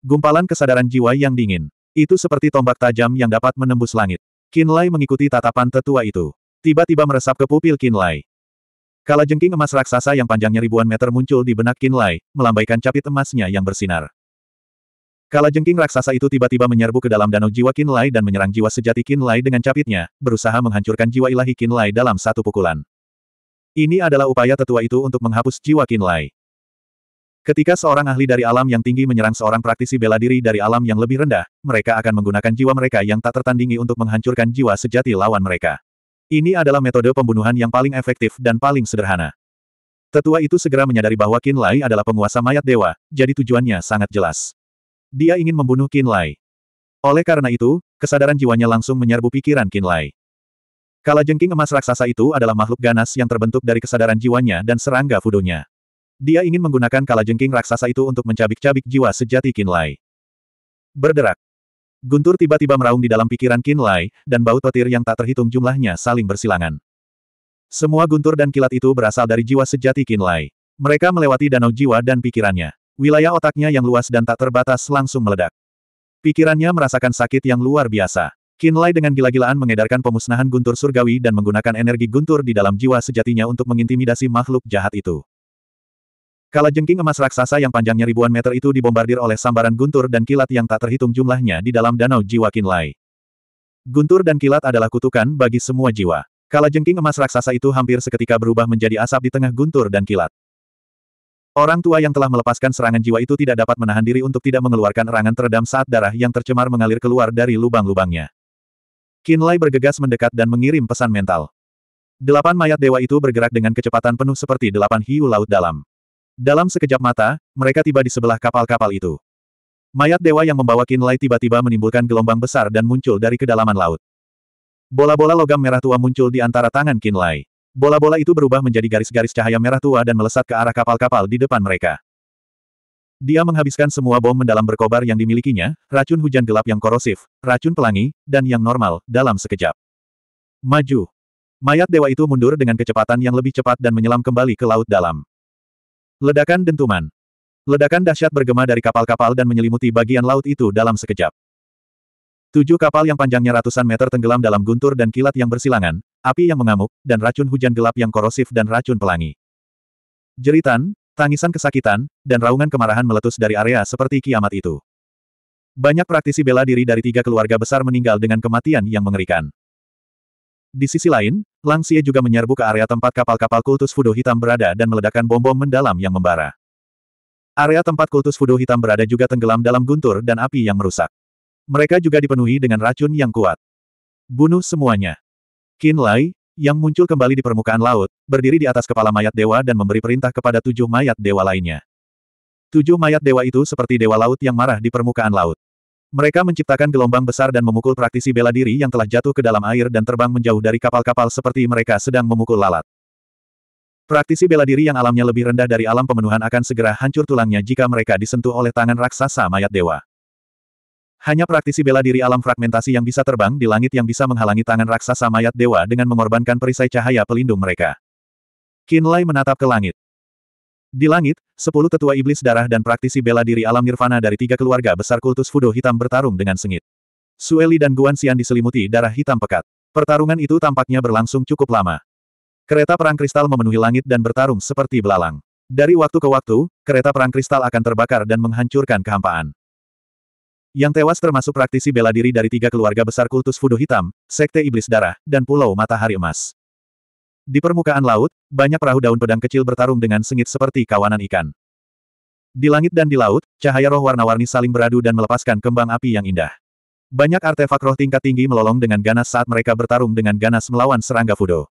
Gumpalan kesadaran jiwa yang dingin. Itu seperti tombak tajam yang dapat menembus langit. Kinlay mengikuti tatapan tetua itu. Tiba-tiba meresap ke pupil Kala Kalajengking emas raksasa yang panjangnya ribuan meter muncul di benak Kinlay, melambaikan capit emasnya yang bersinar jengking raksasa itu tiba-tiba menyerbu ke dalam danau jiwa Kinlai dan menyerang jiwa sejati Kinlai dengan capitnya, berusaha menghancurkan jiwa ilahi Kinlai dalam satu pukulan. Ini adalah upaya tetua itu untuk menghapus jiwa Kinlai. Ketika seorang ahli dari alam yang tinggi menyerang seorang praktisi bela diri dari alam yang lebih rendah, mereka akan menggunakan jiwa mereka yang tak tertandingi untuk menghancurkan jiwa sejati lawan mereka. Ini adalah metode pembunuhan yang paling efektif dan paling sederhana. Tetua itu segera menyadari bahwa Qin adalah penguasa mayat dewa, jadi tujuannya sangat jelas. Dia ingin membunuh Kinlay. Oleh karena itu, kesadaran jiwanya langsung menyerbu pikiran Kinlay. Kalajengking emas raksasa itu adalah makhluk ganas yang terbentuk dari kesadaran jiwanya dan serangga fudonya. Dia ingin menggunakan kalajengking raksasa itu untuk mencabik-cabik jiwa sejati Kinlay. Berderak. Guntur tiba-tiba meraung di dalam pikiran Kinlay, dan bau petir yang tak terhitung jumlahnya saling bersilangan. Semua guntur dan kilat itu berasal dari jiwa sejati Kinlay. Mereka melewati danau jiwa dan pikirannya. Wilayah otaknya yang luas dan tak terbatas langsung meledak. Pikirannya merasakan sakit yang luar biasa. Kinlay dengan gila-gilaan mengedarkan pemusnahan guntur surgawi dan menggunakan energi guntur di dalam jiwa sejatinya untuk mengintimidasi makhluk jahat itu. Kala jengking emas raksasa yang panjangnya ribuan meter itu dibombardir oleh sambaran guntur dan kilat yang tak terhitung jumlahnya di dalam danau jiwa Kinlay. Guntur dan kilat adalah kutukan bagi semua jiwa. Kala jengking emas raksasa itu hampir seketika berubah menjadi asap di tengah guntur dan kilat. Orang tua yang telah melepaskan serangan jiwa itu tidak dapat menahan diri untuk tidak mengeluarkan erangan teredam saat darah yang tercemar mengalir keluar dari lubang-lubangnya. Kinlay bergegas mendekat dan mengirim pesan mental. Delapan mayat dewa itu bergerak dengan kecepatan penuh seperti delapan hiu laut dalam. Dalam sekejap mata, mereka tiba di sebelah kapal-kapal itu. Mayat dewa yang membawa Kinlay tiba-tiba menimbulkan gelombang besar dan muncul dari kedalaman laut. Bola-bola logam merah tua muncul di antara tangan Kinlay. Bola-bola itu berubah menjadi garis-garis cahaya merah tua dan melesat ke arah kapal-kapal di depan mereka. Dia menghabiskan semua bom mendalam berkobar yang dimilikinya, racun hujan gelap yang korosif, racun pelangi, dan yang normal, dalam sekejap. Maju. Mayat dewa itu mundur dengan kecepatan yang lebih cepat dan menyelam kembali ke laut dalam. Ledakan dentuman. Ledakan dahsyat bergema dari kapal-kapal dan menyelimuti bagian laut itu dalam sekejap. Tujuh kapal yang panjangnya ratusan meter tenggelam dalam guntur dan kilat yang bersilangan, api yang mengamuk, dan racun hujan gelap yang korosif dan racun pelangi. Jeritan, tangisan kesakitan, dan raungan kemarahan meletus dari area seperti kiamat itu. Banyak praktisi bela diri dari tiga keluarga besar meninggal dengan kematian yang mengerikan. Di sisi lain, Lang Xie juga menyerbu ke area tempat kapal-kapal kultus Fudo Hitam berada dan meledakkan bom-bom mendalam yang membara. Area tempat kultus Fudo Hitam berada juga tenggelam dalam guntur dan api yang merusak. Mereka juga dipenuhi dengan racun yang kuat. Bunuh semuanya. Qin Lai, yang muncul kembali di permukaan laut, berdiri di atas kepala mayat dewa dan memberi perintah kepada tujuh mayat dewa lainnya. Tujuh mayat dewa itu seperti dewa laut yang marah di permukaan laut. Mereka menciptakan gelombang besar dan memukul praktisi bela diri yang telah jatuh ke dalam air dan terbang menjauh dari kapal-kapal seperti mereka sedang memukul lalat. Praktisi bela diri yang alamnya lebih rendah dari alam pemenuhan akan segera hancur tulangnya jika mereka disentuh oleh tangan raksasa mayat dewa. Hanya praktisi bela diri alam fragmentasi yang bisa terbang di langit yang bisa menghalangi tangan raksasa mayat dewa dengan mengorbankan perisai cahaya pelindung mereka. Kinlay menatap ke langit. Di langit, sepuluh tetua iblis darah dan praktisi bela diri alam nirvana dari tiga keluarga besar kultus Fudo hitam bertarung dengan sengit. Sueli dan Guan Xian diselimuti darah hitam pekat. Pertarungan itu tampaknya berlangsung cukup lama. Kereta perang kristal memenuhi langit dan bertarung seperti belalang. Dari waktu ke waktu, kereta perang kristal akan terbakar dan menghancurkan kehampaan. Yang tewas termasuk praktisi bela diri dari tiga keluarga besar kultus Fudo Hitam, Sekte Iblis Darah, dan Pulau Matahari Emas. Di permukaan laut, banyak perahu daun pedang kecil bertarung dengan sengit seperti kawanan ikan. Di langit dan di laut, cahaya roh warna-warni saling beradu dan melepaskan kembang api yang indah. Banyak artefak roh tingkat tinggi melolong dengan ganas saat mereka bertarung dengan ganas melawan serangga Fudo.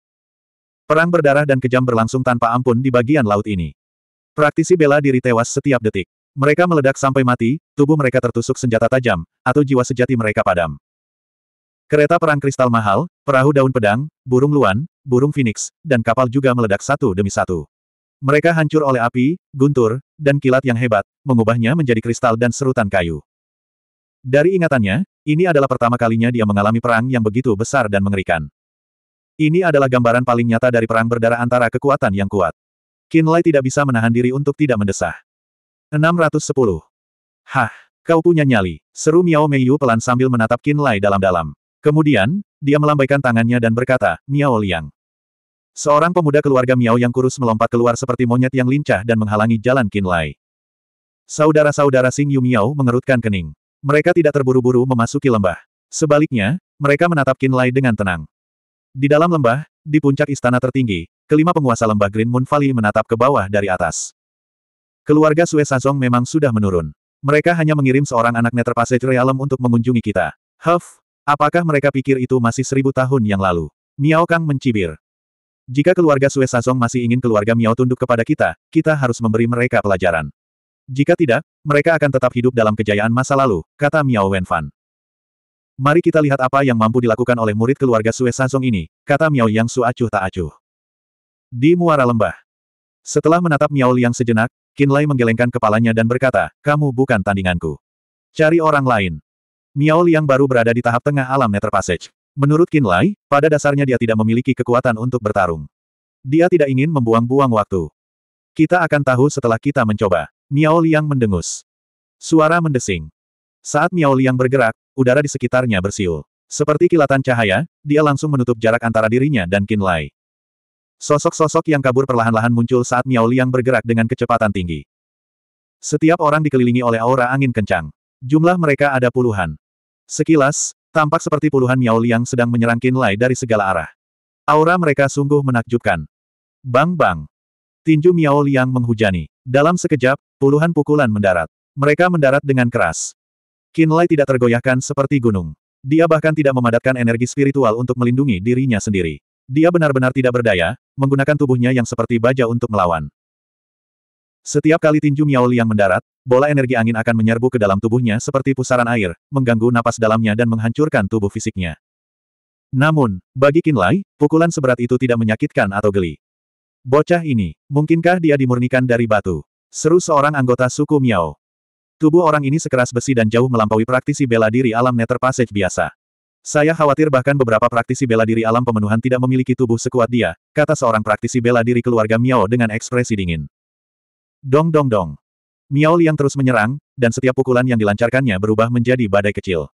Perang berdarah dan kejam berlangsung tanpa ampun di bagian laut ini. Praktisi bela diri tewas setiap detik. Mereka meledak sampai mati, tubuh mereka tertusuk senjata tajam, atau jiwa sejati mereka padam. Kereta perang kristal mahal, perahu daun pedang, burung luan, burung phoenix, dan kapal juga meledak satu demi satu. Mereka hancur oleh api, guntur, dan kilat yang hebat, mengubahnya menjadi kristal dan serutan kayu. Dari ingatannya, ini adalah pertama kalinya dia mengalami perang yang begitu besar dan mengerikan. Ini adalah gambaran paling nyata dari perang berdarah antara kekuatan yang kuat. Kinlay tidak bisa menahan diri untuk tidak mendesah. 610. Hah, kau punya nyali, seru Miao Meiyu pelan sambil menatap Qin Lai dalam-dalam. Kemudian, dia melambaikan tangannya dan berkata, Miao Liang. Seorang pemuda keluarga Miao yang kurus melompat keluar seperti monyet yang lincah dan menghalangi jalan Qin Lai. Saudara-saudara Sing Yu Miao mengerutkan kening. Mereka tidak terburu-buru memasuki lembah. Sebaliknya, mereka menatap Qin Lai dengan tenang. Di dalam lembah, di puncak istana tertinggi, kelima penguasa lembah Green Moon Valley menatap ke bawah dari atas. Keluarga Sue Sazong memang sudah menurun. Mereka hanya mengirim seorang anak anaknya passage realm untuk mengunjungi kita. Huff, apakah mereka pikir itu masih seribu tahun yang lalu? Miao Kang mencibir. Jika keluarga Sue Sazong masih ingin keluarga Miao tunduk kepada kita, kita harus memberi mereka pelajaran. Jika tidak, mereka akan tetap hidup dalam kejayaan masa lalu, kata Miao Wenfan. Mari kita lihat apa yang mampu dilakukan oleh murid keluarga Sue Sazong ini, kata Miao Yang Su acuh tak acuh. Di muara lembah. Setelah menatap Miao Liang sejenak, Kinlay menggelengkan kepalanya dan berkata, kamu bukan tandinganku. Cari orang lain. Miao Liang baru berada di tahap tengah alam Nether Passage. Menurut Kinlay, pada dasarnya dia tidak memiliki kekuatan untuk bertarung. Dia tidak ingin membuang-buang waktu. Kita akan tahu setelah kita mencoba. Miao Liang mendengus. Suara mendesing. Saat Miao Liang bergerak, udara di sekitarnya bersiul. Seperti kilatan cahaya, dia langsung menutup jarak antara dirinya dan Kinlay. Sosok-sosok yang kabur perlahan-lahan muncul saat Miao Liang bergerak dengan kecepatan tinggi. Setiap orang dikelilingi oleh aura angin kencang. Jumlah mereka ada puluhan. Sekilas, tampak seperti puluhan Miao Liang sedang menyerang Qin Lai dari segala arah. Aura mereka sungguh menakjubkan. Bang-bang! Tinju Miao Liang menghujani. Dalam sekejap, puluhan pukulan mendarat. Mereka mendarat dengan keras. Qin Lai tidak tergoyahkan seperti gunung. Dia bahkan tidak memadatkan energi spiritual untuk melindungi dirinya sendiri. Dia benar-benar tidak berdaya, menggunakan tubuhnya yang seperti baja untuk melawan. Setiap kali tinju Miao Liang mendarat, bola energi angin akan menyerbu ke dalam tubuhnya seperti pusaran air, mengganggu napas dalamnya dan menghancurkan tubuh fisiknya. Namun, bagi Lai, pukulan seberat itu tidak menyakitkan atau geli. Bocah ini, mungkinkah dia dimurnikan dari batu? Seru seorang anggota suku Miao. Tubuh orang ini sekeras besi dan jauh melampaui praktisi bela diri alam Nether Passage biasa. Saya khawatir bahkan beberapa praktisi bela diri alam pemenuhan tidak memiliki tubuh sekuat dia, kata seorang praktisi bela diri keluarga Miao dengan ekspresi dingin. Dong dong dong. Miao Liang terus menyerang, dan setiap pukulan yang dilancarkannya berubah menjadi badai kecil.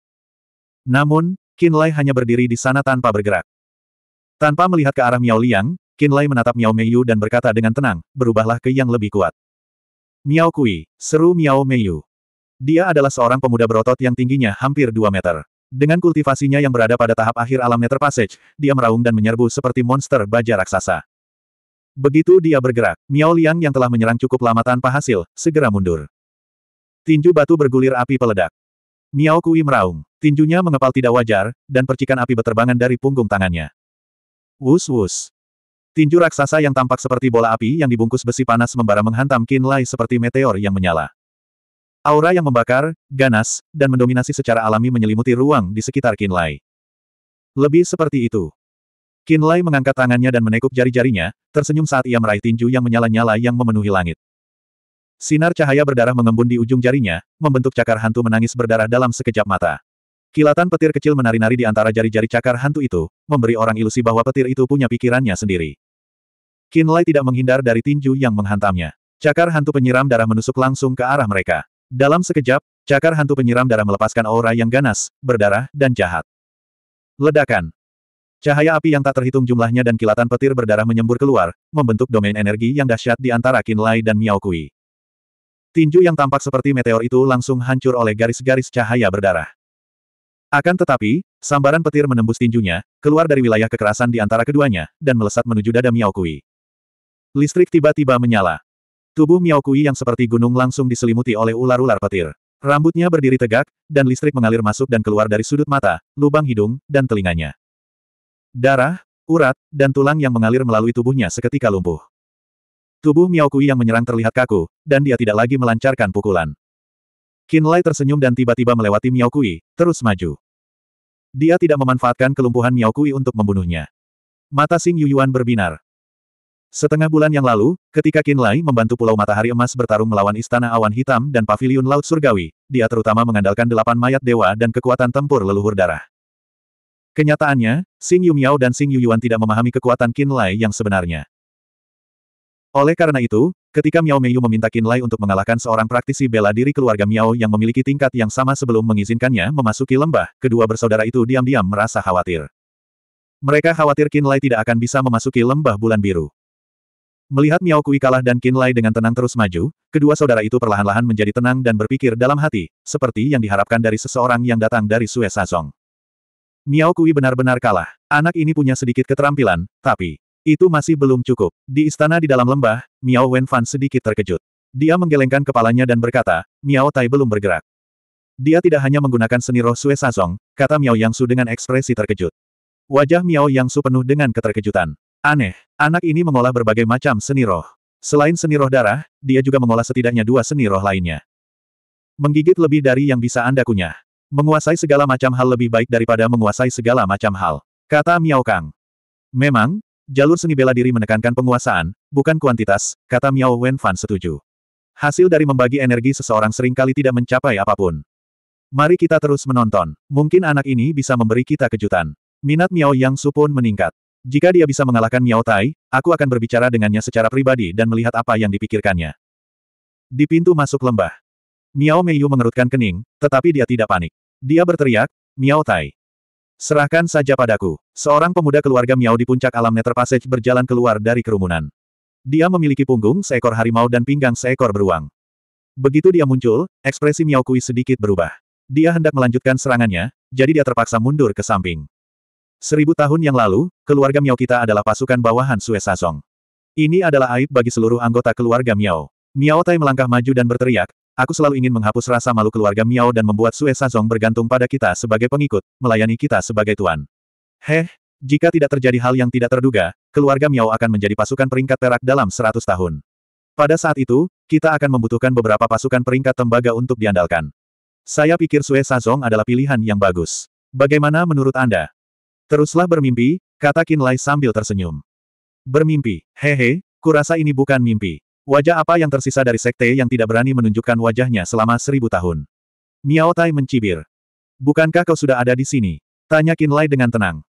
Namun, Qin Lai hanya berdiri di sana tanpa bergerak. Tanpa melihat ke arah Miao Liang, Qin Lai menatap Miao Meiyu dan berkata dengan tenang, berubahlah ke yang lebih kuat. Miao Kui, seru Miao Meiyu. Dia adalah seorang pemuda berotot yang tingginya hampir 2 meter. Dengan kultivasinya yang berada pada tahap akhir alam Nether Passage, dia meraung dan menyerbu seperti monster baja raksasa. Begitu dia bergerak, Miao Liang yang telah menyerang cukup lama tanpa hasil, segera mundur. Tinju batu bergulir api peledak. Miao Kui meraung. Tinjunya mengepal tidak wajar, dan percikan api beterbangan dari punggung tangannya. Wus wus. Tinju raksasa yang tampak seperti bola api yang dibungkus besi panas membara menghantam Qin Lai seperti meteor yang menyala. Aura yang membakar, ganas, dan mendominasi secara alami menyelimuti ruang di sekitar Kinlay. Lebih seperti itu. Kinlay mengangkat tangannya dan menekuk jari-jarinya, tersenyum saat ia meraih tinju yang menyala-nyala yang memenuhi langit. Sinar cahaya berdarah mengembun di ujung jarinya, membentuk cakar hantu menangis berdarah dalam sekejap mata. Kilatan petir kecil menari-nari di antara jari-jari cakar hantu itu, memberi orang ilusi bahwa petir itu punya pikirannya sendiri. Kinlay tidak menghindar dari tinju yang menghantamnya. Cakar hantu penyiram darah menusuk langsung ke arah mereka. Dalam sekejap, cakar hantu penyiram darah melepaskan aura yang ganas, berdarah, dan jahat. Ledakan. Cahaya api yang tak terhitung jumlahnya dan kilatan petir berdarah menyembur keluar, membentuk domain energi yang dahsyat di antara Qin Lai dan Miao Kui. Tinju yang tampak seperti meteor itu langsung hancur oleh garis-garis cahaya berdarah. Akan tetapi, sambaran petir menembus tinjunya, keluar dari wilayah kekerasan di antara keduanya, dan melesat menuju dada Miao Kui. Listrik tiba-tiba menyala. Tubuh Miao Kui yang seperti gunung langsung diselimuti oleh ular-ular petir. Rambutnya berdiri tegak, dan listrik mengalir masuk dan keluar dari sudut mata, lubang hidung, dan telinganya. Darah, urat, dan tulang yang mengalir melalui tubuhnya seketika lumpuh. Tubuh Miao Kui yang menyerang terlihat kaku, dan dia tidak lagi melancarkan pukulan. Lai tersenyum dan tiba-tiba melewati Miao Kui, terus maju. Dia tidak memanfaatkan kelumpuhan Miao Kui untuk membunuhnya. Mata Sing Yuyuan berbinar. Setengah bulan yang lalu, ketika Qin Lai membantu Pulau Matahari Emas bertarung melawan Istana Awan Hitam dan Paviliun Laut Surgawi, dia terutama mengandalkan delapan mayat dewa dan kekuatan tempur leluhur darah. Kenyataannya, Sing Yu Miao dan Sing Yu Yuan tidak memahami kekuatan Qin Lai yang sebenarnya. Oleh karena itu, ketika Miao Meiyu meminta Qin Lai untuk mengalahkan seorang praktisi bela diri keluarga Miao yang memiliki tingkat yang sama sebelum mengizinkannya memasuki lembah, kedua bersaudara itu diam-diam merasa khawatir. Mereka khawatir Qin Lai tidak akan bisa memasuki lembah bulan biru. Melihat Miao Kui kalah dan Qin Lai dengan tenang terus maju, kedua saudara itu perlahan-lahan menjadi tenang dan berpikir dalam hati, seperti yang diharapkan dari seseorang yang datang dari Sue Sazong. Miao Kui benar-benar kalah. Anak ini punya sedikit keterampilan, tapi itu masih belum cukup. Di istana di dalam lembah, Miao Wen Fan sedikit terkejut. Dia menggelengkan kepalanya dan berkata, Miao Tai belum bergerak. Dia tidak hanya menggunakan seni roh Sue Sazong, kata Miao Yang Su dengan ekspresi terkejut. Wajah Miao Yang Su penuh dengan keterkejutan. Aneh, anak ini mengolah berbagai macam seni roh. Selain seni roh darah, dia juga mengolah setidaknya dua seni roh lainnya. Menggigit lebih dari yang bisa Anda kunyah. Menguasai segala macam hal lebih baik daripada menguasai segala macam hal. Kata Miao Kang. Memang, jalur seni bela diri menekankan penguasaan, bukan kuantitas, kata Miao Wen Fan setuju. Hasil dari membagi energi seseorang seringkali tidak mencapai apapun. Mari kita terus menonton. Mungkin anak ini bisa memberi kita kejutan. Minat Miao Yang Su pun meningkat. Jika dia bisa mengalahkan Miao Tai, aku akan berbicara dengannya secara pribadi dan melihat apa yang dipikirkannya. Di pintu masuk lembah. Miao Meiyu mengerutkan kening, tetapi dia tidak panik. Dia berteriak, Miao Tai. Serahkan saja padaku. Seorang pemuda keluarga Miao di puncak alam Nether Passage berjalan keluar dari kerumunan. Dia memiliki punggung seekor harimau dan pinggang seekor beruang. Begitu dia muncul, ekspresi Miao Kui sedikit berubah. Dia hendak melanjutkan serangannya, jadi dia terpaksa mundur ke samping. Seribu tahun yang lalu, keluarga Miao kita adalah pasukan bawahan Sue Sazong. Ini adalah aib bagi seluruh anggota keluarga Miao. Miao Tai melangkah maju dan berteriak, aku selalu ingin menghapus rasa malu keluarga Miao dan membuat Sue Sazong bergantung pada kita sebagai pengikut, melayani kita sebagai tuan. Heh, jika tidak terjadi hal yang tidak terduga, keluarga Miao akan menjadi pasukan peringkat perak dalam 100 tahun. Pada saat itu, kita akan membutuhkan beberapa pasukan peringkat tembaga untuk diandalkan. Saya pikir Sue Sazong adalah pilihan yang bagus. Bagaimana menurut Anda? Teruslah bermimpi, kata Lai sambil tersenyum. Bermimpi, hehe, kurasa ini bukan mimpi. Wajah apa yang tersisa dari sekte yang tidak berani menunjukkan wajahnya selama seribu tahun? Miao Tai mencibir. Bukankah kau sudah ada di sini? Tanya Lai dengan tenang.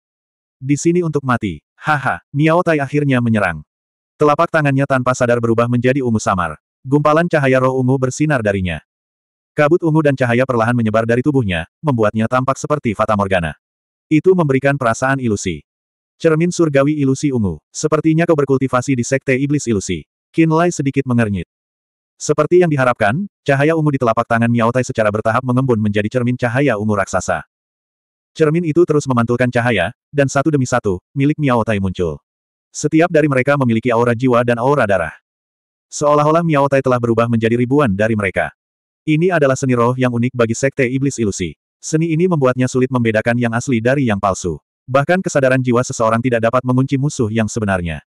Di sini untuk mati. Haha, Miao Tai akhirnya menyerang. Telapak tangannya tanpa sadar berubah menjadi ungu samar. Gumpalan cahaya roh ungu bersinar darinya. Kabut ungu dan cahaya perlahan menyebar dari tubuhnya, membuatnya tampak seperti Fata Morgana. Itu memberikan perasaan ilusi. Cermin surgawi ilusi ungu. Sepertinya kau berkultivasi di sekte iblis ilusi. Qin Lai sedikit mengernyit. Seperti yang diharapkan, cahaya ungu di telapak tangan Tai secara bertahap mengembun menjadi cermin cahaya ungu raksasa. Cermin itu terus memantulkan cahaya, dan satu demi satu, milik Tai muncul. Setiap dari mereka memiliki aura jiwa dan aura darah. Seolah-olah Tai telah berubah menjadi ribuan dari mereka. Ini adalah seni roh yang unik bagi sekte iblis ilusi. Seni ini membuatnya sulit membedakan yang asli dari yang palsu. Bahkan kesadaran jiwa seseorang tidak dapat mengunci musuh yang sebenarnya.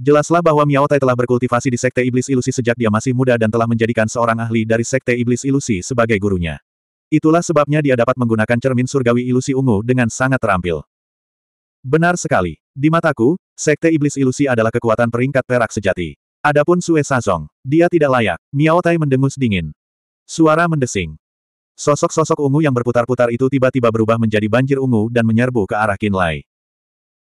Jelaslah bahwa Miao Tai telah berkultivasi di Sekte Iblis Ilusi sejak dia masih muda dan telah menjadikan seorang ahli dari Sekte Iblis Ilusi sebagai gurunya. Itulah sebabnya dia dapat menggunakan cermin surgawi ilusi ungu dengan sangat terampil. Benar sekali. Di mataku, Sekte Iblis Ilusi adalah kekuatan peringkat perak sejati. Adapun Sue Sazong, dia tidak layak. Miao Tai mendengus dingin. Suara mendesing. Sosok-sosok ungu yang berputar-putar itu tiba-tiba berubah menjadi banjir ungu dan menyerbu ke arah Kinlay.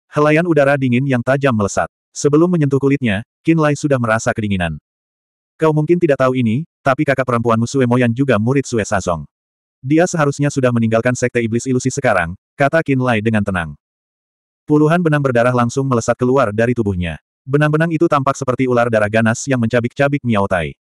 Helaian udara dingin yang tajam melesat. Sebelum menyentuh kulitnya, Kinlay sudah merasa kedinginan. Kau mungkin tidak tahu ini, tapi kakak perempuanmu Sue Moyan juga murid Sue Sazong. Dia seharusnya sudah meninggalkan sekte iblis ilusi sekarang, kata Kinlay dengan tenang. Puluhan benang berdarah langsung melesat keluar dari tubuhnya. Benang-benang itu tampak seperti ular darah ganas yang mencabik-cabik Miao Tai.